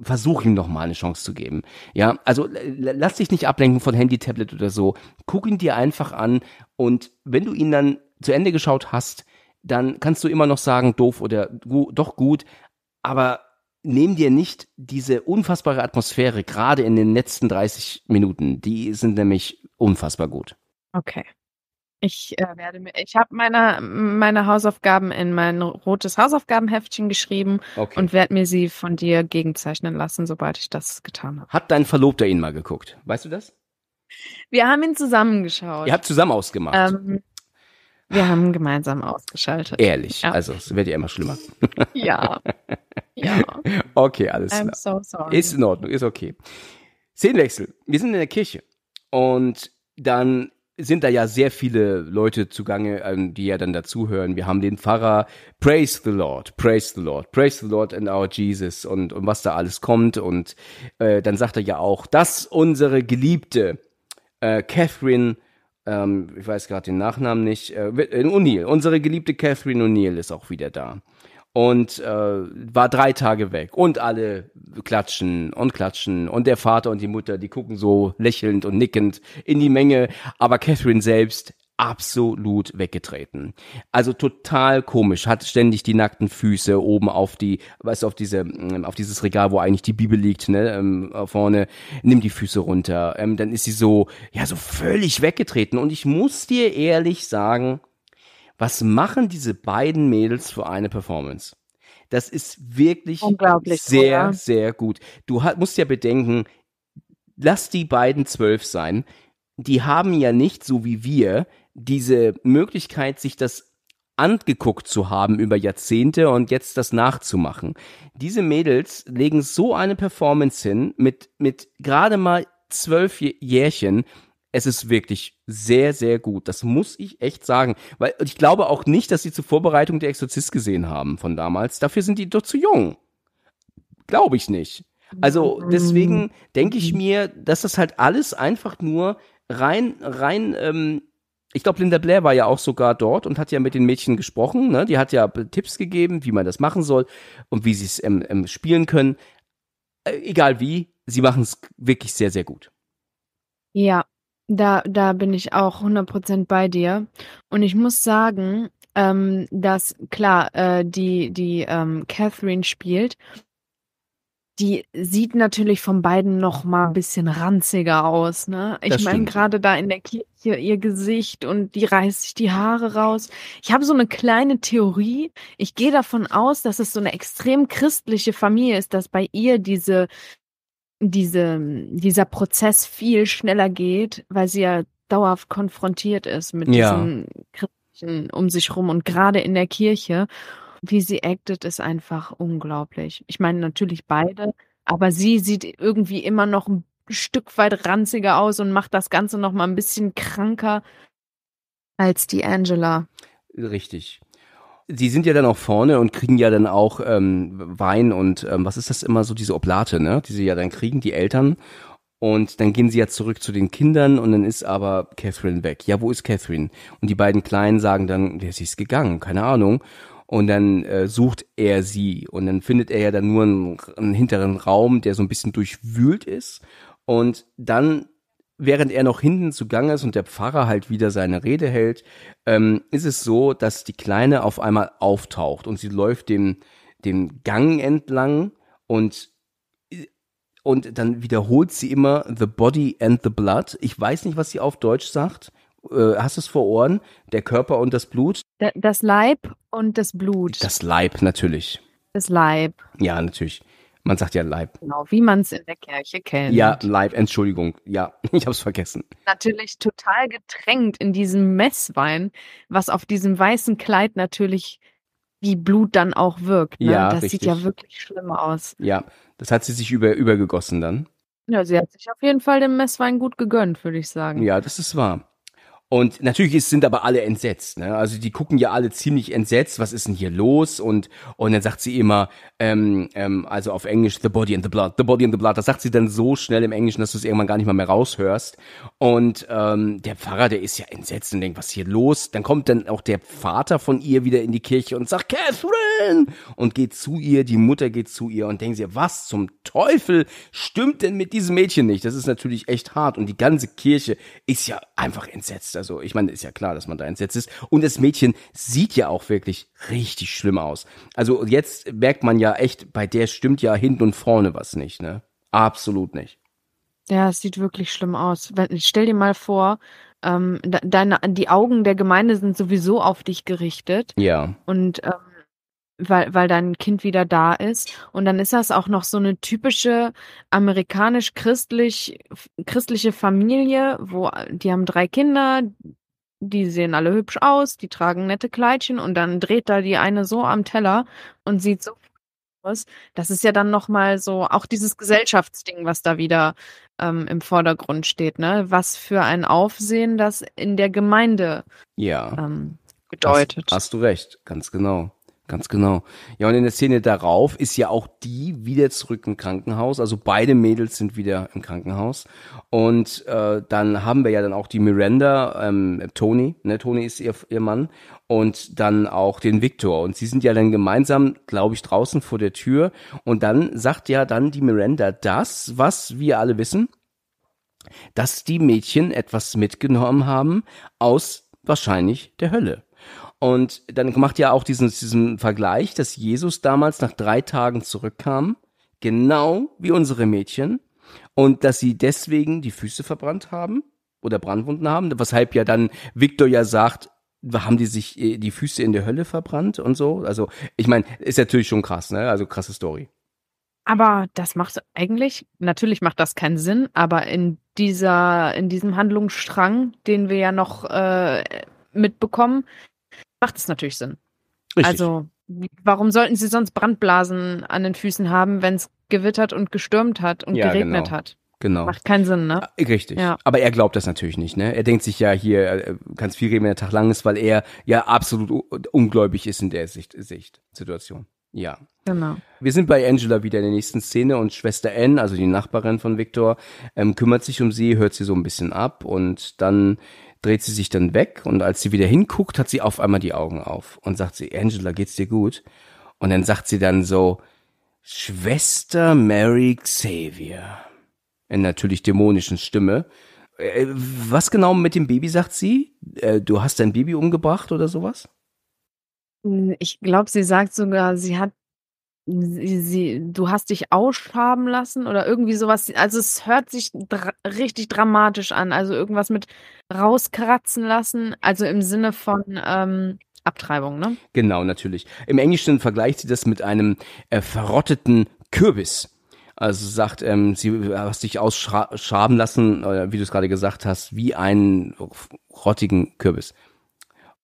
versuch ihm noch mal eine Chance zu geben. Ja, also lass dich nicht ablenken von Handy, Tablet oder so. Guck ihn dir einfach an und wenn du ihn dann zu Ende geschaut hast, dann kannst du immer noch sagen, doof oder gu doch gut, aber nehm dir nicht diese unfassbare Atmosphäre, gerade in den letzten 30 Minuten. Die sind nämlich unfassbar gut. Okay. Ich äh, werde mir, ich habe meine, meine Hausaufgaben in mein rotes Hausaufgabenheftchen geschrieben okay. und werde mir sie von dir gegenzeichnen lassen, sobald ich das getan habe. Hat dein Verlobter ihn mal geguckt? Weißt du das? Wir haben ihn zusammengeschaut. Ihr habt zusammen ausgemacht. Ähm, wir haben gemeinsam ausgeschaltet. Ehrlich, ja. also es wird ja immer schlimmer. Ja. ja. Okay, alles I'm klar. So sorry. Ist in Ordnung, ist okay. Szenenwechsel. Wir sind in der Kirche und dann sind da ja sehr viele Leute zugange, ähm, die ja dann dazuhören. Wir haben den Pfarrer, praise the Lord, praise the Lord, praise the Lord and our Jesus und, und was da alles kommt. Und äh, dann sagt er ja auch, dass unsere geliebte äh, Catherine, ähm, ich weiß gerade den Nachnamen nicht, äh, äh O'Neill, unsere geliebte Catherine O'Neill ist auch wieder da und äh, war drei Tage weg und alle klatschen und klatschen und der Vater und die Mutter, die gucken so lächelnd und nickend in die Menge, aber Catherine selbst absolut weggetreten. Also total komisch, hat ständig die nackten Füße oben auf die, weißt du, auf diese, mm, auf dieses Regal, wo eigentlich die Bibel liegt, ne, ähm, vorne, nimm die Füße runter. Ähm, dann ist sie so, ja, so völlig weggetreten. Und ich muss dir ehrlich sagen, was machen diese beiden Mädels für eine Performance? Das ist wirklich sehr, oder? sehr gut. Du musst ja bedenken, lass die beiden zwölf sein. Die haben ja nicht, so wie wir, diese Möglichkeit, sich das angeguckt zu haben über Jahrzehnte und jetzt das nachzumachen. Diese Mädels legen so eine Performance hin mit, mit gerade mal zwölf Jährchen, es ist wirklich sehr, sehr gut. Das muss ich echt sagen. Weil ich glaube auch nicht, dass sie zur Vorbereitung der Exorzist gesehen haben von damals. Dafür sind die doch zu jung. Glaube ich nicht. Also mhm. deswegen denke ich mir, dass das halt alles einfach nur rein, rein, ähm, ich glaube, Linda Blair war ja auch sogar dort und hat ja mit den Mädchen gesprochen. Ne? Die hat ja Tipps gegeben, wie man das machen soll und wie sie es ähm, ähm, spielen können. Äh, egal wie, sie machen es wirklich sehr, sehr gut. Ja, da, da bin ich auch 100% bei dir. Und ich muss sagen, ähm, dass klar, äh, die, die ähm, Catherine spielt, die sieht natürlich von beiden noch mal ein bisschen ranziger aus. Ne? Ich meine, gerade da in der Kirche ihr Gesicht und die reißt sich die Haare raus. Ich habe so eine kleine Theorie. Ich gehe davon aus, dass es so eine extrem christliche Familie ist, dass bei ihr diese diese, dieser Prozess viel schneller geht, weil sie ja dauerhaft konfrontiert ist mit ja. diesen Christen um sich rum und gerade in der Kirche. Wie sie actet, ist einfach unglaublich. Ich meine, natürlich beide, aber sie sieht irgendwie immer noch ein Stück weit ranziger aus und macht das Ganze noch mal ein bisschen kranker als die Angela. Richtig. Sie sind ja dann auch vorne und kriegen ja dann auch ähm, Wein und ähm, was ist das immer so, diese Oblate, ne? Die sie ja dann kriegen, die Eltern. Und dann gehen sie ja zurück zu den Kindern und dann ist aber Catherine weg. Ja, wo ist Catherine? Und die beiden Kleinen sagen dann, ja, sie ist gegangen, keine Ahnung. Und dann äh, sucht er sie und dann findet er ja dann nur einen, einen hinteren Raum, der so ein bisschen durchwühlt ist. Und dann während er noch hinten zu Gang ist und der Pfarrer halt wieder seine Rede hält, ähm, ist es so, dass die Kleine auf einmal auftaucht und sie läuft dem, dem Gang entlang und und dann wiederholt sie immer The Body and the Blood. Ich weiß nicht, was sie auf Deutsch sagt. Äh, hast du es vor Ohren? Der Körper und das Blut? Das Leib und das Blut. Das Leib, natürlich. Das Leib. Ja, natürlich. Man sagt ja Leib. Genau, wie man es in der Kirche kennt. Ja, Leib, Entschuldigung. Ja, ich habe es vergessen. Natürlich total getränkt in diesem Messwein, was auf diesem weißen Kleid natürlich wie Blut dann auch wirkt. Ne? Ja, das richtig. sieht ja wirklich schlimm aus. Ja, das hat sie sich über, übergegossen dann. Ja, sie hat sich auf jeden Fall dem Messwein gut gegönnt, würde ich sagen. Ja, das ist wahr. Und natürlich ist, sind aber alle entsetzt. Ne? Also die gucken ja alle ziemlich entsetzt, was ist denn hier los? Und, und dann sagt sie immer, ähm, ähm, also auf Englisch, The Body and the Blood, The Body and the Blood. Das sagt sie dann so schnell im Englischen, dass du es irgendwann gar nicht mal mehr raushörst. Und ähm, der Pfarrer, der ist ja entsetzt und denkt, was ist hier los? Dann kommt dann auch der Vater von ihr wieder in die Kirche und sagt, Catherine! Und geht zu ihr, die Mutter geht zu ihr und denkt sie, was zum Teufel stimmt denn mit diesem Mädchen nicht? Das ist natürlich echt hart. Und die ganze Kirche ist ja einfach entsetzt. Also ich meine, ist ja klar, dass man da entsetzt ist. Und das Mädchen sieht ja auch wirklich richtig schlimm aus. Also jetzt merkt man ja echt, bei der stimmt ja hinten und vorne was nicht, ne? Absolut nicht. Ja, es sieht wirklich schlimm aus. stell dir mal vor, ähm, deine, die Augen der Gemeinde sind sowieso auf dich gerichtet. Ja. Und ähm, weil, weil dein Kind wieder da ist. Und dann ist das auch noch so eine typische amerikanisch christliche Familie, wo die haben drei Kinder, die sehen alle hübsch aus, die tragen nette Kleidchen und dann dreht da die eine so am Teller und sieht so aus. Das ist ja dann nochmal so auch dieses Gesellschaftsding, was da wieder ähm, im Vordergrund steht, ne? Was für ein Aufsehen das in der Gemeinde ja. ähm, gedeutet. Hast, hast du recht, ganz genau. Ganz genau. Ja, und in der Szene darauf ist ja auch die wieder zurück im Krankenhaus. Also beide Mädels sind wieder im Krankenhaus. Und äh, dann haben wir ja dann auch die Miranda, ähm, Tony, ne, Tony ist ihr, ihr Mann, und dann auch den Victor. Und sie sind ja dann gemeinsam, glaube ich, draußen vor der Tür. Und dann sagt ja dann die Miranda das, was wir alle wissen, dass die Mädchen etwas mitgenommen haben aus wahrscheinlich der Hölle. Und dann macht ja auch diesen, diesen Vergleich, dass Jesus damals nach drei Tagen zurückkam, genau wie unsere Mädchen, und dass sie deswegen die Füße verbrannt haben oder Brandwunden haben, weshalb ja dann Victor ja sagt, haben die sich äh, die Füße in der Hölle verbrannt und so. Also ich meine, ist natürlich schon krass, ne? Also krasse Story. Aber das macht eigentlich, natürlich macht das keinen Sinn, aber in dieser, in diesem Handlungsstrang, den wir ja noch äh, mitbekommen, macht es natürlich Sinn. Richtig. Also, warum sollten sie sonst Brandblasen an den Füßen haben, wenn es gewittert und gestürmt hat und ja, geregnet genau. hat? Genau. Macht keinen Sinn, ne? Äh, richtig. Ja. Aber er glaubt das natürlich nicht, ne? Er denkt sich ja hier, äh, ganz viel reden, wenn der Tag lang ist, weil er ja absolut ungläubig ist in der Sicht, Sicht Situation. Ja. Genau. Wir sind bei Angela wieder in der nächsten Szene und Schwester N, also die Nachbarin von Victor, ähm, kümmert sich um sie, hört sie so ein bisschen ab und dann dreht sie sich dann weg und als sie wieder hinguckt, hat sie auf einmal die Augen auf und sagt sie, Angela, geht's dir gut? Und dann sagt sie dann so, Schwester Mary Xavier. In natürlich dämonischen Stimme. Äh, was genau mit dem Baby sagt sie? Äh, du hast dein Baby umgebracht oder sowas? Hm, ich glaube, sie sagt sogar, sie hat Sie, sie, du hast dich ausschaben lassen oder irgendwie sowas. Also es hört sich dra richtig dramatisch an. Also irgendwas mit rauskratzen lassen. Also im Sinne von ähm, Abtreibung, ne? Genau, natürlich. Im Englischen vergleicht sie das mit einem äh, verrotteten Kürbis. Also sagt, ähm, sie äh, hast dich ausschaben lassen, oder wie du es gerade gesagt hast, wie einen rottigen Kürbis.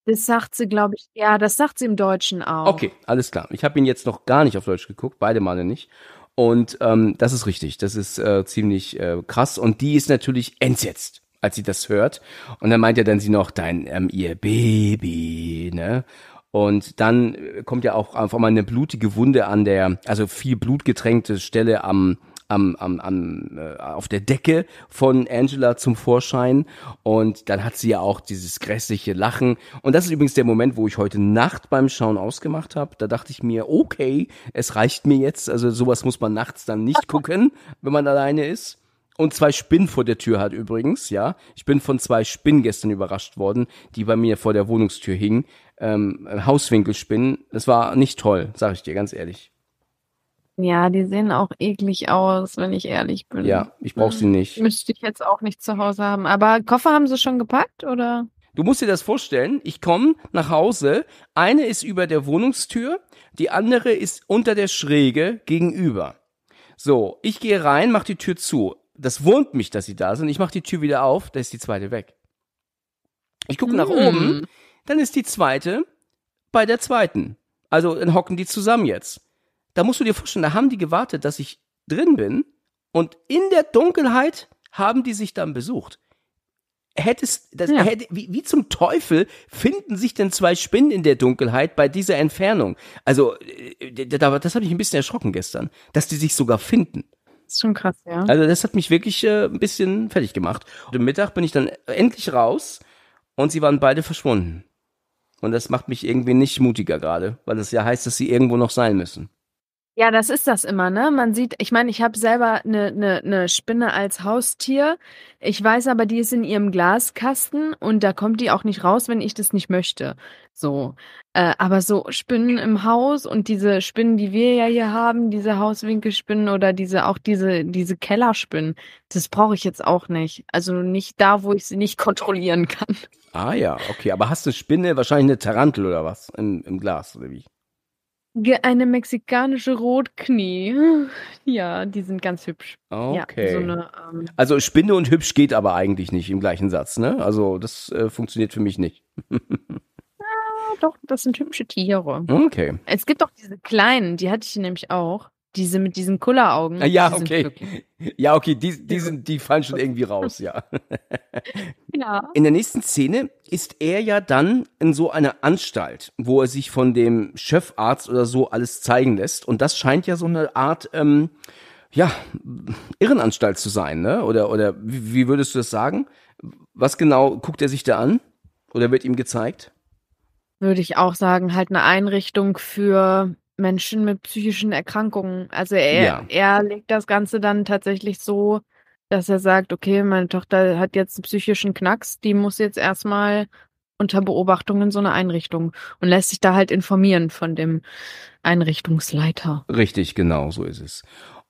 Das sagt sie, glaube ich, ja, das sagt sie im Deutschen auch. Okay, alles klar. Ich habe ihn jetzt noch gar nicht auf Deutsch geguckt, beide Male nicht. Und ähm, das ist richtig, das ist äh, ziemlich äh, krass. Und die ist natürlich entsetzt, als sie das hört. Und dann meint ja dann sie noch, dein, ähm, ihr Baby, ne? Und dann äh, kommt ja auch einfach mal eine blutige Wunde an der, also viel blutgetränkte Stelle am am, am, am, äh, auf der Decke von Angela zum Vorschein. Und dann hat sie ja auch dieses grässliche Lachen. Und das ist übrigens der Moment, wo ich heute Nacht beim Schauen ausgemacht habe. Da dachte ich mir, okay, es reicht mir jetzt. Also sowas muss man nachts dann nicht gucken, wenn man alleine ist. Und zwei Spinnen vor der Tür hat übrigens, ja. Ich bin von zwei Spinnen gestern überrascht worden, die bei mir vor der Wohnungstür hingen. Ähm, Hauswinkelspinnen. Das war nicht toll, sag ich dir ganz ehrlich. Ja, die sehen auch eklig aus, wenn ich ehrlich bin. Ja, ich brauche sie nicht. Äh, müsste ich jetzt auch nicht zu Hause haben. Aber Koffer haben sie schon gepackt, oder? Du musst dir das vorstellen, ich komme nach Hause, eine ist über der Wohnungstür, die andere ist unter der Schräge gegenüber. So, ich gehe rein, mache die Tür zu. Das wohnt mich, dass sie da sind. Ich mache die Tür wieder auf, da ist die zweite weg. Ich gucke nach mm. oben, dann ist die zweite bei der zweiten. Also dann hocken die zusammen jetzt da musst du dir vorstellen, da haben die gewartet, dass ich drin bin und in der Dunkelheit haben die sich dann besucht. Hättest, das, ja. hätte, wie, wie zum Teufel finden sich denn zwei Spinnen in der Dunkelheit bei dieser Entfernung? Also, äh, das hat mich ein bisschen erschrocken gestern, dass die sich sogar finden. Das ist schon krass, ja. Also, das hat mich wirklich äh, ein bisschen fertig gemacht. Und am Mittag bin ich dann endlich raus und sie waren beide verschwunden. Und das macht mich irgendwie nicht mutiger gerade, weil das ja heißt, dass sie irgendwo noch sein müssen. Ja, das ist das immer, ne? Man sieht, ich meine, ich habe selber eine ne, ne Spinne als Haustier. Ich weiß aber, die ist in ihrem Glaskasten und da kommt die auch nicht raus, wenn ich das nicht möchte. So. Äh, aber so Spinnen im Haus und diese Spinnen, die wir ja hier haben, diese Hauswinkelspinnen oder diese, auch diese, diese Kellerspinnen, das brauche ich jetzt auch nicht. Also nicht da, wo ich sie nicht kontrollieren kann. Ah ja, okay. Aber hast du Spinne, wahrscheinlich eine Tarantel oder was im, im Glas, oder wie? Eine mexikanische Rotknie. Ja, die sind ganz hübsch. Okay. Ja, so eine, ähm also Spinne und hübsch geht aber eigentlich nicht im gleichen Satz, ne? Also das äh, funktioniert für mich nicht. ja, doch, das sind hübsche Tiere. Okay. Es gibt auch diese kleinen, die hatte ich nämlich auch. Diese mit diesen Kulleraugen. Ah, ja, die okay. Ja, okay, die, die, sind, die fallen schon irgendwie raus, ja. Genau. In der nächsten Szene ist er ja dann in so einer Anstalt, wo er sich von dem Chefarzt oder so alles zeigen lässt. Und das scheint ja so eine Art, ähm, ja, Irrenanstalt zu sein, ne? Oder, oder wie, wie würdest du das sagen? Was genau guckt er sich da an? Oder wird ihm gezeigt? Würde ich auch sagen, halt eine Einrichtung für Menschen mit psychischen Erkrankungen. Also er, ja. er legt das Ganze dann tatsächlich so, dass er sagt, okay, meine Tochter hat jetzt einen psychischen Knacks, die muss jetzt erstmal unter Beobachtung in so eine Einrichtung und lässt sich da halt informieren von dem Einrichtungsleiter. Richtig, genau, so ist es.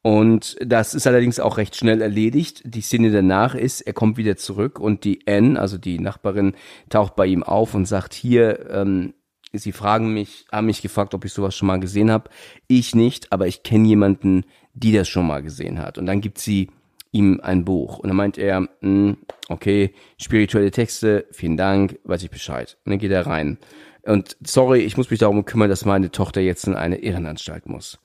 Und das ist allerdings auch recht schnell erledigt. Die Szene danach ist, er kommt wieder zurück und die Anne, also die Nachbarin, taucht bei ihm auf und sagt, hier, ähm, Sie fragen mich, haben mich gefragt, ob ich sowas schon mal gesehen habe. Ich nicht, aber ich kenne jemanden, die das schon mal gesehen hat. Und dann gibt sie ihm ein Buch. Und dann meint er, mh, hm, okay, spirituelle Texte, vielen Dank, weiß ich Bescheid. Und dann geht er rein. Und sorry, ich muss mich darum kümmern, dass meine Tochter jetzt in eine Ehrenanstalt muss.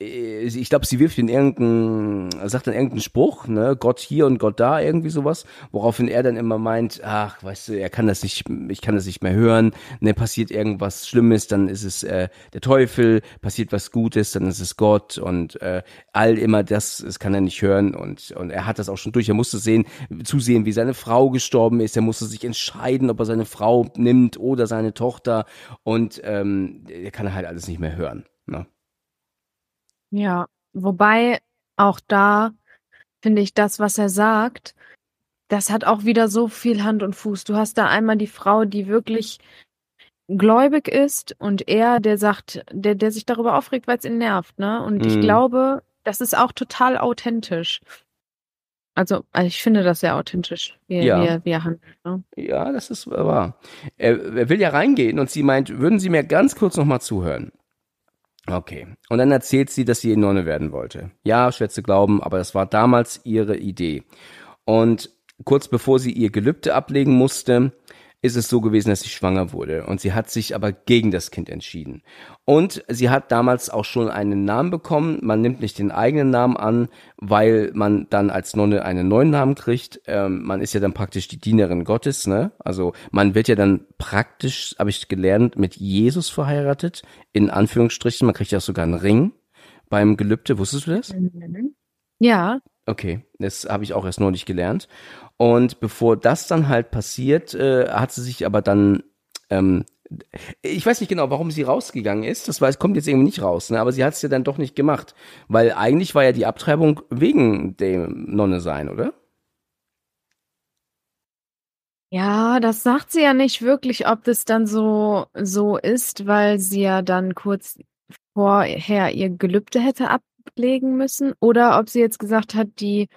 Äh, ich glaube, sie wirft ihn irgendeinen, sagt dann irgendeinen Spruch, ne, Gott hier und Gott da, irgendwie sowas, woraufhin er dann immer meint, ach, weißt du, er kann das nicht, ich kann das nicht mehr hören, ne, passiert irgendwas Schlimmes, dann ist es äh, der Teufel, passiert was Gutes, dann ist es Gott und äh, all immer das, das kann er nicht hören und, und er hat das auch schon durch, er musste sehen, zusehen, wie seine Frau gestorben ist, er musste sich entscheiden, ob er seine Frau nimmt oder seine Tochter und ähm, er kann halt alles nicht mehr hören. Ja, wobei auch da finde ich das, was er sagt, das hat auch wieder so viel Hand und Fuß. Du hast da einmal die Frau, die wirklich gläubig ist und er, der sagt, der, der sich darüber aufregt, weil es ihn nervt, ne? Und ich mhm. glaube, das ist auch total authentisch. Also, also ich finde das sehr authentisch, wie, ja. wie, wie er handelt. Ne? Ja, das ist wahr. Er, er, will ja reingehen und sie meint, würden Sie mir ganz kurz nochmal zuhören? Okay. Und dann erzählt sie, dass sie Nonne werden wollte. Ja, schwer zu glauben, aber das war damals ihre Idee. Und kurz bevor sie ihr Gelübde ablegen musste, ist es so gewesen, dass sie schwanger wurde. Und sie hat sich aber gegen das Kind entschieden. Und sie hat damals auch schon einen Namen bekommen. Man nimmt nicht den eigenen Namen an, weil man dann als Nonne einen neuen Namen kriegt. Ähm, man ist ja dann praktisch die Dienerin Gottes, ne? Also man wird ja dann praktisch, habe ich gelernt, mit Jesus verheiratet, in Anführungsstrichen. Man kriegt ja auch sogar einen Ring beim Gelübde. Wusstest du das? Ja. Okay, das habe ich auch erst neulich gelernt. Und bevor das dann halt passiert, äh, hat sie sich aber dann ähm, ich weiß nicht genau, warum sie rausgegangen ist. Das weiß, kommt jetzt irgendwie nicht raus, ne? aber sie hat es ja dann doch nicht gemacht. Weil eigentlich war ja die Abtreibung wegen dem Nonne sein, oder? Ja, das sagt sie ja nicht wirklich, ob das dann so, so ist, weil sie ja dann kurz vorher ihr Gelübde hätte ablegen müssen. Oder ob sie jetzt gesagt hat, die,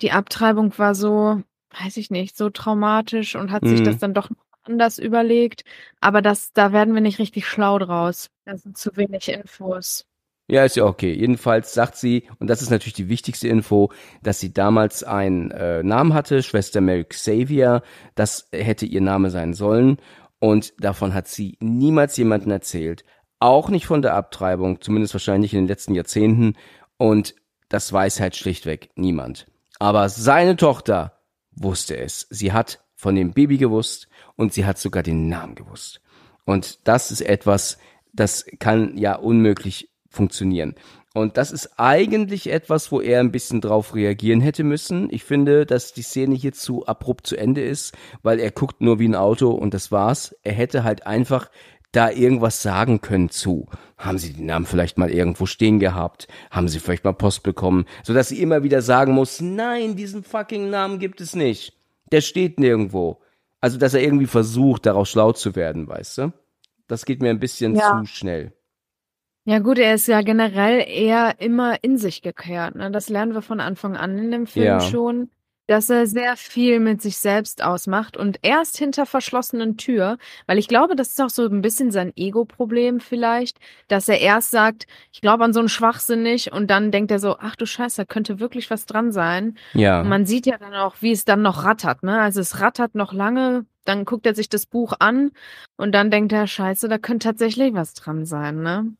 die Abtreibung war so weiß ich nicht, so traumatisch und hat mhm. sich das mhm. dann doch anders überlegt. Aber das, da werden wir nicht richtig schlau draus. Da sind zu wenig Infos. Ja, ist ja okay. Jedenfalls sagt sie, und das ist natürlich die wichtigste Info, dass sie damals einen äh, Namen hatte, Schwester Mary Xavier. Das hätte ihr Name sein sollen. Und davon hat sie niemals jemanden erzählt. Auch nicht von der Abtreibung, zumindest wahrscheinlich in den letzten Jahrzehnten. Und das weiß halt schlichtweg niemand. Aber seine Tochter wusste es. Sie hat von dem Baby gewusst und sie hat sogar den Namen gewusst. Und das ist etwas, das kann ja unmöglich funktionieren. Und das ist eigentlich etwas, wo er ein bisschen drauf reagieren hätte müssen. Ich finde, dass die Szene hier zu abrupt zu Ende ist, weil er guckt nur wie ein Auto und das war's. Er hätte halt einfach da irgendwas sagen können zu. Haben sie den Namen vielleicht mal irgendwo stehen gehabt? Haben sie vielleicht mal Post bekommen? Sodass sie immer wieder sagen muss, nein, diesen fucking Namen gibt es nicht. Der steht nirgendwo. Also, dass er irgendwie versucht, daraus schlau zu werden, weißt du? Das geht mir ein bisschen ja. zu schnell. Ja gut, er ist ja generell eher immer in sich gekehrt. Ne? Das lernen wir von Anfang an in dem Film ja. schon dass er sehr viel mit sich selbst ausmacht und erst hinter verschlossenen Tür, weil ich glaube, das ist auch so ein bisschen sein Ego-Problem vielleicht, dass er erst sagt, ich glaube an so einen Schwachsinn nicht und dann denkt er so, ach du Scheiße, da könnte wirklich was dran sein. Ja. Und man sieht ja dann auch, wie es dann noch rattert, ne? Also es rattert noch lange, dann guckt er sich das Buch an und dann denkt er, Scheiße, da könnte tatsächlich was dran sein, ne?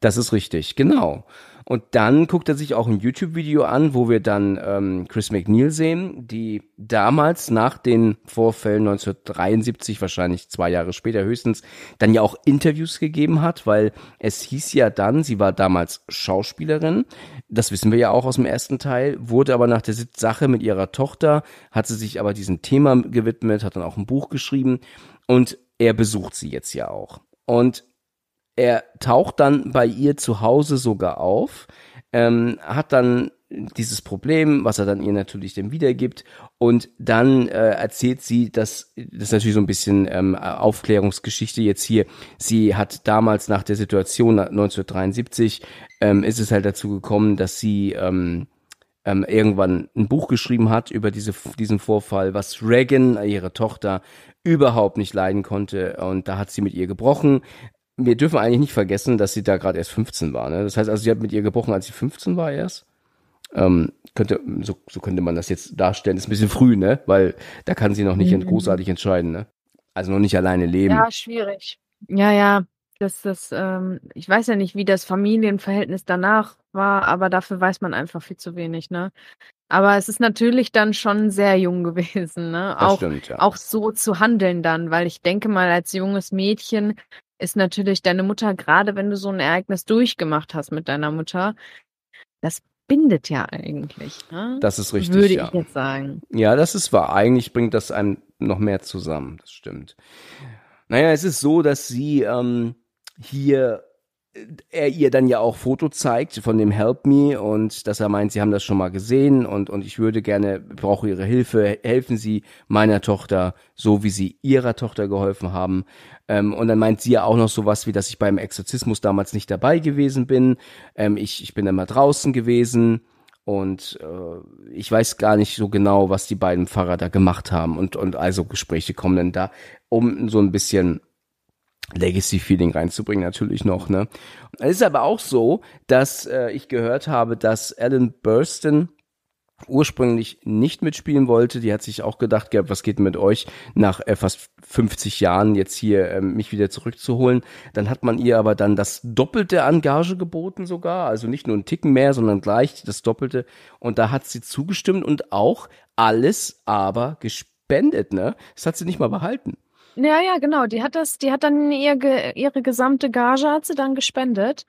Das ist richtig, genau. Und dann guckt er sich auch ein YouTube-Video an, wo wir dann ähm, Chris McNeil sehen, die damals nach den Vorfällen 1973, wahrscheinlich zwei Jahre später höchstens, dann ja auch Interviews gegeben hat, weil es hieß ja dann, sie war damals Schauspielerin, das wissen wir ja auch aus dem ersten Teil, wurde aber nach der Sache mit ihrer Tochter, hat sie sich aber diesem Thema gewidmet, hat dann auch ein Buch geschrieben und er besucht sie jetzt ja auch. Und er taucht dann bei ihr zu Hause sogar auf, ähm, hat dann dieses Problem, was er dann ihr natürlich dann wiedergibt. Und dann äh, erzählt sie, dass das ist natürlich so ein bisschen ähm, Aufklärungsgeschichte jetzt hier. Sie hat damals nach der Situation 1973 ähm, ist es halt dazu gekommen, dass sie ähm, ähm, irgendwann ein Buch geschrieben hat über diese, diesen Vorfall, was Reagan, ihre Tochter, überhaupt nicht leiden konnte. Und da hat sie mit ihr gebrochen wir dürfen eigentlich nicht vergessen, dass sie da gerade erst 15 war. Ne? Das heißt also, sie hat mit ihr gebrochen, als sie 15 war erst. Ähm, könnte, so, so könnte man das jetzt darstellen. Ist ein bisschen früh, ne? Weil da kann sie noch nicht mhm. großartig entscheiden, ne? Also noch nicht alleine leben. Ja, schwierig. Ja, ja. Das, das, ähm, ich weiß ja nicht, wie das Familienverhältnis danach war, aber dafür weiß man einfach viel zu wenig, ne? Aber es ist natürlich dann schon sehr jung gewesen, ne? Das auch, stimmt, ja. auch so zu handeln dann, weil ich denke mal, als junges Mädchen ist natürlich deine Mutter, gerade wenn du so ein Ereignis durchgemacht hast mit deiner Mutter, das bindet ja eigentlich. Ne? Das ist richtig. Würde ja. ich jetzt sagen. Ja, das ist wahr. Eigentlich bringt das einen noch mehr zusammen. Das stimmt. Naja, es ist so, dass sie ähm, hier er ihr dann ja auch Foto zeigt von dem Help Me und dass er meint, sie haben das schon mal gesehen und, und ich würde gerne, brauche ihre Hilfe, helfen Sie meiner Tochter, so wie sie ihrer Tochter geholfen haben. Ähm, und dann meint sie ja auch noch sowas wie, dass ich beim Exorzismus damals nicht dabei gewesen bin. Ähm, ich, ich bin dann mal draußen gewesen und äh, ich weiß gar nicht so genau, was die beiden Pfarrer da gemacht haben und, und also Gespräche kommen dann da, um so ein bisschen Legacy-Feeling reinzubringen, natürlich noch. Ne? Es ist aber auch so, dass äh, ich gehört habe, dass Alan Burstyn ursprünglich nicht mitspielen wollte. Die hat sich auch gedacht gehabt, was geht mit euch, nach äh, fast 50 Jahren jetzt hier äh, mich wieder zurückzuholen. Dann hat man ihr aber dann das Doppelte an Gage geboten sogar. Also nicht nur einen Ticken mehr, sondern gleich das Doppelte. Und da hat sie zugestimmt und auch alles aber gespendet. Ne? Das hat sie nicht mal behalten. Ja, ja, genau. Die hat das, die hat dann ihr, ihre gesamte Gage hat sie dann gespendet.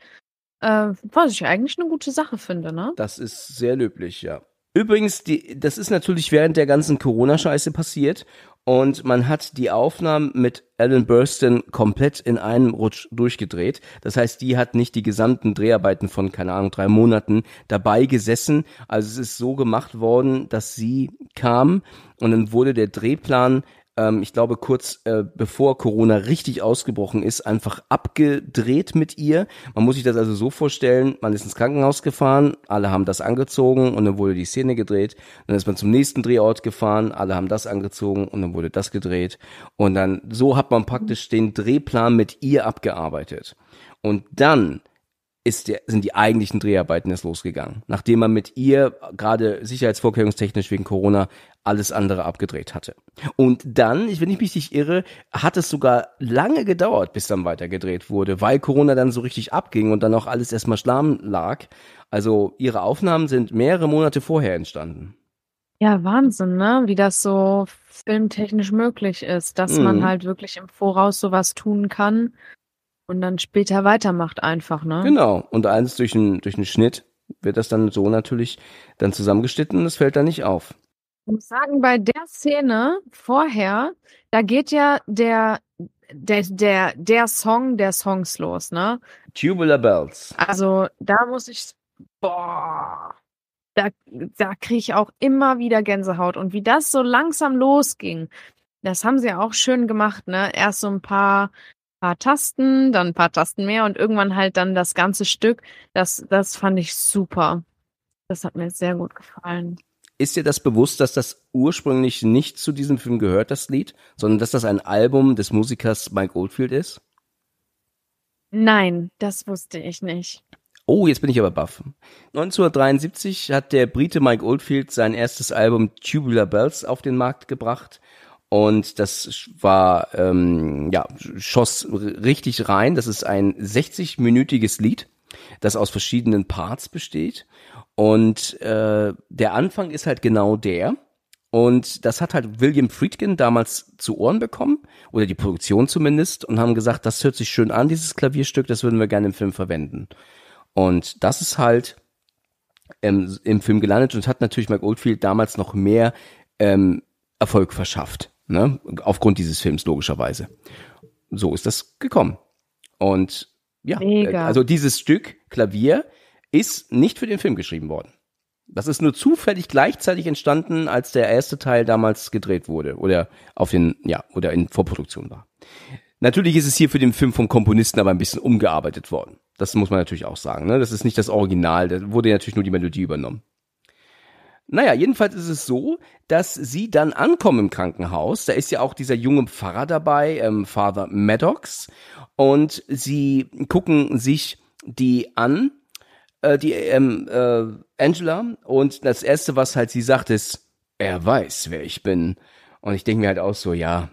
Äh, was ich eigentlich eine gute Sache finde, ne? Das ist sehr löblich, ja. Übrigens, die, das ist natürlich während der ganzen Corona-Scheiße passiert und man hat die Aufnahmen mit Alan Burstyn komplett in einem Rutsch durchgedreht. Das heißt, die hat nicht die gesamten Dreharbeiten von, keine Ahnung, drei Monaten dabei gesessen. Also es ist so gemacht worden, dass sie kam und dann wurde der Drehplan ähm, ich glaube, kurz äh, bevor Corona richtig ausgebrochen ist, einfach abgedreht mit ihr. Man muss sich das also so vorstellen, man ist ins Krankenhaus gefahren, alle haben das angezogen und dann wurde die Szene gedreht. Dann ist man zum nächsten Drehort gefahren, alle haben das angezogen und dann wurde das gedreht. Und dann, so hat man praktisch den Drehplan mit ihr abgearbeitet. Und dann ist der, sind die eigentlichen Dreharbeiten erst losgegangen. Nachdem man mit ihr äh, gerade sicherheitsvorkehrungstechnisch wegen Corona alles andere abgedreht hatte. Und dann, wenn ich mich nicht irre, hat es sogar lange gedauert, bis dann weitergedreht wurde, weil Corona dann so richtig abging und dann auch alles erstmal schlamm lag. Also ihre Aufnahmen sind mehrere Monate vorher entstanden. Ja, Wahnsinn, ne? Wie das so filmtechnisch möglich ist, dass mhm. man halt wirklich im Voraus sowas tun kann und dann später weitermacht einfach, ne? Genau. Und eins durch einen durch Schnitt wird das dann so natürlich dann zusammengeschnitten, und es fällt dann nicht auf. Ich muss sagen, bei der Szene vorher, da geht ja der, der, der, der Song der Songs los, ne? Tubular Bells. Also da muss ich, boah, da, da kriege ich auch immer wieder Gänsehaut. Und wie das so langsam losging, das haben sie ja auch schön gemacht, ne? Erst so ein paar, paar Tasten, dann ein paar Tasten mehr und irgendwann halt dann das ganze Stück. Das, das fand ich super. Das hat mir sehr gut gefallen. Ist dir das bewusst, dass das ursprünglich nicht zu diesem Film gehört, das Lied, sondern dass das ein Album des Musikers Mike Oldfield ist? Nein, das wusste ich nicht. Oh, jetzt bin ich aber baff. 1973 hat der Brite Mike Oldfield sein erstes Album Tubular Bells auf den Markt gebracht. Und das war, ähm, ja, schoss richtig rein. Das ist ein 60-minütiges Lied, das aus verschiedenen Parts besteht. Und äh, der Anfang ist halt genau der. Und das hat halt William Friedkin damals zu Ohren bekommen, oder die Produktion zumindest, und haben gesagt, das hört sich schön an, dieses Klavierstück, das würden wir gerne im Film verwenden. Und das ist halt ähm, im Film gelandet und hat natürlich Mike Oldfield damals noch mehr ähm, Erfolg verschafft, ne? aufgrund dieses Films logischerweise. So ist das gekommen. Und ja, äh, Mega. also dieses Stück Klavier ist nicht für den Film geschrieben worden. Das ist nur zufällig gleichzeitig entstanden, als der erste Teil damals gedreht wurde oder auf den, ja, oder in Vorproduktion war. Natürlich ist es hier für den Film vom Komponisten aber ein bisschen umgearbeitet worden. Das muss man natürlich auch sagen. Ne? Das ist nicht das Original, da wurde natürlich nur die Melodie übernommen. Naja, jedenfalls ist es so, dass sie dann ankommen im Krankenhaus. Da ist ja auch dieser junge Pfarrer dabei, ähm, Father Maddox. Und sie gucken sich die an äh, die ähm, äh, Angela und das erste, was halt sie sagt, ist, er weiß, wer ich bin. Und ich denke mir halt auch so, ja,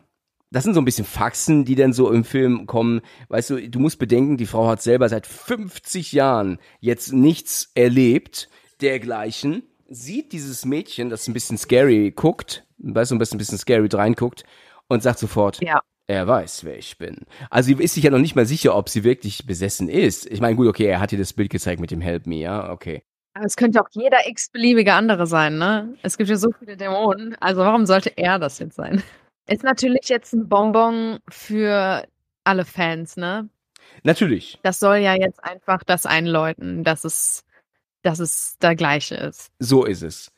das sind so ein bisschen Faxen, die dann so im Film kommen. Weißt du, du musst bedenken, die Frau hat selber seit 50 Jahren jetzt nichts erlebt, dergleichen. Sieht dieses Mädchen, das ein bisschen scary guckt, weißt du, ein bisschen, ein bisschen scary reinguckt und sagt sofort, ja er weiß, wer ich bin. Also sie ist sich ja noch nicht mal sicher, ob sie wirklich besessen ist. Ich meine, gut, okay, er hat ihr das Bild gezeigt mit dem Help Me, ja, okay. Aber es könnte auch jeder x-beliebige andere sein, ne? Es gibt ja so viele Dämonen. Also warum sollte er das jetzt sein? Ist natürlich jetzt ein Bonbon für alle Fans, ne? Natürlich. Das soll ja jetzt einfach das einläuten, dass es, dass es der gleiche ist. So ist es.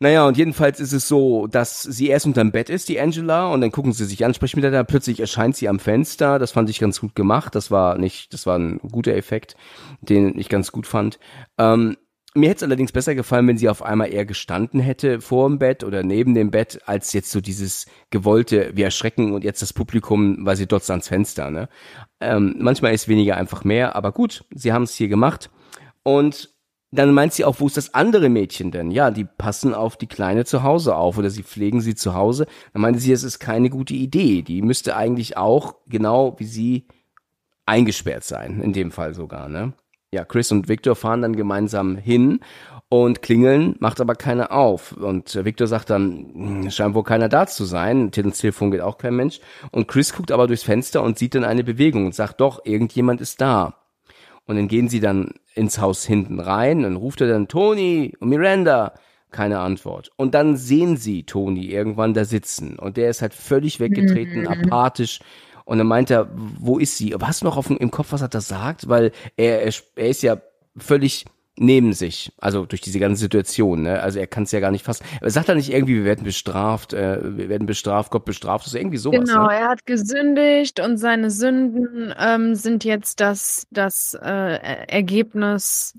Naja, und jedenfalls ist es so, dass sie erst unterm Bett ist, die Angela, und dann gucken sie sich an, sprechen miteinander, plötzlich erscheint sie am Fenster, das fand ich ganz gut gemacht, das war nicht, das war ein guter Effekt, den ich ganz gut fand. Ähm, mir hätte es allerdings besser gefallen, wenn sie auf einmal eher gestanden hätte vor dem Bett oder neben dem Bett, als jetzt so dieses gewollte, wir erschrecken und jetzt das Publikum, weil sie dort ans Fenster, ne? Ähm, manchmal ist weniger einfach mehr, aber gut, sie haben es hier gemacht. Und dann meint sie auch, wo ist das andere Mädchen denn? Ja, die passen auf die Kleine zu Hause auf oder sie pflegen sie zu Hause. Dann meinte sie, es ist keine gute Idee. Die müsste eigentlich auch, genau wie sie, eingesperrt sein. In dem Fall sogar, ne? Ja, Chris und Victor fahren dann gemeinsam hin und klingeln, macht aber keiner auf. Und Victor sagt dann, hm, scheint wohl keiner da zu sein. Ins Telefon geht auch kein Mensch. Und Chris guckt aber durchs Fenster und sieht dann eine Bewegung und sagt, doch, irgendjemand ist da. Und dann gehen sie dann ins Haus hinten rein und ruft er dann Toni und Miranda. Keine Antwort. Und dann sehen sie Toni irgendwann da sitzen und der ist halt völlig weggetreten, mhm. apathisch. Und dann meint er, wo ist sie? Was noch auf dem, im Kopf, was hat er sagt? Weil er, er, er ist ja völlig neben sich, also durch diese ganze Situation. Ne? Also er kann es ja gar nicht fassen. Er sagt er nicht irgendwie, wir werden bestraft, äh, wir werden bestraft, Gott bestraft, das ist irgendwie sowas. Genau, ne? er hat gesündigt und seine Sünden ähm, sind jetzt das, das äh, Ergebnis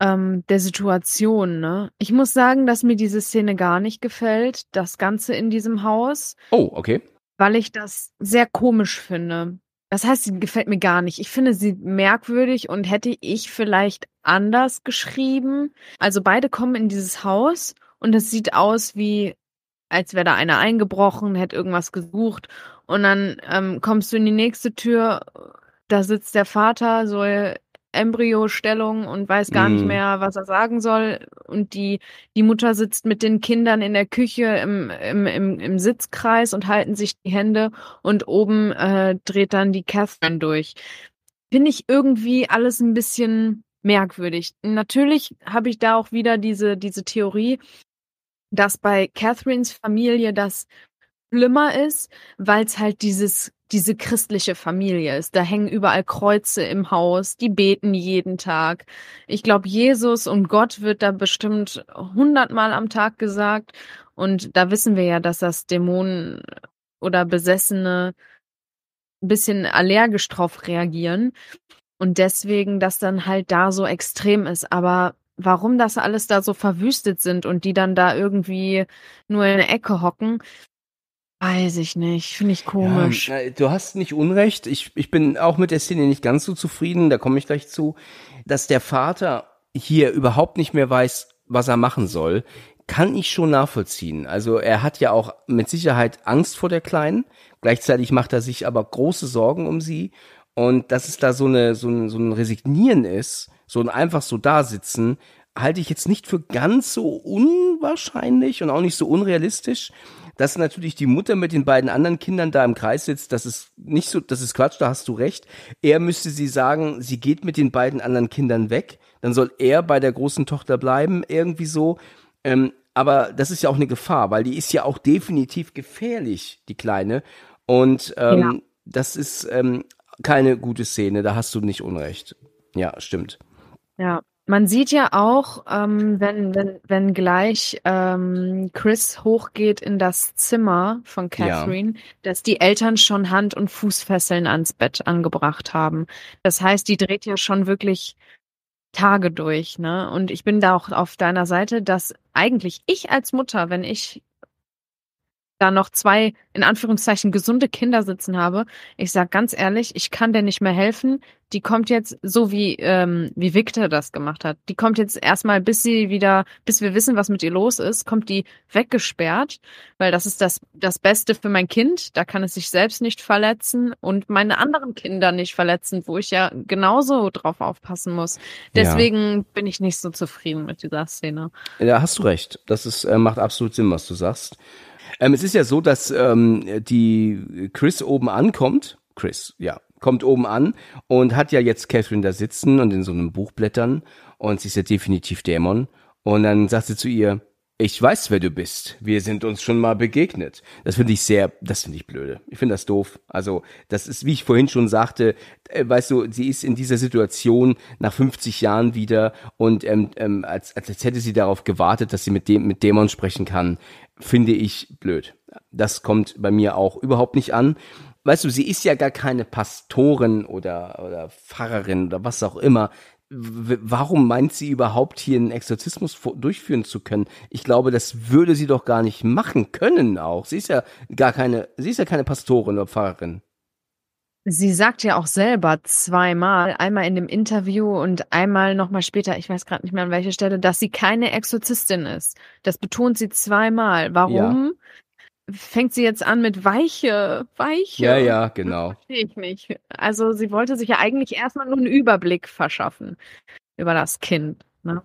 ähm, der Situation. Ne? Ich muss sagen, dass mir diese Szene gar nicht gefällt, das Ganze in diesem Haus. Oh, okay. Weil ich das sehr komisch finde. Das heißt, sie gefällt mir gar nicht. Ich finde sie merkwürdig und hätte ich vielleicht anders geschrieben. Also beide kommen in dieses Haus und es sieht aus wie, als wäre da einer eingebrochen, hätte irgendwas gesucht. Und dann ähm, kommst du in die nächste Tür, da sitzt der Vater so Embryostellung und weiß gar mm. nicht mhm. mehr, was er sagen soll. Und die, die Mutter sitzt mit den Kindern in der Küche im, im, im, im Sitzkreis und halten sich die Hände und oben äh, dreht dann die Catherine durch. Finde ich irgendwie alles ein bisschen merkwürdig. Natürlich habe ich da auch wieder diese, diese Theorie, dass bei Catherines Familie das schlimmer ist, weil es halt dieses diese christliche Familie ist. Da hängen überall Kreuze im Haus, die beten jeden Tag. Ich glaube, Jesus und Gott wird da bestimmt hundertmal am Tag gesagt. Und da wissen wir ja, dass das Dämonen oder Besessene ein bisschen allergisch drauf reagieren. Und deswegen, dass dann halt da so extrem ist. Aber warum das alles da so verwüstet sind und die dann da irgendwie nur in der Ecke hocken, Weiß ich nicht, finde ich komisch. Ja, äh, du hast nicht Unrecht. Ich, ich bin auch mit der Szene nicht ganz so zufrieden, da komme ich gleich zu. Dass der Vater hier überhaupt nicht mehr weiß, was er machen soll, kann ich schon nachvollziehen. Also er hat ja auch mit Sicherheit Angst vor der Kleinen. Gleichzeitig macht er sich aber große Sorgen um sie. Und dass es da so, eine, so, ein, so ein Resignieren ist, so ein einfach so dasitzen, halte ich jetzt nicht für ganz so unwahrscheinlich und auch nicht so unrealistisch dass natürlich die Mutter mit den beiden anderen Kindern da im Kreis sitzt, das ist nicht so, das ist Quatsch, da hast du recht. Er müsste sie sagen, sie geht mit den beiden anderen Kindern weg, dann soll er bei der großen Tochter bleiben, irgendwie so. Ähm, aber das ist ja auch eine Gefahr, weil die ist ja auch definitiv gefährlich, die Kleine. Und ähm, ja. Genau. das ist ähm, keine gute Szene, da hast du nicht Unrecht. Ja, stimmt. Ja, man sieht ja auch, ähm, wenn, wenn, wenn gleich ähm, Chris hochgeht in das Zimmer von Catherine, ja. dass die Eltern schon Hand- und Fußfesseln ans Bett angebracht haben. Das heißt, die dreht ja schon wirklich Tage durch, ne? Und ich bin da auch auf deiner Seite, dass eigentlich ich als Mutter, wenn ich da noch zwei, in Anführungszeichen, gesunde Kinder sitzen habe. Ich sage ganz ehrlich, ich kann der nicht mehr helfen. Die kommt jetzt, so wie, ähm, wie Victor das gemacht hat, die kommt jetzt erstmal, bis sie wieder, bis wir wissen, was mit ihr los ist, kommt die weggesperrt, weil das ist das, das Beste für mein Kind. Da kann es sich selbst nicht verletzen und meine anderen Kinder nicht verletzen, wo ich ja genauso drauf aufpassen muss. Deswegen ja. bin ich nicht so zufrieden mit dieser Szene. Ja, hast du recht. Das ist, äh, macht absolut Sinn, was du sagst. Ähm, es ist ja so, dass ähm, die Chris oben ankommt. Chris, ja, kommt oben an und hat ja jetzt Catherine da sitzen und in so einem Buch blättern und sie ist ja definitiv Dämon. Und dann sagt sie zu ihr, ich weiß, wer du bist. Wir sind uns schon mal begegnet. Das finde ich sehr, das finde ich blöde. Ich finde das doof. Also, das ist, wie ich vorhin schon sagte, äh, weißt du, sie ist in dieser Situation nach 50 Jahren wieder und ähm, ähm, als, als, als hätte sie darauf gewartet, dass sie mit dem mit Dämon sprechen kann finde ich blöd. Das kommt bei mir auch überhaupt nicht an. Weißt du, sie ist ja gar keine Pastorin oder, oder Pfarrerin oder was auch immer. W warum meint sie überhaupt hier einen Exorzismus durchführen zu können? Ich glaube, das würde sie doch gar nicht machen können auch. Sie ist ja gar keine, sie ist ja keine Pastorin oder Pfarrerin sie sagt ja auch selber zweimal, einmal in dem Interview und einmal nochmal später, ich weiß gerade nicht mehr an welcher Stelle, dass sie keine Exorzistin ist. Das betont sie zweimal. Warum? Ja. Fängt sie jetzt an mit Weiche, Weiche? Ja, ja, genau. Verstehe ich nicht. Also sie wollte sich ja eigentlich erstmal nur einen Überblick verschaffen über das Kind. Ne?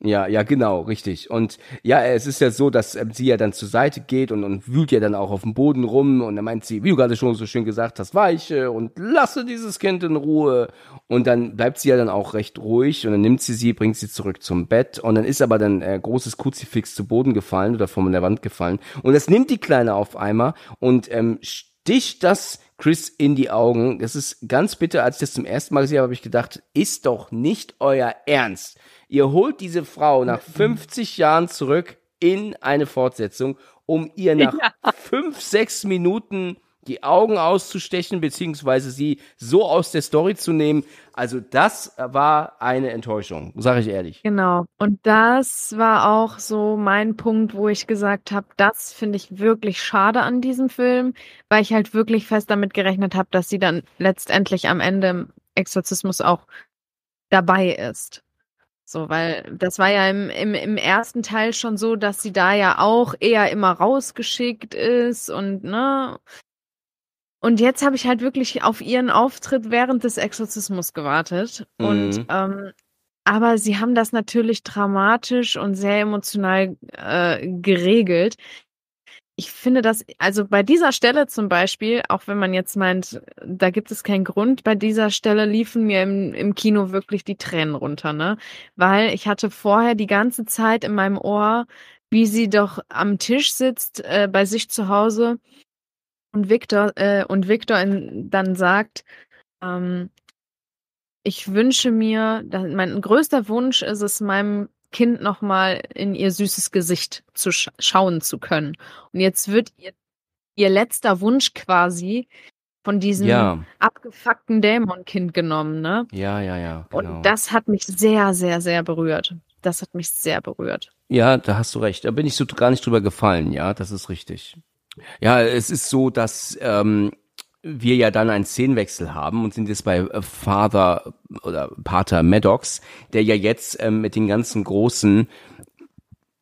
Ja, ja, genau, richtig. Und ja, es ist ja so, dass ähm, sie ja dann zur Seite geht und, und wühlt ja dann auch auf dem Boden rum und dann meint sie, wie du gerade schon so schön gesagt hast, weiche und lasse dieses Kind in Ruhe. Und dann bleibt sie ja dann auch recht ruhig und dann nimmt sie sie, bringt sie zurück zum Bett und dann ist aber dann äh, großes Kruzifix zu Boden gefallen oder von der Wand gefallen und das nimmt die Kleine auf einmal und ähm, sticht das Chris in die Augen. Das ist ganz bitter, als ich das zum ersten Mal gesehen habe, habe ich gedacht, ist doch nicht euer Ernst. Ihr holt diese Frau nach 50 Jahren zurück in eine Fortsetzung, um ihr nach ja. 6 Minuten die Augen auszustechen, beziehungsweise sie so aus der Story zu nehmen. Also das war eine Enttäuschung, sage ich ehrlich. Genau. Und das war auch so mein Punkt, wo ich gesagt habe, das finde ich wirklich schade an diesem Film, weil ich halt wirklich fest damit gerechnet habe, dass sie dann letztendlich am Ende im Exorzismus auch dabei ist. So, weil das war ja im, im, im ersten Teil schon so, dass sie da ja auch eher immer rausgeschickt ist und ne. Und jetzt habe ich halt wirklich auf ihren Auftritt während des Exorzismus gewartet. Mhm. Und ähm, aber sie haben das natürlich dramatisch und sehr emotional äh, geregelt ich finde das, also bei dieser Stelle zum Beispiel, auch wenn man jetzt meint, da gibt es keinen Grund, bei dieser Stelle liefen mir im, im Kino wirklich die Tränen runter, ne? Weil ich hatte vorher die ganze Zeit in meinem Ohr, wie sie doch am Tisch sitzt äh, bei sich zu Hause und Victor, äh, und Victor in, dann sagt, ähm, ich wünsche mir, mein größter Wunsch ist es, meinem Kind nochmal in ihr süßes Gesicht zu sch schauen zu können. Und jetzt wird ihr, ihr letzter Wunsch quasi von diesem ja. abgefuckten Dämonkind genommen, ne? Ja, ja, ja. Genau. Und das hat mich sehr, sehr, sehr berührt. Das hat mich sehr berührt. Ja, da hast du recht. Da bin ich so gar nicht drüber gefallen, ja, das ist richtig. Ja, es ist so, dass ähm, wir ja dann einen Szenenwechsel haben und sind jetzt bei äh, Father oder Pater Maddox, der ja jetzt ähm, mit den ganzen Großen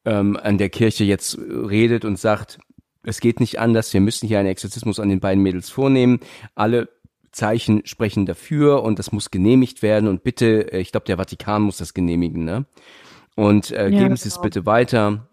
ähm, an der Kirche jetzt äh, redet und sagt, es geht nicht anders, wir müssen hier einen Exorzismus an den beiden Mädels vornehmen. Alle Zeichen sprechen dafür und das muss genehmigt werden und bitte, äh, ich glaube, der Vatikan muss das genehmigen, ne? Und äh, ja, geben Sie es bitte weiter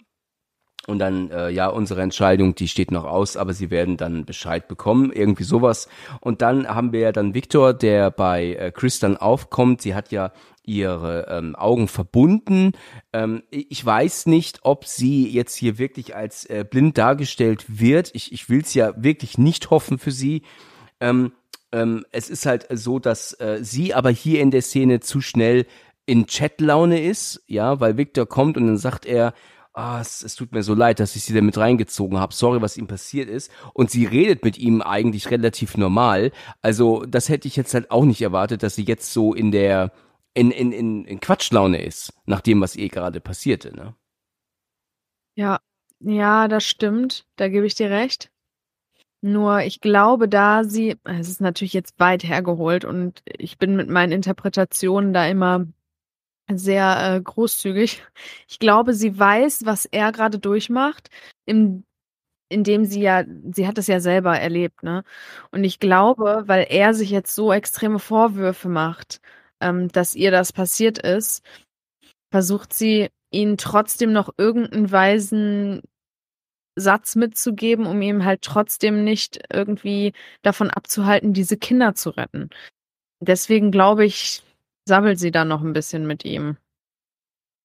und dann, äh, ja, unsere Entscheidung, die steht noch aus, aber sie werden dann Bescheid bekommen, irgendwie sowas. Und dann haben wir ja dann Victor, der bei äh, Chris dann aufkommt. Sie hat ja ihre ähm, Augen verbunden. Ähm, ich weiß nicht, ob sie jetzt hier wirklich als äh, blind dargestellt wird. Ich, ich will es ja wirklich nicht hoffen für sie. Ähm, ähm, es ist halt so, dass äh, sie aber hier in der Szene zu schnell in Chatlaune ist, ja, weil Victor kommt und dann sagt er, ah, es, es tut mir so leid, dass ich sie da mit reingezogen habe. Sorry, was ihm passiert ist. Und sie redet mit ihm eigentlich relativ normal. Also, das hätte ich jetzt halt auch nicht erwartet, dass sie jetzt so in der in, in, in, in Quatschlaune ist, nach dem, was ihr gerade passierte, ne? Ja, ja, das stimmt. Da gebe ich dir recht. Nur ich glaube, da sie, es ist natürlich jetzt weit hergeholt und ich bin mit meinen Interpretationen da immer sehr äh, großzügig. Ich glaube, sie weiß, was er gerade durchmacht, im, indem sie ja, sie hat es ja selber erlebt, ne? Und ich glaube, weil er sich jetzt so extreme Vorwürfe macht, ähm, dass ihr das passiert ist, versucht sie, ihn trotzdem noch irgendeinen weisen Satz mitzugeben, um ihm halt trotzdem nicht irgendwie davon abzuhalten, diese Kinder zu retten. Deswegen glaube ich, sammelt sie dann noch ein bisschen mit ihm.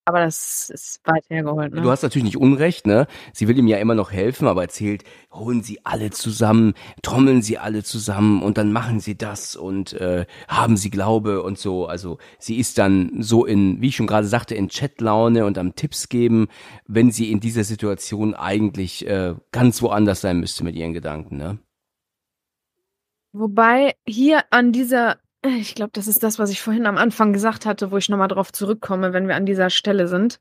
Aber das ist weit hergeholt. Ne? Du hast natürlich nicht Unrecht, ne? Sie will ihm ja immer noch helfen, aber erzählt, holen sie alle zusammen, trommeln sie alle zusammen und dann machen sie das und äh, haben sie Glaube und so. Also sie ist dann so in, wie ich schon gerade sagte, in Chatlaune und am Tipps geben, wenn sie in dieser Situation eigentlich äh, ganz woanders sein müsste mit ihren Gedanken, ne? Wobei hier an dieser ich glaube, das ist das, was ich vorhin am Anfang gesagt hatte, wo ich nochmal drauf zurückkomme, wenn wir an dieser Stelle sind.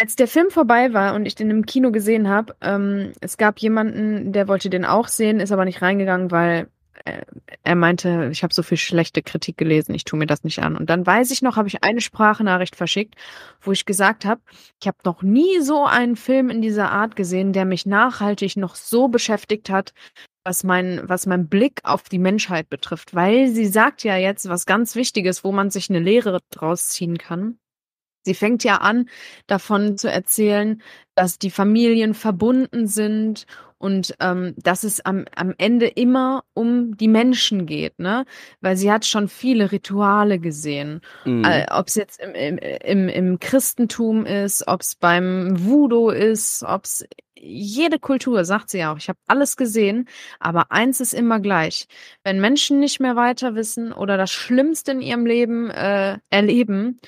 Als der Film vorbei war und ich den im Kino gesehen habe, ähm, es gab jemanden, der wollte den auch sehen, ist aber nicht reingegangen, weil äh, er meinte, ich habe so viel schlechte Kritik gelesen, ich tue mir das nicht an. Und dann weiß ich noch, habe ich eine Sprachnachricht verschickt, wo ich gesagt habe, ich habe noch nie so einen Film in dieser Art gesehen, der mich nachhaltig noch so beschäftigt hat, was mein, was mein Blick auf die Menschheit betrifft, weil sie sagt ja jetzt was ganz Wichtiges, wo man sich eine Lehre draus ziehen kann. Sie fängt ja an, davon zu erzählen, dass die Familien verbunden sind und ähm, dass es am, am Ende immer um die Menschen geht, ne? Weil sie hat schon viele Rituale gesehen. Mhm. Äh, ob es jetzt im, im, im, im Christentum ist, ob es beim Voodoo ist, ob es jede Kultur, sagt sie auch, ich habe alles gesehen, aber eins ist immer gleich. Wenn Menschen nicht mehr weiter wissen oder das Schlimmste in ihrem Leben äh, erleben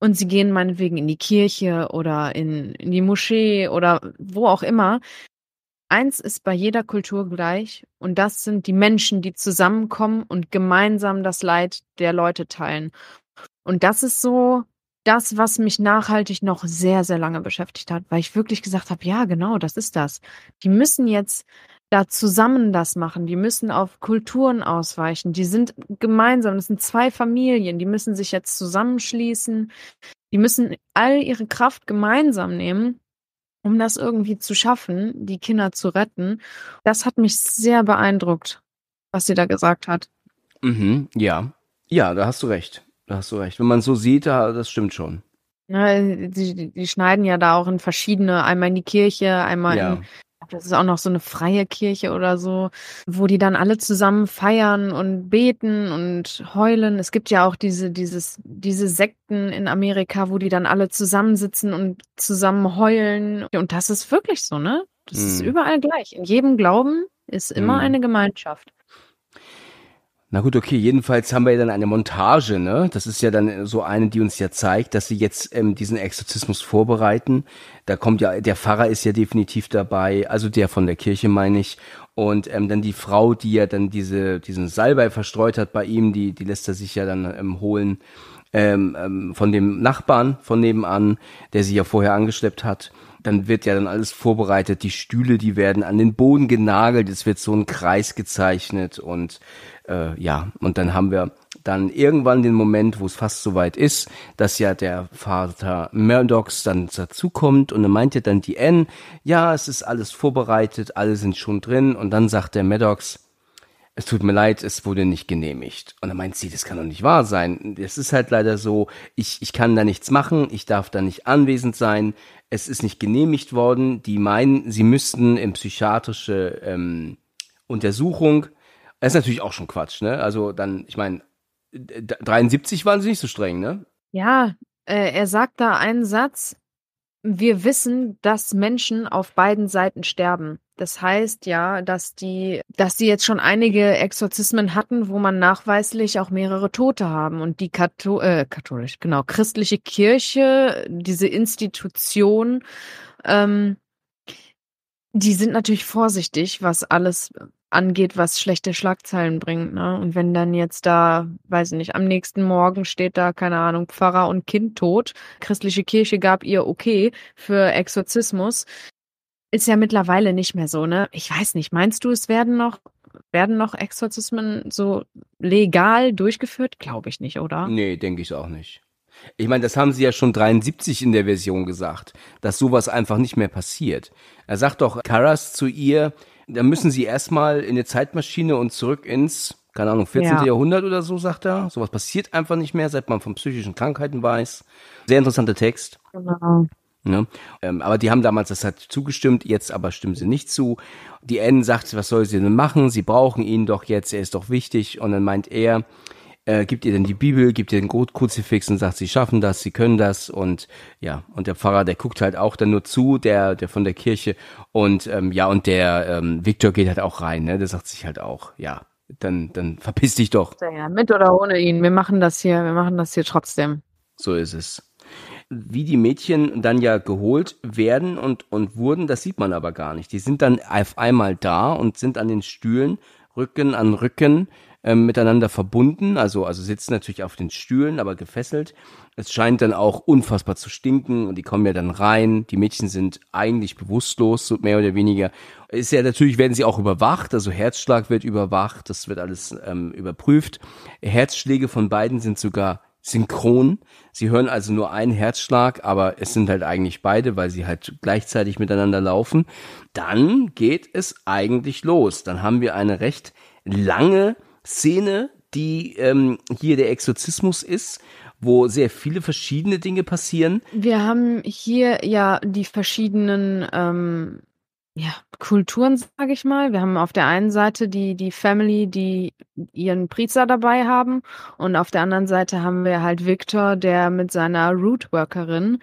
und sie gehen meinetwegen in die Kirche oder in, in die Moschee oder wo auch immer, eins ist bei jeder Kultur gleich und das sind die Menschen, die zusammenkommen und gemeinsam das Leid der Leute teilen. Und das ist so das, was mich nachhaltig noch sehr, sehr lange beschäftigt hat, weil ich wirklich gesagt habe, ja, genau, das ist das. Die müssen jetzt da zusammen das machen, die müssen auf Kulturen ausweichen, die sind gemeinsam, das sind zwei Familien, die müssen sich jetzt zusammenschließen, die müssen all ihre Kraft gemeinsam nehmen, um das irgendwie zu schaffen, die Kinder zu retten. Das hat mich sehr beeindruckt, was sie da gesagt hat. Mhm, ja. Ja, da hast du recht. Da hast du recht. Wenn man so sieht, da, das stimmt schon. Na, ne, die, die schneiden ja da auch in verschiedene, einmal in die Kirche, einmal ja. in das ist auch noch so eine freie Kirche oder so, wo die dann alle zusammen feiern und beten und heulen. Es gibt ja auch diese, dieses, diese Sekten in Amerika, wo die dann alle zusammensitzen und zusammen heulen. Und das ist wirklich so, ne? Das mm. ist mhm. überall gleich. In jedem Glauben ist immer mm. eine Gemeinschaft. Na gut, okay, jedenfalls haben wir ja dann eine Montage, ne? Das ist ja dann äh, so eine, die uns ja zeigt, dass sie jetzt ähm, diesen Exorzismus vorbereiten. Da kommt ja, der Pfarrer ist ja definitiv dabei, also der von der Kirche meine ich. Und ähm, dann die Frau, die ja dann diese, diesen Salbei verstreut hat bei ihm, die, die lässt er sich ja dann ähm, holen ähm, ähm von dem Nachbarn von nebenan, der sie ja vorher angeschleppt hat dann wird ja dann alles vorbereitet. Die Stühle, die werden an den Boden genagelt. Es wird so ein Kreis gezeichnet und äh, ja, und dann haben wir dann irgendwann den Moment, wo es fast soweit ist, dass ja der Vater Murdochs dann dazukommt und dann meint ja dann die N, ja, es ist alles vorbereitet, alle sind schon drin und dann sagt der Maddox, es tut mir leid, es wurde nicht genehmigt. Und dann meint sie, das kann doch nicht wahr sein. Es ist halt leider so, ich, ich kann da nichts machen, ich darf da nicht anwesend sein, es ist nicht genehmigt worden. Die meinen, sie müssten in psychiatrische ähm, Untersuchung. Das ist natürlich auch schon Quatsch, ne? Also dann, ich meine, 73 waren sie nicht so streng, ne? Ja, äh, er sagt da einen Satz. Wir wissen, dass Menschen auf beiden Seiten sterben. Das heißt ja, dass die, dass die jetzt schon einige Exorzismen hatten, wo man nachweislich auch mehrere Tote haben. Und die Kathol äh, katholisch, genau, christliche Kirche, diese Institution, ähm, die sind natürlich vorsichtig, was alles angeht, was schlechte Schlagzeilen bringt. Ne? Und wenn dann jetzt da, weiß ich nicht, am nächsten Morgen steht da, keine Ahnung, Pfarrer und Kind tot, christliche Kirche gab ihr okay für Exorzismus, ist ja mittlerweile nicht mehr so, ne? Ich weiß nicht, meinst du, es werden noch, werden noch Exorzismen so legal durchgeführt? Glaube ich nicht, oder? Nee, denke ich auch nicht. Ich meine, das haben sie ja schon 73 in der Version gesagt, dass sowas einfach nicht mehr passiert. Er sagt doch Karas zu ihr, da müssen sie erstmal in eine Zeitmaschine und zurück ins, keine Ahnung, 14. Ja. Jahrhundert oder so, sagt er. Sowas passiert einfach nicht mehr, seit man von psychischen Krankheiten weiß. Sehr interessanter Text. Genau. Ne? Ähm, aber die haben damals das hat zugestimmt, jetzt aber stimmen sie nicht zu. Die N sagt, was soll sie denn machen? Sie brauchen ihn doch jetzt, er ist doch wichtig. Und dann meint er, äh, gibt ihr denn die Bibel, gibt ihr den Kruzifix und sagt, sie schaffen das, sie können das und ja, und der Pfarrer, der guckt halt auch dann nur zu, der, der von der Kirche und ähm, ja, und der ähm, Viktor geht halt auch rein, ne? Der sagt sich halt auch, ja, dann, dann verpiss dich doch. Ja, mit oder ohne ihn, wir machen das hier, wir machen das hier trotzdem. So ist es wie die Mädchen dann ja geholt werden und, und wurden, das sieht man aber gar nicht. Die sind dann auf einmal da und sind an den Stühlen, Rücken an Rücken, ähm, miteinander verbunden, also, also sitzen natürlich auf den Stühlen, aber gefesselt. Es scheint dann auch unfassbar zu stinken und die kommen ja dann rein. Die Mädchen sind eigentlich bewusstlos, so mehr oder weniger. Ist ja natürlich, werden sie auch überwacht, also Herzschlag wird überwacht, das wird alles ähm, überprüft. Herzschläge von beiden sind sogar synchron. Sie hören also nur einen Herzschlag, aber es sind halt eigentlich beide, weil sie halt gleichzeitig miteinander laufen. Dann geht es eigentlich los. Dann haben wir eine recht lange Szene, die ähm, hier der Exorzismus ist wo sehr viele verschiedene Dinge passieren. Wir haben hier ja die verschiedenen ähm, ja, Kulturen, sage ich mal. Wir haben auf der einen Seite die, die Family, die ihren Priester dabei haben und auf der anderen Seite haben wir halt Victor, der mit seiner Rootworkerin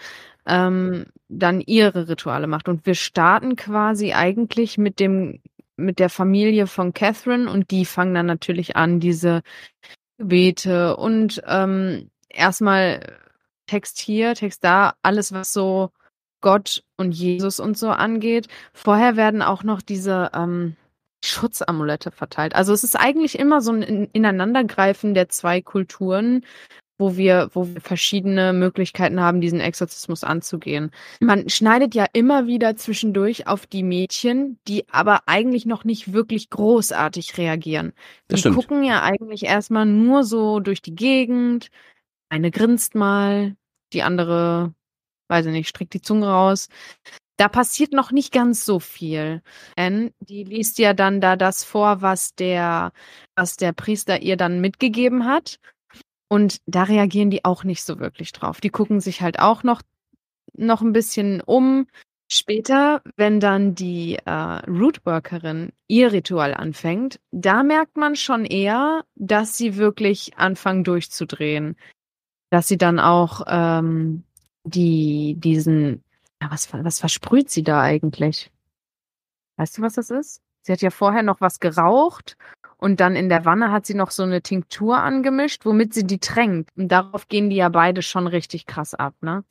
ähm, dann ihre Rituale macht. Und wir starten quasi eigentlich mit dem mit der Familie von Catherine und die fangen dann natürlich an, diese Gebete und ähm, erstmal Text hier, Text da, alles was so Gott und Jesus und so angeht. Vorher werden auch noch diese ähm, Schutzamulette verteilt. Also es ist eigentlich immer so ein Ineinandergreifen der zwei Kulturen, wo wir, wo wir verschiedene Möglichkeiten haben, diesen Exorzismus anzugehen. Man schneidet ja immer wieder zwischendurch auf die Mädchen, die aber eigentlich noch nicht wirklich großartig reagieren. die stimmt. gucken ja eigentlich erstmal nur so durch die Gegend. Eine grinst mal, die andere weiß ich nicht, streckt die Zunge raus. Da passiert noch nicht ganz so viel. Anne, die liest ja dann da das vor, was der, was der Priester ihr dann mitgegeben hat. Und da reagieren die auch nicht so wirklich drauf. Die gucken sich halt auch noch, noch ein bisschen um. Später, wenn dann die äh, Rootworkerin ihr Ritual anfängt, da merkt man schon eher, dass sie wirklich anfangen durchzudrehen. Dass sie dann auch ähm, die, diesen, ja, was, was versprüht sie da eigentlich? Weißt du, was das ist? Sie hat ja vorher noch was geraucht und dann in der Wanne hat sie noch so eine Tinktur angemischt, womit sie die tränkt. Und darauf gehen die ja beide schon richtig krass ab, ne?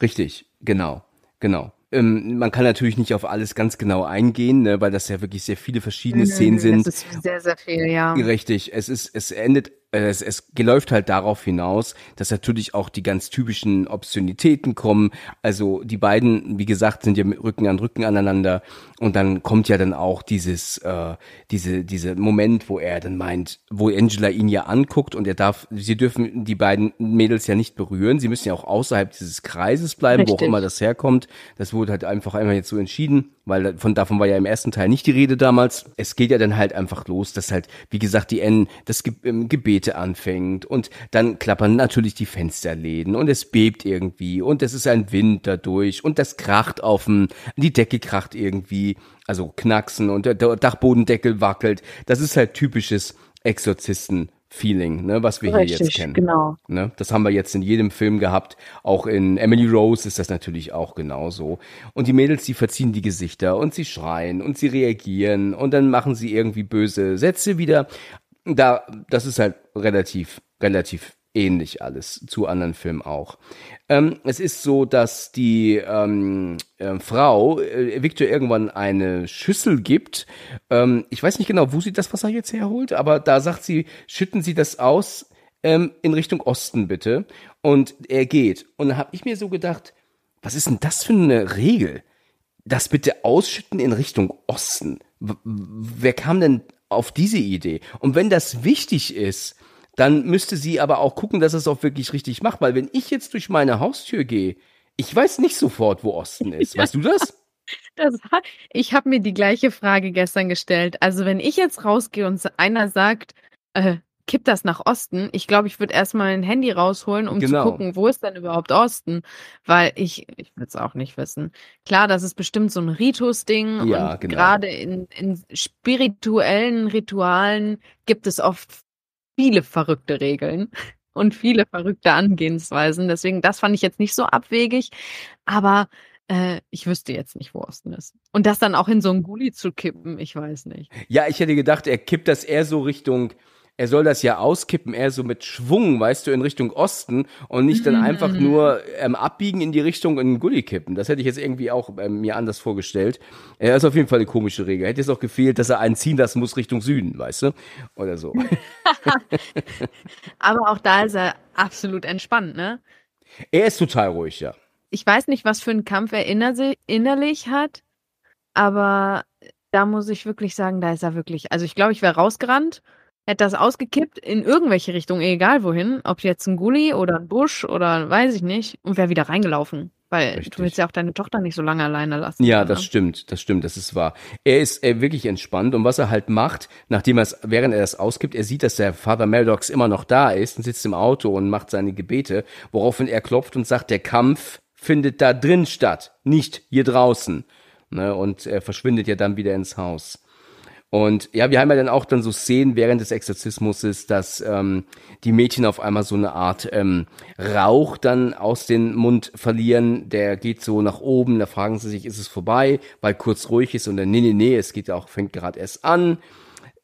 Richtig, genau, genau. Ähm, man kann natürlich nicht auf alles ganz genau eingehen, ne, weil das ja wirklich sehr viele verschiedene Szenen sind. Das ist sehr, sehr viel, ja. Richtig. Es ist, es endet äh, es, es geläuft halt darauf hinaus, dass natürlich auch die ganz typischen Obszönitäten kommen. Also die beiden, wie gesagt, sind ja mit Rücken an Rücken aneinander. Und dann kommt ja dann auch dieses, äh, diese, dieser Moment, wo er dann meint, wo Angela ihn ja anguckt und er darf, sie dürfen die beiden Mädels ja nicht berühren. Sie müssen ja auch außerhalb dieses Kreises bleiben, Richtig. wo auch immer das herkommt. Das wurde halt einfach einmal jetzt so entschieden, weil von davon war ja im ersten Teil nicht die Rede damals. Es geht ja dann halt einfach los, dass halt, wie gesagt, die N, das ähm, Gebet Trompete anfängt und dann klappern natürlich die Fensterläden und es bebt irgendwie und es ist ein Wind dadurch und das kracht auf dem, die Decke kracht irgendwie, also knacksen und der Dachbodendeckel wackelt. Das ist halt typisches Exorzisten Feeling, ne, was wir Richtig, hier jetzt kennen. Genau. Ne, das haben wir jetzt in jedem Film gehabt. Auch in Emily Rose ist das natürlich auch genauso. Und die Mädels, die verziehen die Gesichter und sie schreien und sie reagieren und dann machen sie irgendwie böse Sätze wieder da, das ist halt relativ, relativ ähnlich alles zu anderen Filmen auch. Ähm, es ist so, dass die ähm, äh, Frau äh, Victor irgendwann eine Schüssel gibt. Ähm, ich weiß nicht genau, wo sie das Wasser jetzt herholt, aber da sagt sie, schütten Sie das aus ähm, in Richtung Osten bitte. Und er geht. Und da habe ich mir so gedacht, was ist denn das für eine Regel? Das bitte ausschütten in Richtung Osten. W wer kam denn auf diese Idee. Und wenn das wichtig ist, dann müsste sie aber auch gucken, dass es auch wirklich richtig macht. Weil wenn ich jetzt durch meine Haustür gehe, ich weiß nicht sofort, wo Osten ist. Weißt du das? das ich habe mir die gleiche Frage gestern gestellt. Also wenn ich jetzt rausgehe und einer sagt, äh, kippt das nach Osten. Ich glaube, ich würde erstmal ein Handy rausholen, um genau. zu gucken, wo ist denn überhaupt Osten? Weil ich, ich würde es auch nicht wissen. Klar, das ist bestimmt so ein Ritus-Ding. Ja, und genau. gerade in, in spirituellen Ritualen gibt es oft viele verrückte Regeln und viele verrückte Angehensweisen. Deswegen, das fand ich jetzt nicht so abwegig. Aber äh, ich wüsste jetzt nicht, wo Osten ist. Und das dann auch in so einen Gully zu kippen, ich weiß nicht. Ja, ich hätte gedacht, er kippt das eher so Richtung er soll das ja auskippen, eher so mit Schwung, weißt du, in Richtung Osten und nicht dann einfach mhm. nur ähm, abbiegen in die Richtung und einen Gully kippen. Das hätte ich jetzt irgendwie auch ähm, mir anders vorgestellt. Er ist auf jeden Fall eine komische Regel. Hätte jetzt auch gefehlt, dass er einen ziehen lassen muss Richtung Süden, weißt du, oder so. Aber auch da ist er absolut entspannt, ne? Er ist total ruhig, ja. Ich weiß nicht, was für einen Kampf er innerlich hat, aber da muss ich wirklich sagen, da ist er wirklich. Also ich glaube, ich wäre rausgerannt hätte das ausgekippt in irgendwelche Richtung, egal wohin, ob jetzt ein Gully oder ein Busch oder weiß ich nicht, und wäre wieder reingelaufen. Weil Richtig. du willst ja auch deine Tochter nicht so lange alleine lassen. Ja, oder? Ne? das stimmt, das stimmt, das ist wahr. Er ist er äh, wirklich entspannt und was er halt macht, nachdem er es, während er das ausgibt, er sieht, dass der Vater Meldox immer noch da ist und sitzt im Auto und macht seine Gebete, woraufhin er klopft und sagt, der Kampf findet da drin statt, nicht hier draußen. Ne, und er verschwindet ja dann wieder ins Haus. Und ja, wir haben ja dann auch dann so Szenen während des Exorzismus, dass ähm, die Mädchen auf einmal so eine Art ähm, Rauch dann aus dem Mund verlieren. Der geht so nach oben, da fragen sie sich, ist es vorbei, weil kurz ruhig ist und dann, nee, nee, nee, es geht auch, fängt gerade erst an.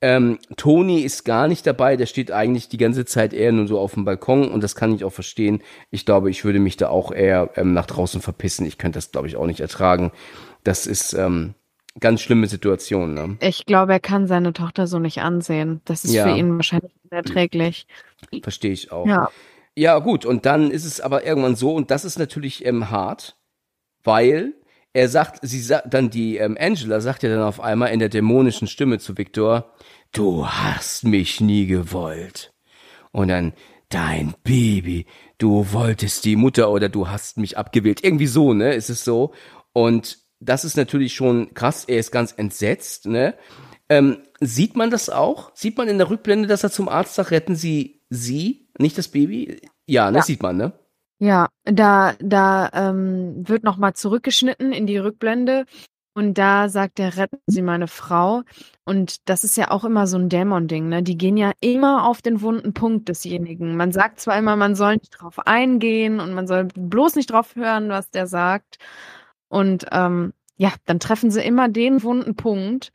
Ähm, Tony ist gar nicht dabei, der steht eigentlich die ganze Zeit eher nur so auf dem Balkon und das kann ich auch verstehen. Ich glaube, ich würde mich da auch eher ähm, nach draußen verpissen. Ich könnte das, glaube ich, auch nicht ertragen. Das ist, ähm, ganz schlimme Situation. Ne? Ich glaube, er kann seine Tochter so nicht ansehen. Das ist ja. für ihn wahrscheinlich unerträglich. Verstehe ich auch. Ja. ja, gut. Und dann ist es aber irgendwann so, und das ist natürlich ähm, hart, weil er sagt, sie sagt dann die ähm, Angela sagt ja dann auf einmal in der dämonischen Stimme zu Victor, du hast mich nie gewollt. Und dann dein Baby, du wolltest die Mutter oder du hast mich abgewählt. Irgendwie so, ne? Ist es so. Und das ist natürlich schon krass. Er ist ganz entsetzt. Ne? Ähm, sieht man das auch? Sieht man in der Rückblende, dass er zum Arzt sagt, retten Sie sie, nicht das Baby? Ja, ne, ja. sieht man, ne? Ja, da, da ähm, wird nochmal zurückgeschnitten in die Rückblende. Und da sagt er, retten Sie meine Frau. Und das ist ja auch immer so ein Dämon-Ding, ne? Die gehen ja immer auf den wunden Punkt desjenigen. Man sagt zwar immer, man soll nicht drauf eingehen und man soll bloß nicht drauf hören, was der sagt. Und ähm, ja, dann treffen sie immer den wunden Punkt.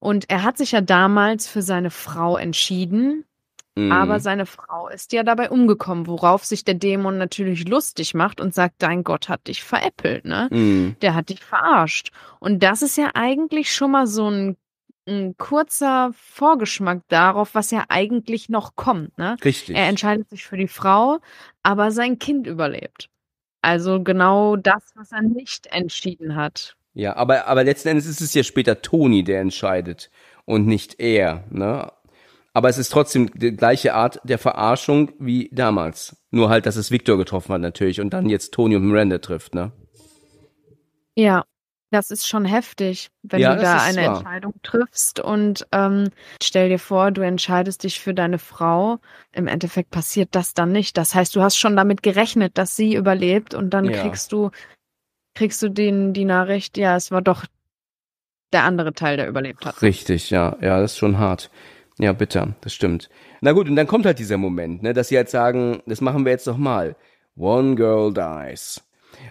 Und er hat sich ja damals für seine Frau entschieden, mhm. aber seine Frau ist ja dabei umgekommen, worauf sich der Dämon natürlich lustig macht und sagt, dein Gott hat dich veräppelt, ne? Mhm. Der hat dich verarscht. Und das ist ja eigentlich schon mal so ein ein kurzer Vorgeschmack darauf, was ja eigentlich noch kommt. Ne? Richtig. Er entscheidet sich für die Frau, aber sein Kind überlebt. Also genau das, was er nicht entschieden hat. Ja, aber, aber letzten Endes ist es ja später Toni, der entscheidet und nicht er. Ne? Aber es ist trotzdem die gleiche Art der Verarschung wie damals. Nur halt, dass es Victor getroffen hat natürlich und dann jetzt Toni und Miranda trifft, ne? Ja. Das ist schon heftig, wenn ja, du da eine wahr. Entscheidung triffst und ähm, stell dir vor, du entscheidest dich für deine Frau. Im Endeffekt passiert das dann nicht. Das heißt, du hast schon damit gerechnet, dass sie überlebt und dann ja. kriegst du kriegst du den die Nachricht, ja, es war doch der andere Teil, der überlebt hat. Richtig, ja, ja, das ist schon hart. Ja, bitter, das stimmt. Na gut, und dann kommt halt dieser Moment, ne, dass sie halt sagen, das machen wir jetzt nochmal. One girl dies.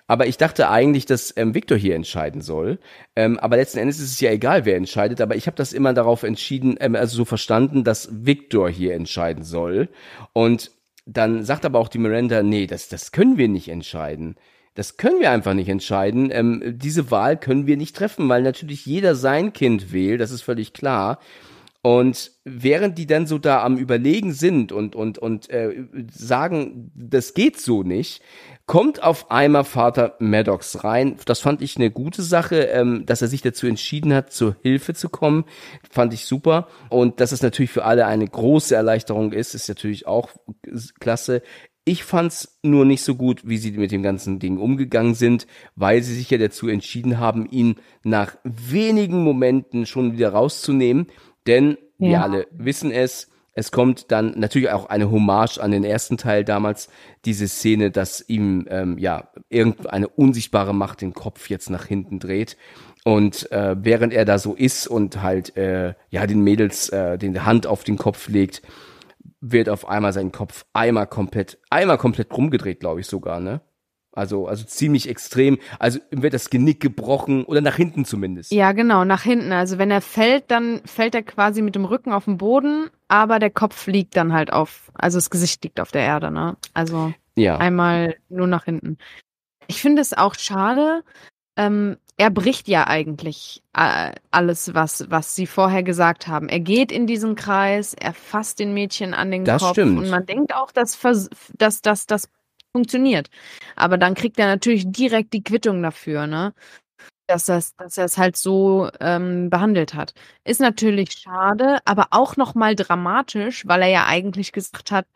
Aber ich dachte eigentlich, dass ähm, Victor hier entscheiden soll. Ähm, aber letzten Endes ist es ja egal, wer entscheidet. Aber ich habe das immer darauf entschieden, ähm, also so verstanden, dass Victor hier entscheiden soll. Und dann sagt aber auch die Miranda, nee, das, das können wir nicht entscheiden. Das können wir einfach nicht entscheiden. Ähm, diese Wahl können wir nicht treffen, weil natürlich jeder sein Kind wählt, das ist völlig klar. Und während die dann so da am Überlegen sind und, und, und äh, sagen, das geht so nicht, kommt auf einmal Vater Maddox rein. Das fand ich eine gute Sache, ähm, dass er sich dazu entschieden hat, zur Hilfe zu kommen, fand ich super. Und dass es natürlich für alle eine große Erleichterung ist, ist natürlich auch klasse. Ich fand's nur nicht so gut, wie sie mit dem ganzen Ding umgegangen sind, weil sie sich ja dazu entschieden haben, ihn nach wenigen Momenten schon wieder rauszunehmen denn ja. wir alle wissen es, es kommt dann natürlich auch eine Hommage an den ersten Teil damals, diese Szene, dass ihm ähm, ja irgendeine unsichtbare Macht den Kopf jetzt nach hinten dreht. Und äh, während er da so ist und halt äh, ja den Mädels äh, den Hand auf den Kopf legt, wird auf einmal sein Kopf einmal komplett, einmal komplett rumgedreht, glaube ich sogar, ne? Also, also ziemlich extrem. Also wird das Genick gebrochen oder nach hinten zumindest. Ja, genau, nach hinten. Also wenn er fällt, dann fällt er quasi mit dem Rücken auf den Boden, aber der Kopf liegt dann halt auf, also das Gesicht liegt auf der Erde, ne? Also ja. einmal nur nach hinten. Ich finde es auch schade. Ähm, er bricht ja eigentlich äh, alles, was, was sie vorher gesagt haben. Er geht in diesen Kreis, er fasst den Mädchen an den das Kopf stimmt. und man denkt auch, dass, dass, dass das funktioniert. Aber dann kriegt er natürlich direkt die Quittung dafür, ne? Dass, er es halt so ähm, behandelt hat. Ist natürlich schade, aber auch nochmal dramatisch, weil er ja eigentlich gesagt hat,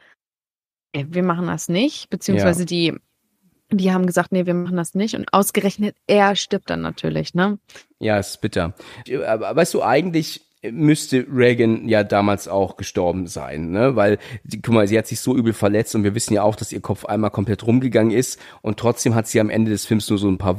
ey, äh, wir machen das nicht, beziehungsweise ja. die, die haben gesagt, nee, wir machen das nicht. Und ausgerechnet er stirbt dann natürlich, ne? Ja, ist bitter. Äh, weißt du, eigentlich müsste Reagan ja damals auch gestorben sein, ne? Weil, die, guck mal, sie hat sich so übel verletzt und wir wissen ja auch, dass ihr Kopf einmal komplett rumgegangen ist und trotzdem hat sie am Ende des Films nur so ein paar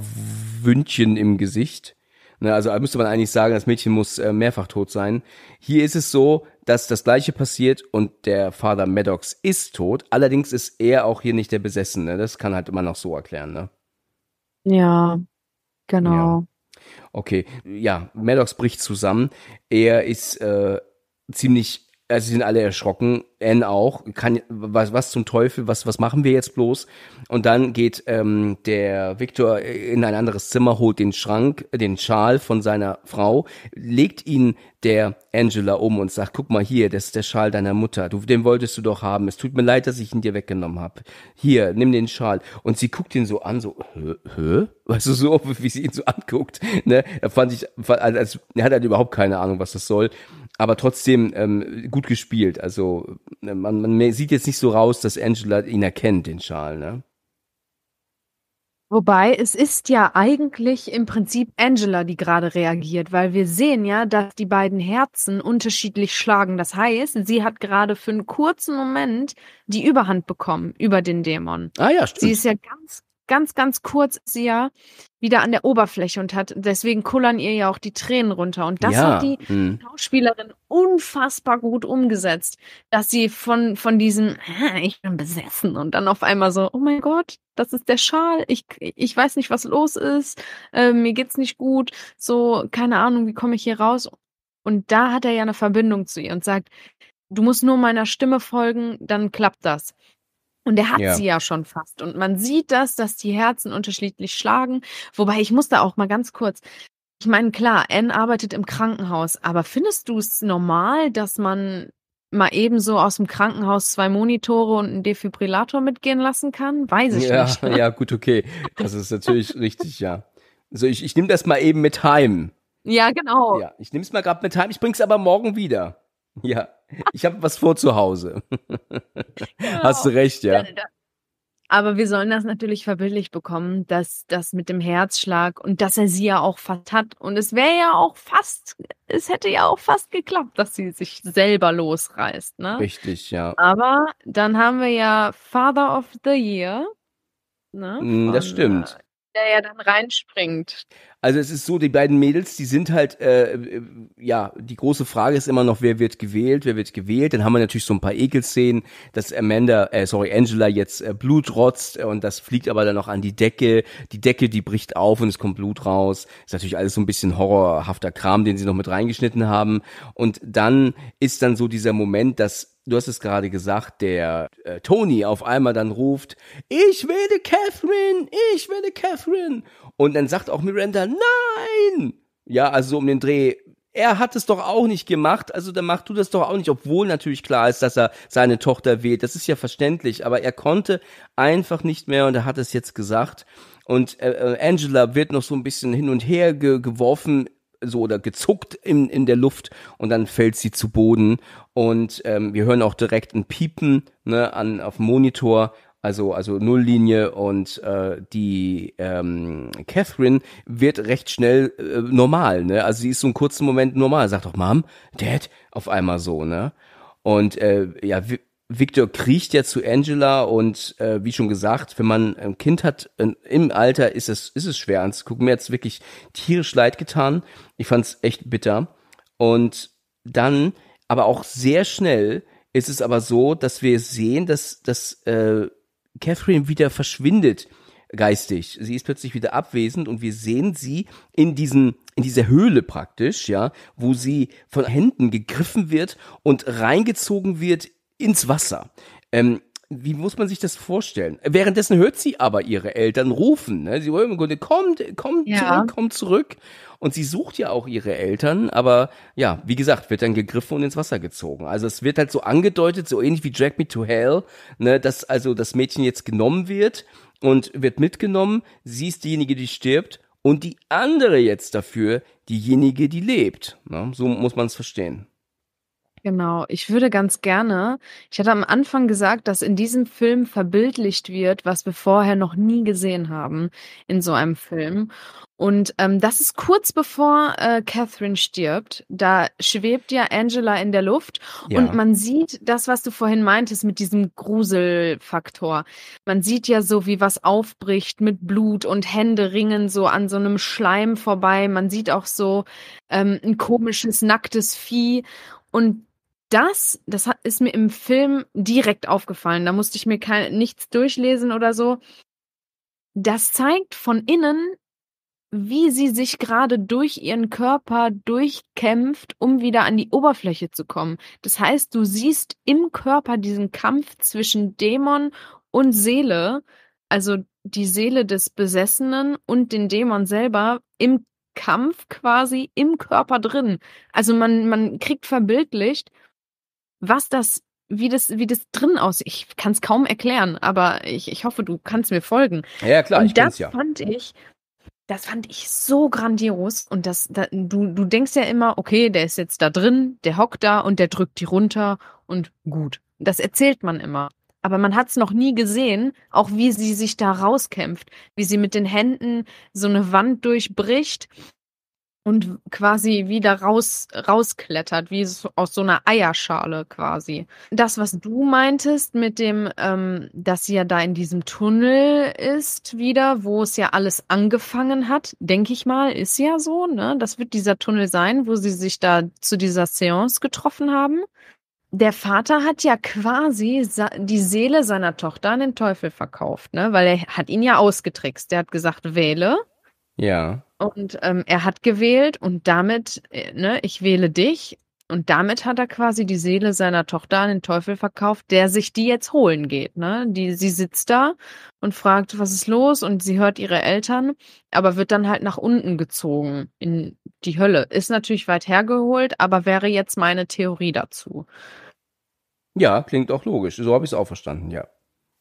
Wündchen im Gesicht. Ne? Also müsste man eigentlich sagen, das Mädchen muss äh, mehrfach tot sein. Hier ist es so, dass das gleiche passiert und der Vater Maddox ist tot. Allerdings ist er auch hier nicht der Besessene. Das kann halt immer noch so erklären, ne? Ja, genau. Ja. Okay, ja, Maddox bricht zusammen. Er ist äh, ziemlich also sie sind alle erschrocken, Anne auch, kann, was, was zum Teufel, was, was machen wir jetzt bloß? Und dann geht ähm, der Victor in ein anderes Zimmer, holt den Schrank, den Schal von seiner Frau, legt ihn der Angela um und sagt, guck mal hier, das ist der Schal deiner Mutter, du, den wolltest du doch haben, es tut mir leid, dass ich ihn dir weggenommen habe. Hier, nimm den Schal. Und sie guckt ihn so an, so, hä? hä? Weißt du, so, wie sie ihn so anguckt, ne? Er fand sich, als, er hat halt überhaupt keine Ahnung, was das soll aber trotzdem ähm, gut gespielt. Also äh, man, man sieht jetzt nicht so raus, dass Angela ihn erkennt, den Schal, ne? Wobei, es ist ja eigentlich im Prinzip Angela, die gerade reagiert, weil wir sehen ja, dass die beiden Herzen unterschiedlich schlagen. Das heißt, sie hat gerade für einen kurzen Moment die Überhand bekommen über den Dämon. Ah ja, stimmt. Sie ist ja ganz ganz, ganz kurz ist sie ja wieder an der Oberfläche und hat, deswegen kullern ihr ja auch die Tränen runter. Und das ja. hat die hm. Schauspielerin unfassbar gut umgesetzt, dass sie von, von diesem, ich bin besessen und dann auf einmal so, oh mein Gott, das ist der Schal, ich, ich weiß nicht, was los ist, äh, mir geht's nicht gut, so, keine Ahnung, wie komme ich hier raus? Und da hat er ja eine Verbindung zu ihr und sagt, du musst nur meiner Stimme folgen, dann klappt das. Und er hat ja. sie ja schon fast. Und man sieht das, dass die Herzen unterschiedlich schlagen. Wobei ich muss da auch mal ganz kurz. Ich meine, klar, Anne arbeitet im Krankenhaus, aber findest du es normal, dass man mal ebenso aus dem Krankenhaus zwei Monitore und einen Defibrillator mitgehen lassen kann? Weiß ich ja, nicht. Ne? Ja, gut, okay. Das ist natürlich richtig, ja. Also ich, ich nehme das mal eben mit heim. Ja, genau. Ja, ich nehme es mal gerade mit heim. Ich bring's aber morgen wieder. Ja, ich habe was vor zu Hause. Genau. Hast du recht, ja. Aber wir sollen das natürlich verbildlich bekommen, dass das mit dem Herzschlag und dass er sie ja auch fast hat. Und es wäre ja auch fast, es hätte ja auch fast geklappt, dass sie sich selber losreißt. Ne? Richtig, ja. Aber dann haben wir ja Father of the Year. Ne, mm, von, das stimmt. Äh, der ja dann reinspringt. Also es ist so, die beiden Mädels, die sind halt, äh, äh, ja, die große Frage ist immer noch, wer wird gewählt, wer wird gewählt. Dann haben wir natürlich so ein paar Ekelszenen, dass Amanda, äh, sorry, Angela jetzt äh, Blut rotzt äh, und das fliegt aber dann noch an die Decke. Die Decke, die bricht auf und es kommt Blut raus. Ist natürlich alles so ein bisschen horrorhafter Kram, den sie noch mit reingeschnitten haben. Und dann ist dann so dieser Moment, dass du hast es gerade gesagt, der äh, Tony auf einmal dann ruft, ich werde Catherine, ich werde Catherine. Und dann sagt auch Miranda, nein! Ja, also so um den Dreh, er hat es doch auch nicht gemacht, also dann machst du das doch auch nicht, obwohl natürlich klar ist, dass er seine Tochter wählt, das ist ja verständlich, aber er konnte einfach nicht mehr und er hat es jetzt gesagt. Und äh, äh Angela wird noch so ein bisschen hin und her ge geworfen so oder gezuckt in, in der Luft und dann fällt sie zu Boden. Und ähm, wir hören auch direkt ein Piepen ne, an, auf dem Monitor, also, also Nulllinie und äh, die ähm, Catherine wird recht schnell äh, normal, ne? Also sie ist so einen kurzen Moment normal, sagt doch Mom, Dad, auf einmal so, ne? Und äh, ja, wir, Victor kriecht ja zu Angela und äh, wie schon gesagt, wenn man ein Kind hat äh, im Alter, ist es, ist es schwer anzugucken. Mir hat's wirklich tierisch leid getan. Ich fand's echt bitter. Und dann, aber auch sehr schnell ist es aber so, dass wir sehen, dass, dass äh, Catherine wieder verschwindet geistig. Sie ist plötzlich wieder abwesend und wir sehen sie in diesen in dieser Höhle praktisch, ja, wo sie von Händen gegriffen wird und reingezogen wird ins Wasser. Ähm, wie muss man sich das vorstellen? Währenddessen hört sie aber ihre Eltern rufen. Ne? Sie wollen im Grunde, kommt, kommt ja. zurück, kommt zurück. Und sie sucht ja auch ihre Eltern, aber ja, wie gesagt, wird dann gegriffen und ins Wasser gezogen. Also es wird halt so angedeutet, so ähnlich wie Drag Me to Hell, ne, dass also das Mädchen jetzt genommen wird und wird mitgenommen. Sie ist diejenige, die stirbt und die andere jetzt dafür diejenige, die lebt. Ne? So muss man es verstehen. Genau, ich würde ganz gerne, ich hatte am Anfang gesagt, dass in diesem Film verbildlicht wird, was wir vorher noch nie gesehen haben in so einem Film. Und ähm, das ist kurz bevor äh, Catherine stirbt. Da schwebt ja Angela in der Luft ja. und man sieht das, was du vorhin meintest mit diesem Gruselfaktor. Man sieht ja so, wie was aufbricht mit Blut und Hände ringen so an so einem Schleim vorbei. Man sieht auch so ähm, ein komisches, nacktes Vieh. Und das, das ist mir im Film direkt aufgefallen. Da musste ich mir kein, nichts durchlesen oder so. Das zeigt von innen, wie sie sich gerade durch ihren Körper durchkämpft, um wieder an die Oberfläche zu kommen. Das heißt, du siehst im Körper diesen Kampf zwischen Dämon und Seele, also die Seele des Besessenen und den Dämon selber im Kampf quasi im Körper drin. Also man, man kriegt verbildlicht, was das, wie das, wie das drin aussieht. Ich kann es kaum erklären, aber ich, ich hoffe, du kannst mir folgen. Ja, klar, und ich das ja. fand ich, das fand ich so grandios. Und das, da, du, du denkst ja immer, okay, der ist jetzt da drin, der hockt da und der drückt die runter und gut. Das erzählt man immer. Aber man hat es noch nie gesehen, auch wie sie sich da rauskämpft, wie sie mit den Händen so eine Wand durchbricht und quasi wieder raus rausklettert, wie aus so einer Eierschale quasi. Das, was du meintest mit dem, ähm, dass sie ja da in diesem Tunnel ist wieder, wo es ja alles angefangen hat, denke ich mal, ist ja so, ne? Das wird dieser Tunnel sein, wo sie sich da zu dieser Seance getroffen haben. Der Vater hat ja quasi die Seele seiner Tochter an den Teufel verkauft, ne? Weil er hat ihn ja ausgetrickst. Der hat gesagt, wähle. Ja und ähm, er hat gewählt und damit, äh, ne, ich wähle dich. Und damit hat er quasi die Seele seiner Tochter an den Teufel verkauft, der sich die jetzt holen geht. Ne? Die, sie sitzt da und fragt, was ist los? Und sie hört ihre Eltern, aber wird dann halt nach unten gezogen in die Hölle. Ist natürlich weit hergeholt, aber wäre jetzt meine Theorie dazu. Ja, klingt auch logisch. So habe ich es auch verstanden, ja.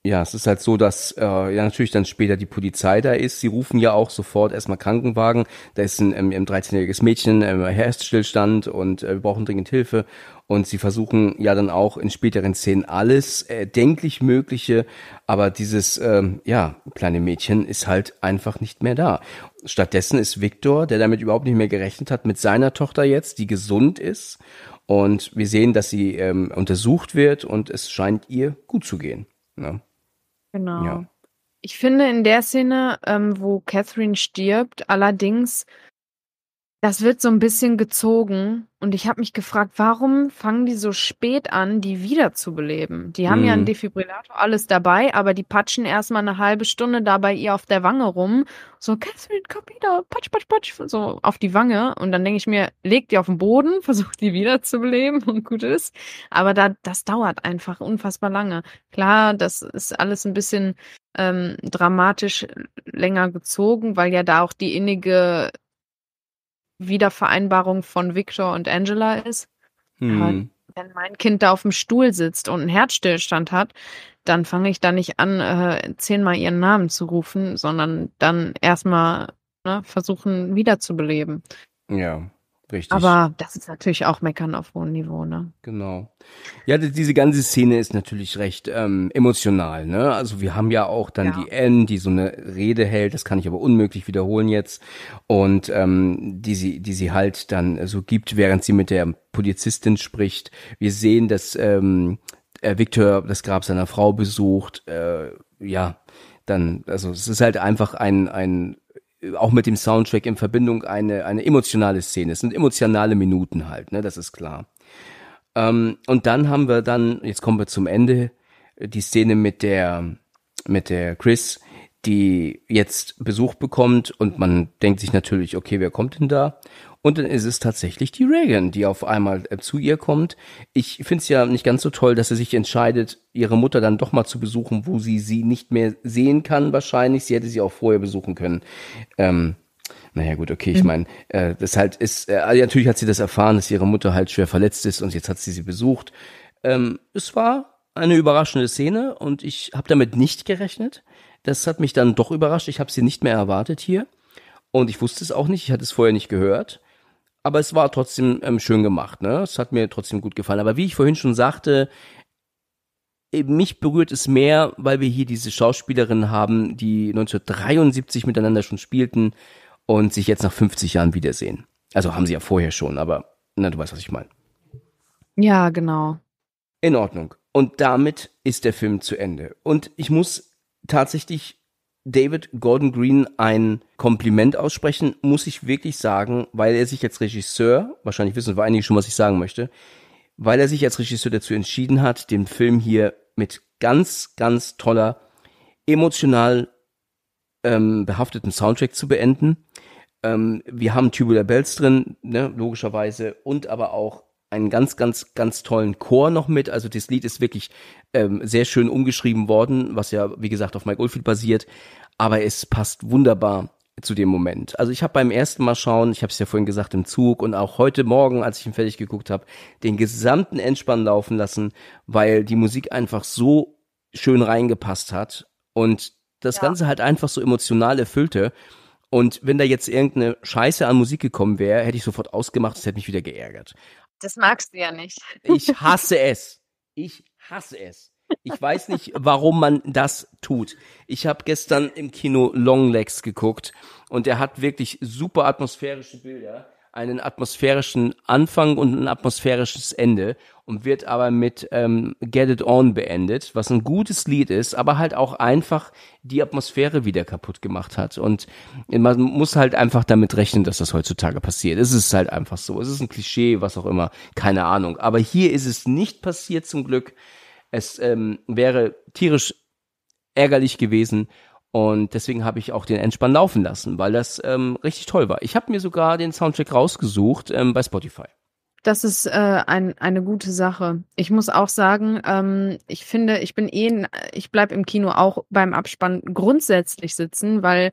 Ja, es ist halt so, dass äh, ja natürlich dann später die Polizei da ist. Sie rufen ja auch sofort erstmal Krankenwagen. Da ist ein, ähm, ein, ein 13-jähriges Mädchen im ähm, Herzstillstand und äh, wir brauchen dringend Hilfe. Und sie versuchen ja dann auch in späteren Szenen alles äh, denklich Mögliche, aber dieses ähm, ja kleine Mädchen ist halt einfach nicht mehr da. Stattdessen ist Viktor, der damit überhaupt nicht mehr gerechnet hat, mit seiner Tochter jetzt, die gesund ist. Und wir sehen, dass sie ähm, untersucht wird und es scheint ihr gut zu gehen. Ja. Ne? Genau. Ja. Ich finde in der Szene, ähm, wo Catherine stirbt, allerdings das wird so ein bisschen gezogen und ich habe mich gefragt, warum fangen die so spät an, die wiederzubeleben? Die haben mm. ja einen hm. Defibrillator, alles dabei, aber die patschen erstmal eine halbe Stunde da bei ihr auf der Wange rum. So, Catherine, komm wieder, patsch, patsch, patsch, so auf die Wange. Und dann denke ich mir, leg die auf den Boden, versuch die wiederzubeleben und gut ist. Aber da, das dauert einfach unfassbar lange. Klar, das ist alles ein bisschen ähm, dramatisch äh, länger gezogen, weil ja da auch die innige Wiedervereinbarung von Victor und Angela ist. Hm. Wenn mein Kind da auf dem Stuhl sitzt und einen Herzstillstand hat, dann fange ich da nicht an, äh, zehnmal ihren Namen zu rufen, sondern dann erstmal ne, versuchen wiederzubeleben. Ja. Richtig. Aber das ist natürlich auch Meckern auf hohem Niveau, ne? Genau. Ja, diese ganze Szene ist natürlich recht ähm, emotional, ne? Also wir haben ja auch dann ja. die Anne, die so eine Rede hält, das kann ich aber unmöglich wiederholen jetzt, und ähm, die, sie, die sie halt dann so gibt, während sie mit der Polizistin spricht. Wir sehen, dass ähm, äh, Victor das Grab seiner Frau besucht, äh, ja, dann, also es ist halt einfach ein, ein äh, auch mit dem Soundtrack in Verbindung eine, eine emotionale Szene. Es sind emotionale Minuten halt, ne, das ist klar. Ähm, und dann haben wir dann, jetzt kommen wir zum Ende, die Szene mit der, mit der Chris, die jetzt Besuch bekommt und man denkt sich natürlich, okay, wer kommt denn da? Und dann ist es tatsächlich die Reagan, die auf einmal äh, zu ihr kommt. Ich finde es ja nicht ganz so toll, dass sie sich entscheidet, ihre Mutter dann doch mal zu besuchen, wo sie sie nicht mehr sehen kann wahrscheinlich. Sie hätte sie auch vorher besuchen können. Ähm, naja, gut, okay, ich hm. meine, äh, das halt ist, äh, natürlich hat sie das erfahren, dass ihre Mutter halt schwer verletzt ist und jetzt hat sie sie besucht. Ähm, es war eine überraschende Szene und ich habe damit nicht gerechnet. Das hat mich dann doch überrascht. Ich habe sie nicht mehr erwartet hier und ich wusste es auch nicht. Ich hatte es vorher nicht gehört aber es war trotzdem ähm, schön gemacht. Ne? Es hat mir trotzdem gut gefallen. Aber wie ich vorhin schon sagte, äh, mich berührt es mehr, weil wir hier diese Schauspielerinnen haben, die 1973 miteinander schon spielten und sich jetzt nach 50 Jahren wiedersehen. Also haben sie ja vorher schon, aber na, du weißt, was ich meine. Ja, genau. In Ordnung. Und damit ist der Film zu Ende. Und ich muss tatsächlich David Gordon Green ein Kompliment aussprechen, muss ich wirklich sagen, weil er sich als Regisseur, wahrscheinlich wissen wir einige schon, was ich sagen möchte, weil er sich als Regisseur dazu entschieden hat, den Film hier mit ganz, ganz toller, emotional ähm, behafteten Soundtrack zu beenden. Ähm, wir haben Tubular Bells drin, ne, logischerweise, und aber auch einen ganz, ganz, ganz tollen Chor noch mit. Also das Lied ist wirklich ähm, sehr schön umgeschrieben worden, was ja, wie gesagt, auf Mike Oldfield basiert. Aber es passt wunderbar zu dem Moment. Also ich habe beim ersten Mal schauen, ich habe es ja vorhin gesagt, im Zug und auch heute Morgen, als ich ihn fertig geguckt habe, den gesamten Endspann laufen lassen, weil die Musik einfach so schön reingepasst hat und das ja. Ganze halt einfach so emotional erfüllte. Und wenn da jetzt irgendeine Scheiße an Musik gekommen wäre, hätte ich sofort ausgemacht, es hätte mich wieder geärgert. Das magst du ja nicht. Ich hasse es. Ich hasse es. Ich weiß nicht, warum man das tut. Ich habe gestern im Kino Longlegs geguckt und er hat wirklich super atmosphärische Bilder einen atmosphärischen Anfang und ein atmosphärisches Ende und wird aber mit ähm, Get It On beendet, was ein gutes Lied ist, aber halt auch einfach die Atmosphäre wieder kaputt gemacht hat. Und man muss halt einfach damit rechnen, dass das heutzutage passiert. Es ist halt einfach so. Es ist ein Klischee, was auch immer. Keine Ahnung. Aber hier ist es nicht passiert, zum Glück. Es ähm, wäre tierisch ärgerlich gewesen und deswegen habe ich auch den Entspann laufen lassen, weil das ähm, richtig toll war. Ich habe mir sogar den Soundtrack rausgesucht ähm, bei Spotify. Das ist äh, ein, eine gute Sache. Ich muss auch sagen, ähm, ich finde, ich bin eh, ich bleibe im Kino auch beim Abspann grundsätzlich sitzen, weil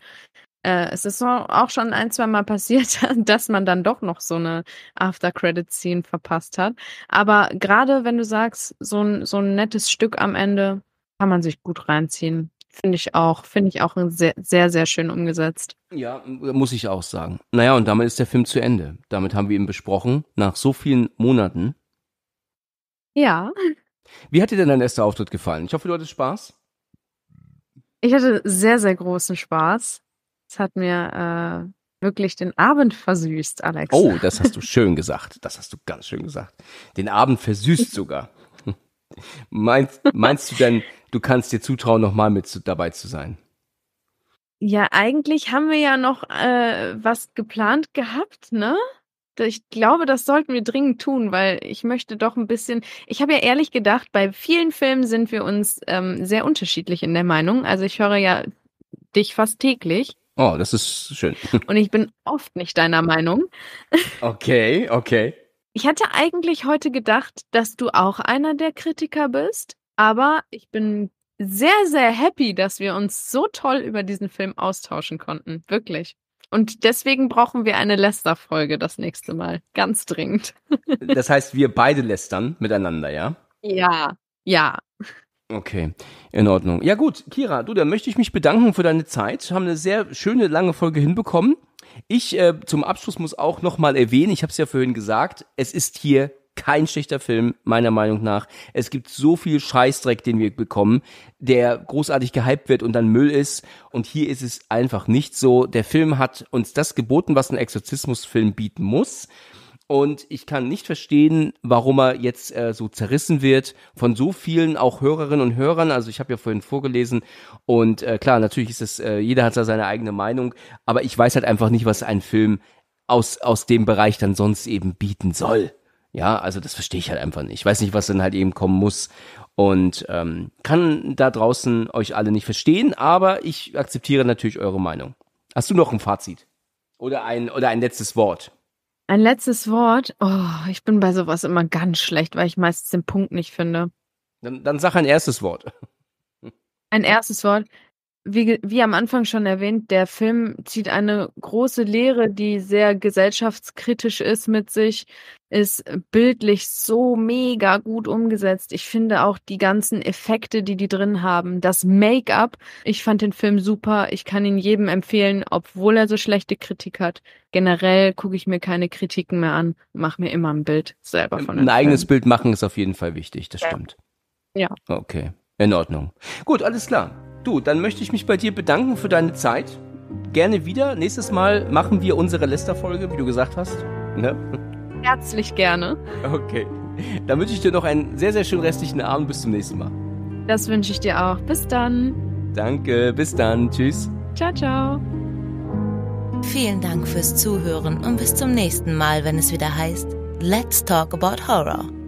äh, es ist auch schon ein, zwei Mal passiert, dass man dann doch noch so eine After-Credit-Scene verpasst hat. Aber gerade wenn du sagst, so ein, so ein nettes Stück am Ende, kann man sich gut reinziehen. Finde ich auch, finde ich auch sehr, sehr, sehr schön umgesetzt. Ja, muss ich auch sagen. Naja, und damit ist der Film zu Ende. Damit haben wir ihn besprochen, nach so vielen Monaten. Ja. Wie hat dir denn dein erster Auftritt gefallen? Ich hoffe, du hattest Spaß. Ich hatte sehr, sehr großen Spaß. Es hat mir äh, wirklich den Abend versüßt, Alex. Oh, das hast du schön gesagt. Das hast du ganz schön gesagt. Den Abend versüßt sogar. meinst, meinst du denn, du kannst dir zutrauen, nochmal mit zu, dabei zu sein? Ja, eigentlich haben wir ja noch äh, was geplant gehabt, ne? Ich glaube, das sollten wir dringend tun, weil ich möchte doch ein bisschen. Ich habe ja ehrlich gedacht, bei vielen Filmen sind wir uns ähm, sehr unterschiedlich in der Meinung. Also ich höre ja dich fast täglich. Oh, das ist schön. Und ich bin oft nicht deiner Meinung. Okay, okay. Ich hatte eigentlich heute gedacht, dass du auch einer der Kritiker bist, aber ich bin sehr, sehr happy, dass wir uns so toll über diesen Film austauschen konnten. Wirklich. Und deswegen brauchen wir eine Lester-Folge das nächste Mal. Ganz dringend. das heißt, wir beide lästern miteinander, ja? Ja, ja. Okay, in Ordnung. Ja gut, Kira, du, dann möchte ich mich bedanken für deine Zeit. Wir haben eine sehr schöne, lange Folge hinbekommen. Ich äh, zum Abschluss muss auch nochmal erwähnen, ich habe es ja vorhin gesagt, es ist hier kein schlechter Film, meiner Meinung nach. Es gibt so viel Scheißdreck, den wir bekommen, der großartig gehypt wird und dann Müll ist. Und hier ist es einfach nicht so. Der Film hat uns das geboten, was ein Exorzismusfilm bieten muss. Und ich kann nicht verstehen, warum er jetzt äh, so zerrissen wird von so vielen auch Hörerinnen und Hörern. Also ich habe ja vorhin vorgelesen und äh, klar, natürlich ist es, äh, jeder hat da seine eigene Meinung, aber ich weiß halt einfach nicht, was ein Film aus, aus dem Bereich dann sonst eben bieten soll. Ja, also das verstehe ich halt einfach nicht. Ich weiß nicht, was dann halt eben kommen muss. Und ähm, kann da draußen euch alle nicht verstehen, aber ich akzeptiere natürlich eure Meinung. Hast du noch ein Fazit? Oder ein, oder ein letztes Wort? Ein letztes Wort? Oh, ich bin bei sowas immer ganz schlecht, weil ich meistens den Punkt nicht finde. Dann, dann sag ein erstes Wort. Ein erstes Wort. Wie, wie am Anfang schon erwähnt, der Film zieht eine große Lehre, die sehr gesellschaftskritisch ist, mit sich ist bildlich so mega gut umgesetzt. Ich finde auch die ganzen Effekte, die die drin haben, das Make-up. Ich fand den Film super. Ich kann ihn jedem empfehlen, obwohl er so schlechte Kritik hat. Generell gucke ich mir keine Kritiken mehr an, mache mir immer ein Bild selber ähm, von. Ein eigenes Film. Bild machen ist auf jeden Fall wichtig, das stimmt. Ja. Okay, in Ordnung. Gut, alles klar. Du, dann möchte ich mich bei dir bedanken für deine Zeit. Gerne wieder. Nächstes Mal machen wir unsere Lester-Folge, wie du gesagt hast. Ne? Herzlich gerne. Okay. Dann wünsche ich dir noch einen sehr, sehr schönen restlichen Abend. Bis zum nächsten Mal. Das wünsche ich dir auch. Bis dann. Danke. Bis dann. Tschüss. Ciao, ciao. Vielen Dank fürs Zuhören und bis zum nächsten Mal, wenn es wieder heißt Let's Talk About Horror.